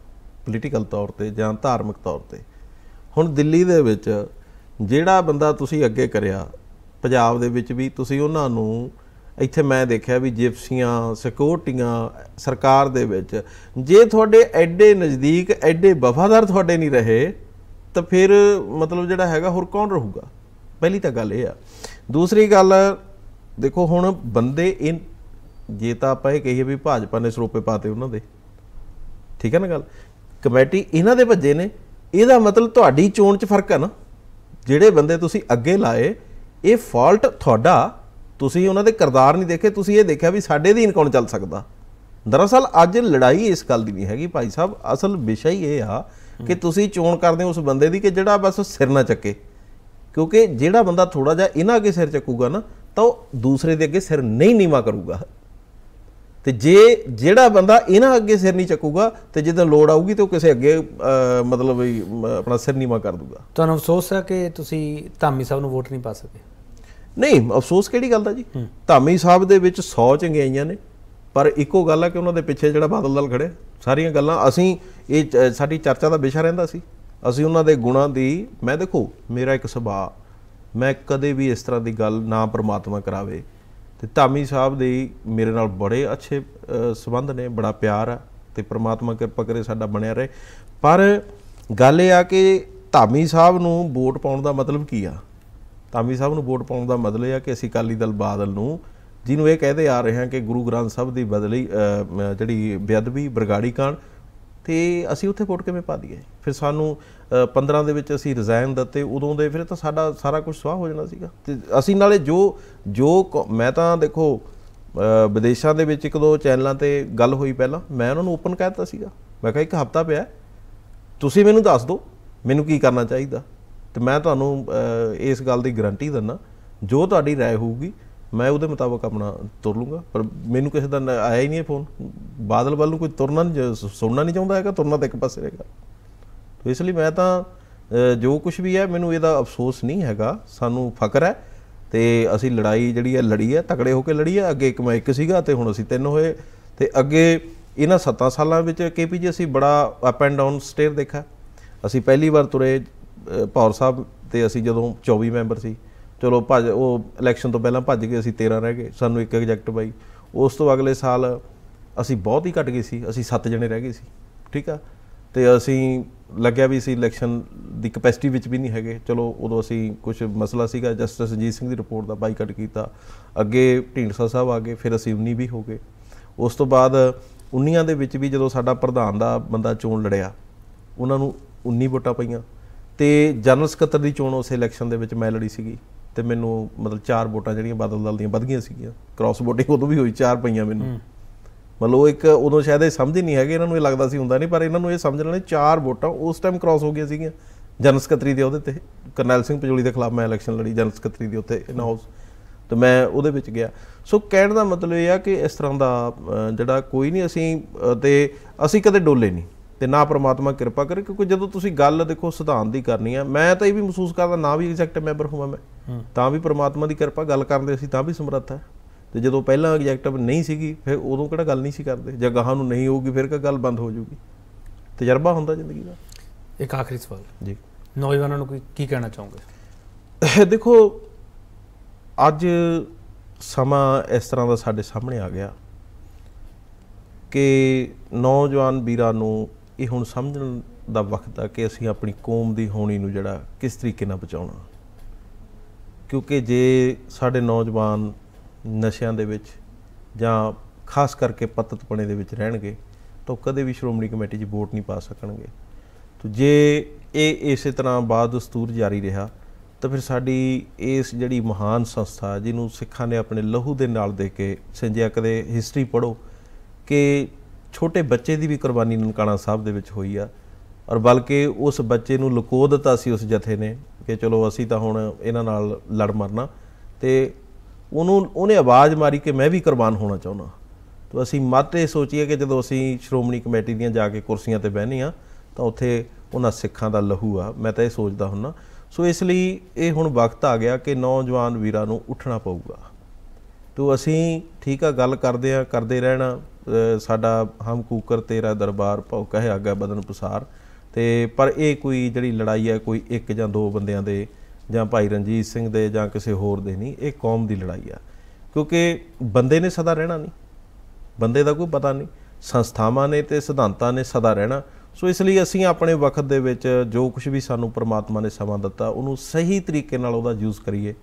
ਪੋਲੀਟੀਕਲ ਤੌਰ ਤੇ ਜਾਂ ਧਾਰਮਿਕ ਤੌਰ ਤੇ ਹੁਣ ਦਿੱਲੀ ਦੇ ਵਿੱਚ ਜਿਹੜਾ ਬੰਦਾ ਤੁਸੀਂ ਅੱਗੇ ਕਰਿਆ ਪੰਜਾਬ ਦੇ ਵਿੱਚ ਵੀ ਤੁਸੀਂ ਉਹਨਾਂ ਨੂੰ ਇੱਥੇ ਮੈਂ ਦੇਖਿਆ ਵੀ ਜਿਪਸੀਆਂ ਸਿਕਿਉਰਟੀਆਂ ਸਰਕਾਰ ਦੇ ਵਿੱਚ ਜੇ ਤੁਹਾਡੇ ਐਡੇ ਨਜ਼ਦੀਕ ਐਡੇ ਵਫਾਦਾਰ ਤੁਹਾਡੇ ਨਹੀਂ ਰਹੇ ਤਾਂ ਫਿਰ ਮਤਲਬ ਜਿਹੜਾ ਹੈਗਾ ਹੋਰ ਕੌਣ ਰਹੂਗਾ ਪਹਿਲੀ ਤਾਂ ਗੱਲ ਇਹ ਆ ਦੂਸਰੀ ਗੱਲ ਦੇਖੋ ਹੁਣ ਬੰਦੇ ਇਹ ਜੇ ਤਾਂ ਆਪਾਂ ਇਹ ਕਹੀਏ ਵੀ ਭਾਜਪਾ ਨੇ ਸਰੋਪੇ ਪਾਤੇ ਉਹਨਾਂ ਦੇ ਠੀਕ ਹੈ ਨਾ ਗੱਲ ਕਮੇਟੀ ਇਹਨਾਂ ਦੇ ਭੱਜੇ ਨੇ ਇਹਦਾ ਮਤਲਬ ਤੁਹਾਡੀ ਚੋਣ 'ਚ ਫਰਕ ਹੈ ਨਾ ਜਿਹੜੇ ਬੰਦੇ ਤੁਸੀਂ ਅੱਗੇ ਲਾਏ ਇਹ ਫਾਲਟ ਤੁਹਾਡਾ ਤੁਸੀਂ ਉਹਨਾਂ ਦੇ ਕਰਦਾਰ ਨਹੀਂ ਦੇਖੇ ਤੁਸੀਂ ਇਹ ਦੇਖਿਆ ਵੀ ਸਾਡੇ ਦੀਨ ਕੌਣ ਚੱਲ ਸਕਦਾ ਦਰਅਸਲ ਅੱਜ ਲੜਾਈ ਇਸ ਗੱਲ ਦੀ ਨਹੀਂ ਹੈਗੀ ਭਾਈ ਸਾਹਿਬ ਅਸਲ ਵਿਸ਼ਾ ਹੀ ਇਹ ਆ ਕਿ ਤੁਸੀਂ ਚੋਣ ਕਰਦੇ ਹੋ ਉਸ ਬੰਦੇ ਦੀ ਕਿ ਜਿਹੜਾ ਬਸ ਸਿਰ ਨਾ ਚੱਕੇ ਕਿਉਂਕਿ ਜਿਹੜਾ ਬੰਦਾ ਥੋੜਾ ਜਿਹਾ ਇਹਨਾਂ ਅਗੇ ਸਿਰ ਚੱਕੂਗਾ ਨਾ ਤਾਂ ਉਹ ਦੂਸਰੇ ਦੇ ਅੱਗੇ ਸਿਰ ਨਹੀਂ ਨੀਵਾ ਕਰੂਗਾ ਤੇ ਜੇ ਜਿਹੜਾ ਬੰਦਾ ਇਹਨਾਂ ਅੱਗੇ ਸਿਰ ਨਹੀਂ ਚੱਕੂਗਾ ਤੇ ਜਦੋਂ ਲੋੜ ਆਊਗੀ ਤੇ ਉਹ ਕਿਸੇ ਅੱਗੇ ਮਤਲਬ ਆਪਣਾ ਸਿਰ ਨੀਵਾ ਕਰ ਦੂਗਾ ਤੁਹਾਨੂੰ ਅਫਸੋਸ ਹੈ ਕਿ ਤੁਸੀਂ ਧਾਮੀ ਸਾਹਿਬ ਨੂੰ ਵੋਟ ਨਹੀਂ ਪਾ ਸਕਦੇ ਨਹੀਂ ਅਫਸੋਸ ਕਿਹੜੀ ਗੱਲ ਦਾ ਜੀ ਧਾਮੀ ਸਾਹਿਬ ਦੇ ਵਿੱਚ 100 ਚੰਗਿਆਈਆਂ ਨੇ ਪਰ ਇੱਕੋ ਗੱਲ ਹੈ ਕਿ ਉਹਨਾਂ ਦੇ ਪਿੱਛੇ ਜਿਹੜਾ ਬਾਦਲ ਦਲ ਖੜੇ ਸਾਰੀਆਂ ਗੱਲਾਂ ਅਸੀਂ ਇਹ ਸਾਡੀ ਚਰਚਾ ਦਾ ਵਿਸ਼ਾ ਰਹਿੰਦਾ ਸੀ ਅਸੀਂ ਉਹਨਾਂ ਦੇ ਗੁਣਾਂ ਦੀ ਮੈਂ ਦੇਖੋ ਮੇਰਾ ਇੱਕ ਸੁਭਾਅ ਮੈਂ ਕਦੇ ਵੀ ਇਸ ਤਰ੍ਹਾਂ ਦੀ ਗੱਲ ਨਾ ਪਰਮਾਤਮਾ ਕਰਾਵੇ ਤੇ ਧਾਮੀ ਸਾਹਿਬ ਦੇ ਮੇਰੇ ਨਾਲ ਬੜੇ ਅੱਛੇ ਸਬੰਧ ਨੇ ਬੜਾ ਪਿਆਰ ਆ ਤੇ ਪਰਮਾਤਮਾ ਕਿਰਪਾ ਕਰੇ ਸਾਡਾ ਬਣਿਆ ਰਹੇ ਪਰ ਗੱਲ ਇਹ ਆ ਕਿ ਧਾਮੀ ਸਾਹਿਬ ਨੂੰ ਵੋਟ ਪਾਉਣ ਦਾ ਮਤਲਬ ਕੀ ਆ ਧਾਮੀ ਸਾਹਿਬ ਨੂੰ ਵੋਟ ਪਾਉਣ ਦਾ ਮਤਲਬ ਇਹ ਆ ਕਿ ਅਸੀਂ ਕਾਲੀ ਦਲ ਬਾਦਲ ਨੂੰ ਜਿਹਨੂੰ ਇਹ ਕਹਦੇ ਆ ਰਹੇ ਹਾਂ ਕਿ ਗੁਰੂ ਗ੍ਰੰਥ ਸਾਹਿਬ ਦੀ ਬਦਲੀ ਜਿਹੜੀ ਬੇਅਦਬੀ ਬਰਗਾੜੀ ਕਾਂਡ ਤੇ ਅਸੀਂ ਉੱਥੇ ਵੋਟ ਕਿਵੇਂ ਪਾ ਦਈਏ ਫਿਰ ਸਾਨੂੰ 15 ਦੇ ਵਿੱਚ ਅਸੀਂ ਰਿਜ਼ਾਈਨ ਦਿੱਤੇ ਉਦੋਂ ਦੇ ਫਿਰ ਤਾਂ ਸਾਡਾ ਸਾਰਾ ਕੁਝ ਸਵਾਹ ਹੋ ਜਾਣਾ ਸੀਗਾ ਤੇ ਅਸੀਂ ਨਾਲੇ ਜੋ ਜੋ ਮੈਂ ਤਾਂ ਦੇਖੋ ਵਿਦੇਸ਼ਾਂ ਦੇ ਵਿੱਚ ਇੱਕ ਦੋ ਚੈਨਲਾਂ ਤੇ ਗੱਲ ਹੋਈ ਪਹਿਲਾਂ ਮੈਂ ਉਹਨਾਂ ਨੂੰ ਓਪਨ ਕਹਿਤਾ ਸੀਗਾ ਮੈਂ ਕਿਹਾ ਇੱਕ ਹਫਤਾ ਪਿਆ ਤੁਸੀਂ ਮੈਨੂੰ ਦੱਸ ਦਿਓ ਮੈਨੂੰ ਕੀ ਕਰਨਾ ਚਾਹੀਦਾ ਤੇ ਮੈਂ ਤੁਹਾਨੂੰ ਇਸ ਗੱਲ ਦੀ ਗਾਰੰਟੀ ਦਿੰਦਾ ਜੋ ਤੁਹਾਡੀ رائے ਹੋਊਗੀ ਮੈਂ ਉਹਦੇ ਮੁਤਾਬਕ ਆਪਣਾ ਤੁਰ ਲੂੰਗਾ ਪਰ ਮੈਨੂੰ ਕਿਸੇ ਦਾ ਆਇਆ ਹੀ ਨਹੀਂ ਫੋਨ ਬਾਦਲ ਵੱਲ ਨੂੰ ਕੋਈ ਤੁਰਨਾ ਨਹੀਂ ਸੁਣਨਾ ਨਹੀਂ ਚਾਹੁੰਦਾ ਹੈਗਾ ਤੁਰਨਾ ਤਾਂ ਇੱਕ ਪਾਸੇ ਰਹੇਗਾ ਇਸ ਲਈ ਮੈਂ ਤਾਂ ਜੋ ਕੁਝ ਵੀ ਹੈ ਮੈਨੂੰ ਇਹਦਾ ਅਫਸੋਸ ਨਹੀਂ ਹੈਗਾ ਸਾਨੂੰ ਫਕਰ ਹੈ ਤੇ ਅਸੀਂ ਲੜਾਈ ਜਿਹੜੀ ਹੈ ਲੜੀ ਹੈ ਤਕੜੇ ਹੋ ਕੇ ਲੜੀ ਹੈ ਅੱਗੇ ਇੱਕ ਮੈਂ ਇੱਕ ਸੀਗਾ ਤੇ ਹੁਣ ਅਸੀਂ ਤਿੰਨ ਹੋਏ ਤੇ ਅੱਗੇ ਇਹਨਾਂ 7 ਸਾਲਾਂ ਵਿੱਚ ਕੇਪੀਜੀ ਅਸੀਂ ਬੜਾ ਅਪ ਐਂਡ ਡਾਊਨ ਸਟੇਅਰ ਦੇਖਾ ਅਸੀਂ ਪਹਿਲੀ ਵਾਰ ਤੁਰੇ ਪੌਰ ਸਾਹਿਬ ਤੇ ਅਸੀਂ ਜਦੋਂ 24 ਮੈਂਬਰ ਸੀ ਚਲੋ ਭੱਜ ਉਹ ਇਲੈਕਸ਼ਨ ਤੋਂ ਪਹਿਲਾਂ ਭੱਜ ਗਏ ਅਸੀਂ 13 ਰਹਿ ਗਏ ਸਾਨੂੰ ਇੱਕ ਐਗਜੈਕਟ ਬਾਈ ਉਸ ਤੋਂ ਅਗਲੇ ਸਾਲ ਅਸੀਂ ਬਹੁਤ ਹੀ ਘਟ ਗਏ ਸੀ ਅਸੀਂ 7 ਜਣੇ ਰਹਿ ਗਏ ਸੀ ਠੀਕ ਆ ਤੇ ਅਸੀਂ ਲੱਗਿਆ ਵੀ ਸੀ ਇਲੈਕਸ਼ਨ ਦੀ ਕਪੈਸਿਟੀ ਵਿੱਚ ਵੀ ਨਹੀਂ ਹੈਗੇ ਚਲੋ ਉਦੋਂ ਅਸੀਂ ਕੁਝ ਮਸਲਾ ਸੀਗਾ ਜਸਟਿਸ ਸੰਜੀਤ ਸਿੰਘ ਦੀ ਰਿਪੋਰਟ ਦਾ ਬਾਈਕਾਟ ਕੀਤਾ ਅੱਗੇ ਢੀਂਡਸਾ ਸਾਹਿਬ ਆ ਗਏ ਫਿਰ ਅਸੀਂ 19 ਵੀ ਹੋ ਗਏ ਉਸ ਤੋਂ ਬਾਅਦ 19 ਦੇ ਵਿੱਚ ਵੀ ਜਦੋਂ ਸਾਡਾ ਪ੍ਰਧਾਨ ਦਾ ਬੰਦਾ ਚੋਣ ਲੜਿਆ ਉਹਨਾਂ ਨੂੰ 19 ਵੋਟਾਂ ਪਈਆਂ ਤੇ ਜਨਰਲ ਸਕੱਤਰ ਦੀ ਚੋਣ ਉਸ ਇਲੈਕਸ਼ਨ ਦੇ ਵਿੱਚ ਮੈਂ ਲੜੀ ਸੀਗੀ ਤੇ ਮੈਨੂੰ ਮਤਲਬ ਚਾਰ ਵੋਟਾਂ ਜਿਹੜੀਆਂ ਬਦਲ ਦਲ ਦੀਆਂ ਵੱਧ ਗਈਆਂ ਸੀਗੀਆਂ ਕ੍ਰਾਸ ਵੋਟਿੰਗ ਉਦੋਂ ਵੀ ਹੋਈ ਚਾਰ ਪਈਆਂ ਮੈਨੂੰ ਮਤਲਬ ਉਹ ਇੱਕ ਉਦੋਂ ਸ਼ਾਇਦ ਇਹ ਸਮਝ ਹੀ ਨਹੀਂ ਹੈਗੇ ਇਹਨਾਂ ਨੂੰ ਇਹ ਲੱਗਦਾ ਸੀ ਹੁੰਦਾ ਨਹੀਂ ਪਰ ਇਹਨਾਂ ਨੂੰ ਇਹ ਸਮਝਣ ਲੈਣੇ ਚਾਰ ਵੋਟਾਂ ਉਸ ਟਾਈਮ ਕ੍ਰਾਸ ਹੋ ਗਈਆਂ ਸੀਗੀਆਂ ਜਨਰਲ ਸਕੱਤਰੀ ਦੇ ਉਹਦੇ ਤੇ ਕਰਨੈਲ ਸਿੰਘ ਪਜੋਲੀ ਦੇ ਖਿਲਾਫ ਮੈਂ ਇਲੈਕਸ਼ਨ ਲੜੀ ਜਨਰਲ ਸਕੱਤਰੀ ਦੇ ਉੱਤੇ ਇਨ ਹਾਊਸ ਤੇ ਮੈਂ ਉਹਦੇ ਵਿੱਚ ਗਿਆ ਸੋ ਕਹਿਣ ਦਾ ਮਤਲਬ ਇਹ ਆ ਕਿ ਇਸ ਤਰ੍ਹਾਂ ਦਾ ਜਿਹੜਾ ਕੋਈ ਨਹੀਂ ਅਸੀਂ ਤੇ ਅਸੀਂ ਕਦੇ ਡੋਲੇ ਨਹੀਂ ਤੇ ਨਾ ਪ੍ਰਮਾਤਮਾ ਕਿਰਪਾ ਕਰੇ ਕਿਉਂਕਿ ਜਦੋਂ ਤੁਸੀਂ ਗੱਲ ਦੇਖੋ ਸਿਧਾਂਤ ਦੀ ਕਰਨੀ ਆ ਮੈਂ ਤਾਂ ਇਹ ਵੀ ਮਹਿਸੂਸ ਕਰਦਾ ਨਾ ਵੀ ਐਗਜ਼ੈਕਟ ਮੈਂਬਰ ਹੋਵਾਂ ਮੈਂ ਤਾਂ ਵੀ ਪ੍ਰਮਾਤਮਾ ਦੀ ਕਿਰਪਾ ਗੱਲ ਕਰਨ ਦੇ ਅਸੀਂ ਤਾਂ ਵੀ ਸਮਰੱਥ ਹੈ ਤੇ ਜਦੋਂ ਪਹਿਲਾਂ ਐਗਜ਼ੈਕਟਿਵ ਨਹੀਂ ਸੀਗੀ ਫਿਰ ਉਦੋਂ ਕਿਹੜਾ ਗੱਲ ਨਹੀਂ ਸੀ ਕਰਦੇ ਜਾਂ ਗਾਹਾਂ ਨੂੰ ਨਹੀਂ ਹੋਊਗੀ ਫਿਰ ਕਾ ਗੱਲ ਬੰਦ ਹੋ ਜਾਊਗੀ ਤਜਰਬਾ ਹੁੰਦਾ ਜ਼ਿੰਦਗੀ ਦਾ ਇੱਕ ਆਖਰੀ ਸਵਾਲ ਜੀ ਨੌਜਵਾਨਾਂ ਨੂੰ ਕੋਈ ਕੀ ਕਹਿਣਾ ਚਾਹੋਗੇ ਦੇਖੋ ਅੱਜ ਸਮਾਂ ਇਸ ਤਰ੍ਹਾਂ ਦਾ ਸਾਡੇ ਸਾਹਮਣੇ ਆ ਗਿਆ ਕਿ ਨੌਜਵਾਨ ਵੀਰਾਂ ਨੂੰ ਇਹ ਹੁਣ ਸਮਝਣ ਦਾ ਵਕਤ ਆ ਕਿ ਅਸੀਂ ਆਪਣੀ ਕੌਮ ਦੀ ਹੋਣੀ ਨੂੰ ਜਿਹੜਾ ਕਿਸ ਤਰੀਕੇ ਨਾਲ ਬਚਾਉਣਾ ਕਿਉਂਕਿ ਜੇ ਸਾਡੇ ਨੌਜਵਾਨ ਨਸ਼ਿਆਂ ਦੇ ਵਿੱਚ ਜਾਂ ਖਾਸ ਕਰਕੇ ਪਤਤਪਣੇ ਦੇ ਵਿੱਚ ਰਹਿਣਗੇ ਤਾਂ ਕਦੇ ਵੀ ਸ਼੍ਰੋਮਣੀ ਕਮੇਟੀ 'ਚ ਵੋਟ ਨਹੀਂ ਪਾ ਸਕਣਗੇ ਤੋ ਜੇ ਇਹ ਇਸੇ ਤਰ੍ਹਾਂ ਬਾਦ ਦਸਤੂਰ ਜਾਰੀ ਰਿਹਾ ਤਾਂ ਫਿਰ ਸਾਡੀ ਇਸ ਜਿਹੜੀ ਮਹਾਨ ਸੰਸਥਾ ਜਿਹਨੂੰ ਸਿੱਖਾਂ ਨੇ ਆਪਣੇ ਲਹੂ ਦੇ ਨਾਲ ਦੇ ਕੇ ਸੰਜਿਆ ਕਦੇ ਹਿਸਟਰੀ ਪੜੋ ਕਿ ਛੋਟੇ ਬੱਚੇ ਦੀ ਵੀ ਕੁਰਬਾਨੀ ਨਨਕਾਣਾ ਸਾਹਿਬ ਦੇ ਵਿੱਚ ਹੋਈ ਆ ਔਰ ਬਲਕਿ ਉਸ ਬੱਚੇ ਨੂੰ ਲੁਕੋ ਦਿੱਤਾ ਸੀ ਉਸ ਜਥੇ ਨੇ ਕਿ ਚਲੋ ਅਸੀਂ ਤਾਂ ਹੁਣ ਇਹਨਾਂ ਨਾਲ ਲੜ ਮਰਨਾ ਤੇ ਉਹਨੂੰ ਉਹਨੇ ਆਵਾਜ਼ ਮਾਰੀ ਕਿ ਮੈਂ ਵੀ ਕੁਰਬਾਨ ਹੋਣਾ ਚਾਹੁੰਦਾ ਤੋ ਅਸੀਂ ਮਾਤੇ ਸੋਚੀਏ ਕਿ ਜਦੋਂ ਅਸੀਂ ਸ਼੍ਰੋਮਣੀ ਕਮੇਟੀ ਦੀਆਂ ਜਾ ਕੇ ਕੁਰਸੀਆਂ ਤੇ ਬਹਿਨੇ ਆ ਤਾਂ ਉੱਥੇ ਉਹਨਾਂ ਸਿੱਖਾਂ ਦਾ ਲਹੂ ਆ ਮੈਂ ਤਾਂ ਇਹ ਸੋਚਦਾ ਹੁੰਨਾ ਸੋ ਇਸ ਲਈ ਇਹ ਹੁਣ ਵਕਤ ਆ ਗਿਆ ਕਿ ਨੌਜਵਾਨ ਵੀਰਾਂ ਨੂੰ ਉੱਠਣਾ ਪਊਗਾ ਤੋ ਅਸੀਂ ਠੀਕ ਆ ਗੱਲ ਕਰਦੇ ਆ ਕਰਦੇ ਰਹਿਣਾ ਸਾਡਾ ਹਮ ਕੂਕਰ ਤੇਰਾ ਦਰਬਾਰ ਭਉ ਕਹੇ ਆਗਾ ਬਦਨ ਪਸਾਰ ਤੇ ਪਰ ਇਹ ਕੋਈ ਜਿਹੜੀ ਲੜਾਈ ਹੈ ਕੋਈ ਇੱਕ ਜਾਂ ਦੋ ਬੰਦਿਆਂ ਦੇ ਜਾਂ ਭਾਈ ਰਣਜੀਤ ਸਿੰਘ ਦੇ ਜਾਂ ਕਿਸੇ ਹੋਰ ਦੇ ਨਹੀਂ ਇਹ ਕੌਮ ਦੀ ਲੜਾਈ ਆ ਕਿਉਂਕਿ ਬੰਦੇ ਨੇ ਸਦਾ ਰਹਿਣਾ ਨਹੀਂ ਬੰਦੇ ਦਾ ਕੋਈ ਪਤਾ ਨਹੀਂ ਸੰਸਥਾਵਾਂ ਨੇ ਤੇ ਸਿਧਾਂਤਾਂ ਨੇ ਸਦਾ ਰਹਿਣਾ ਸੋ ਇਸ ਲਈ ਅਸੀਂ ਆਪਣੇ ਵਕਤ ਦੇ ਵਿੱਚ ਜੋ ਕੁਝ ਵੀ ਸਾਨੂੰ ਪ੍ਰਮਾਤਮਾ ਨੇ ਸਮਾਂ ਦਿੱਤਾ ਉਹਨੂੰ ਸਹੀ ਤਰੀਕੇ ਨਾਲ ਉਹਦਾ ਯੂਜ਼ ਕਰੀਏ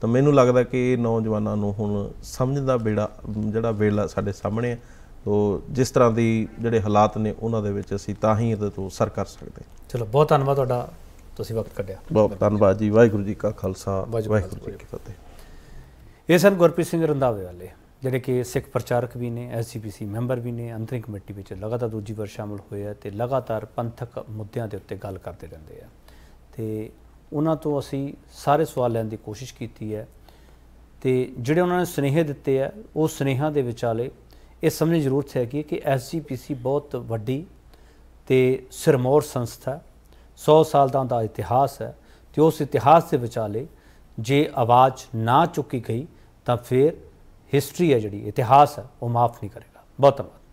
ਤਾਂ ਮੈਨੂੰ ਲੱਗਦਾ ਕਿ ਇਹ ਨੌਜਵਾਨਾਂ ਨੂੰ ਹੁਣ ਸਮਝਣ ਦਾ ਬੇੜਾ ਜਿਹੜਾ ਵੇਲਾ ਸਾਡੇ ਸਾਹਮਣੇ ਹੈ ਤੋ ਜਿਸ ਤਰ੍ਹਾਂ ਦੀ ਜਿਹੜੇ ਹਾਲਾਤ ਨੇ ਉਹਨਾਂ ਦੇ ਵਿੱਚ ਅਸੀਂ ਤਾਂ ਹੀ ਇਹਦੇ ਤੋਂ ਸਰ ਕਰ ਸਕਦੇ ਚਲੋ ਬਹੁਤ ਧੰਨਵਾਦ ਤੁਹਾਡਾ ਤੁਸੀਂ ਵਕਤ ਕੱਢਿਆ ਬਹੁਤ ਧੰਨਵਾਦ ਜੀ ਵਾਹਿਗੁਰੂ ਜੀ ਕਾ ਖਾਲਸਾ ਵਾਹਿਗੁਰੂ ਜੀ ਕੀ ਫਤਿਹ ਇਹ ਸਨ ਗੁਰਪ੍ਰੀਤ ਸਿੰਘ ਰੰਦਾਵੇ ਵਾਲੇ ਜਿਹੜੇ ਕਿ ਸਿੱਖ ਪ੍ਰਚਾਰਕ ਵੀ ਨੇ ਐਸਜੀਪੀਸੀ ਮੈਂਬਰ ਵੀ ਨੇ ਅੰਤਰਿੰਗ ਕਮੇਟੀ ਵਿੱਚ ਲਗਾਤਾਰ ਦੂਜੀ ਵਾਰ ਸ਼ਾਮਲ ਹੋਏ ਆ ਤੇ ਲਗਾਤਾਰ ਪੰਥਕ ਮੁੱਦਿਆਂ ਦੇ ਉੱਤੇ ਗੱਲ ਕਰਦੇ ਰਹਿੰਦੇ ਆ ਤੇ ਉਹਨਾਂ ਤੋਂ ਅਸੀਂ ਸਾਰੇ ਸਵਾਲ ਲੈਣ ਦੀ ਕੋਸ਼ਿਸ਼ ਕੀਤੀ ਹੈ ਤੇ ਜਿਹੜੇ ਉਹਨਾਂ ਨੇ ਸਨੇਹ ਦਿੱਤੇ ਆ ਉਹ ਸਨੇਹਾ ਦੇ ਵਿਚਾਲੇ ਇਹ ਸਮਝਣ ਦੀ ਜ਼ਰੂਰਤ ਹੈ ਕਿ ਐਸਜੀਪੀਸੀ ਬਹੁਤ ਵੱਡੀ ਤੇ ਸਿਰਮੌਰ ਸੰਸਥਾ 100 ਸਾਲ ਦਾ ਦਾ ਇਤਿਹਾਸ ਹੈ ਤੇ ਉਸ ਇਤਿਹਾਸ ਦੇ ਵਿਚਾਲੇ ਜੇ ਆਵਾਜ਼ ਨਾ ਚੁੱਕੀ ਗਈ ਤਾਂ ਫਿਰ ਹਿਸਟਰੀ ਹੈ ਜਿਹੜੀ ਇਤਿਹਾਸ ਹੈ ਉਹ ਮਾਫ ਨਹੀਂ ਕਰੇਗਾ ਬਹੁਤ ਧੰਨਵਾਦ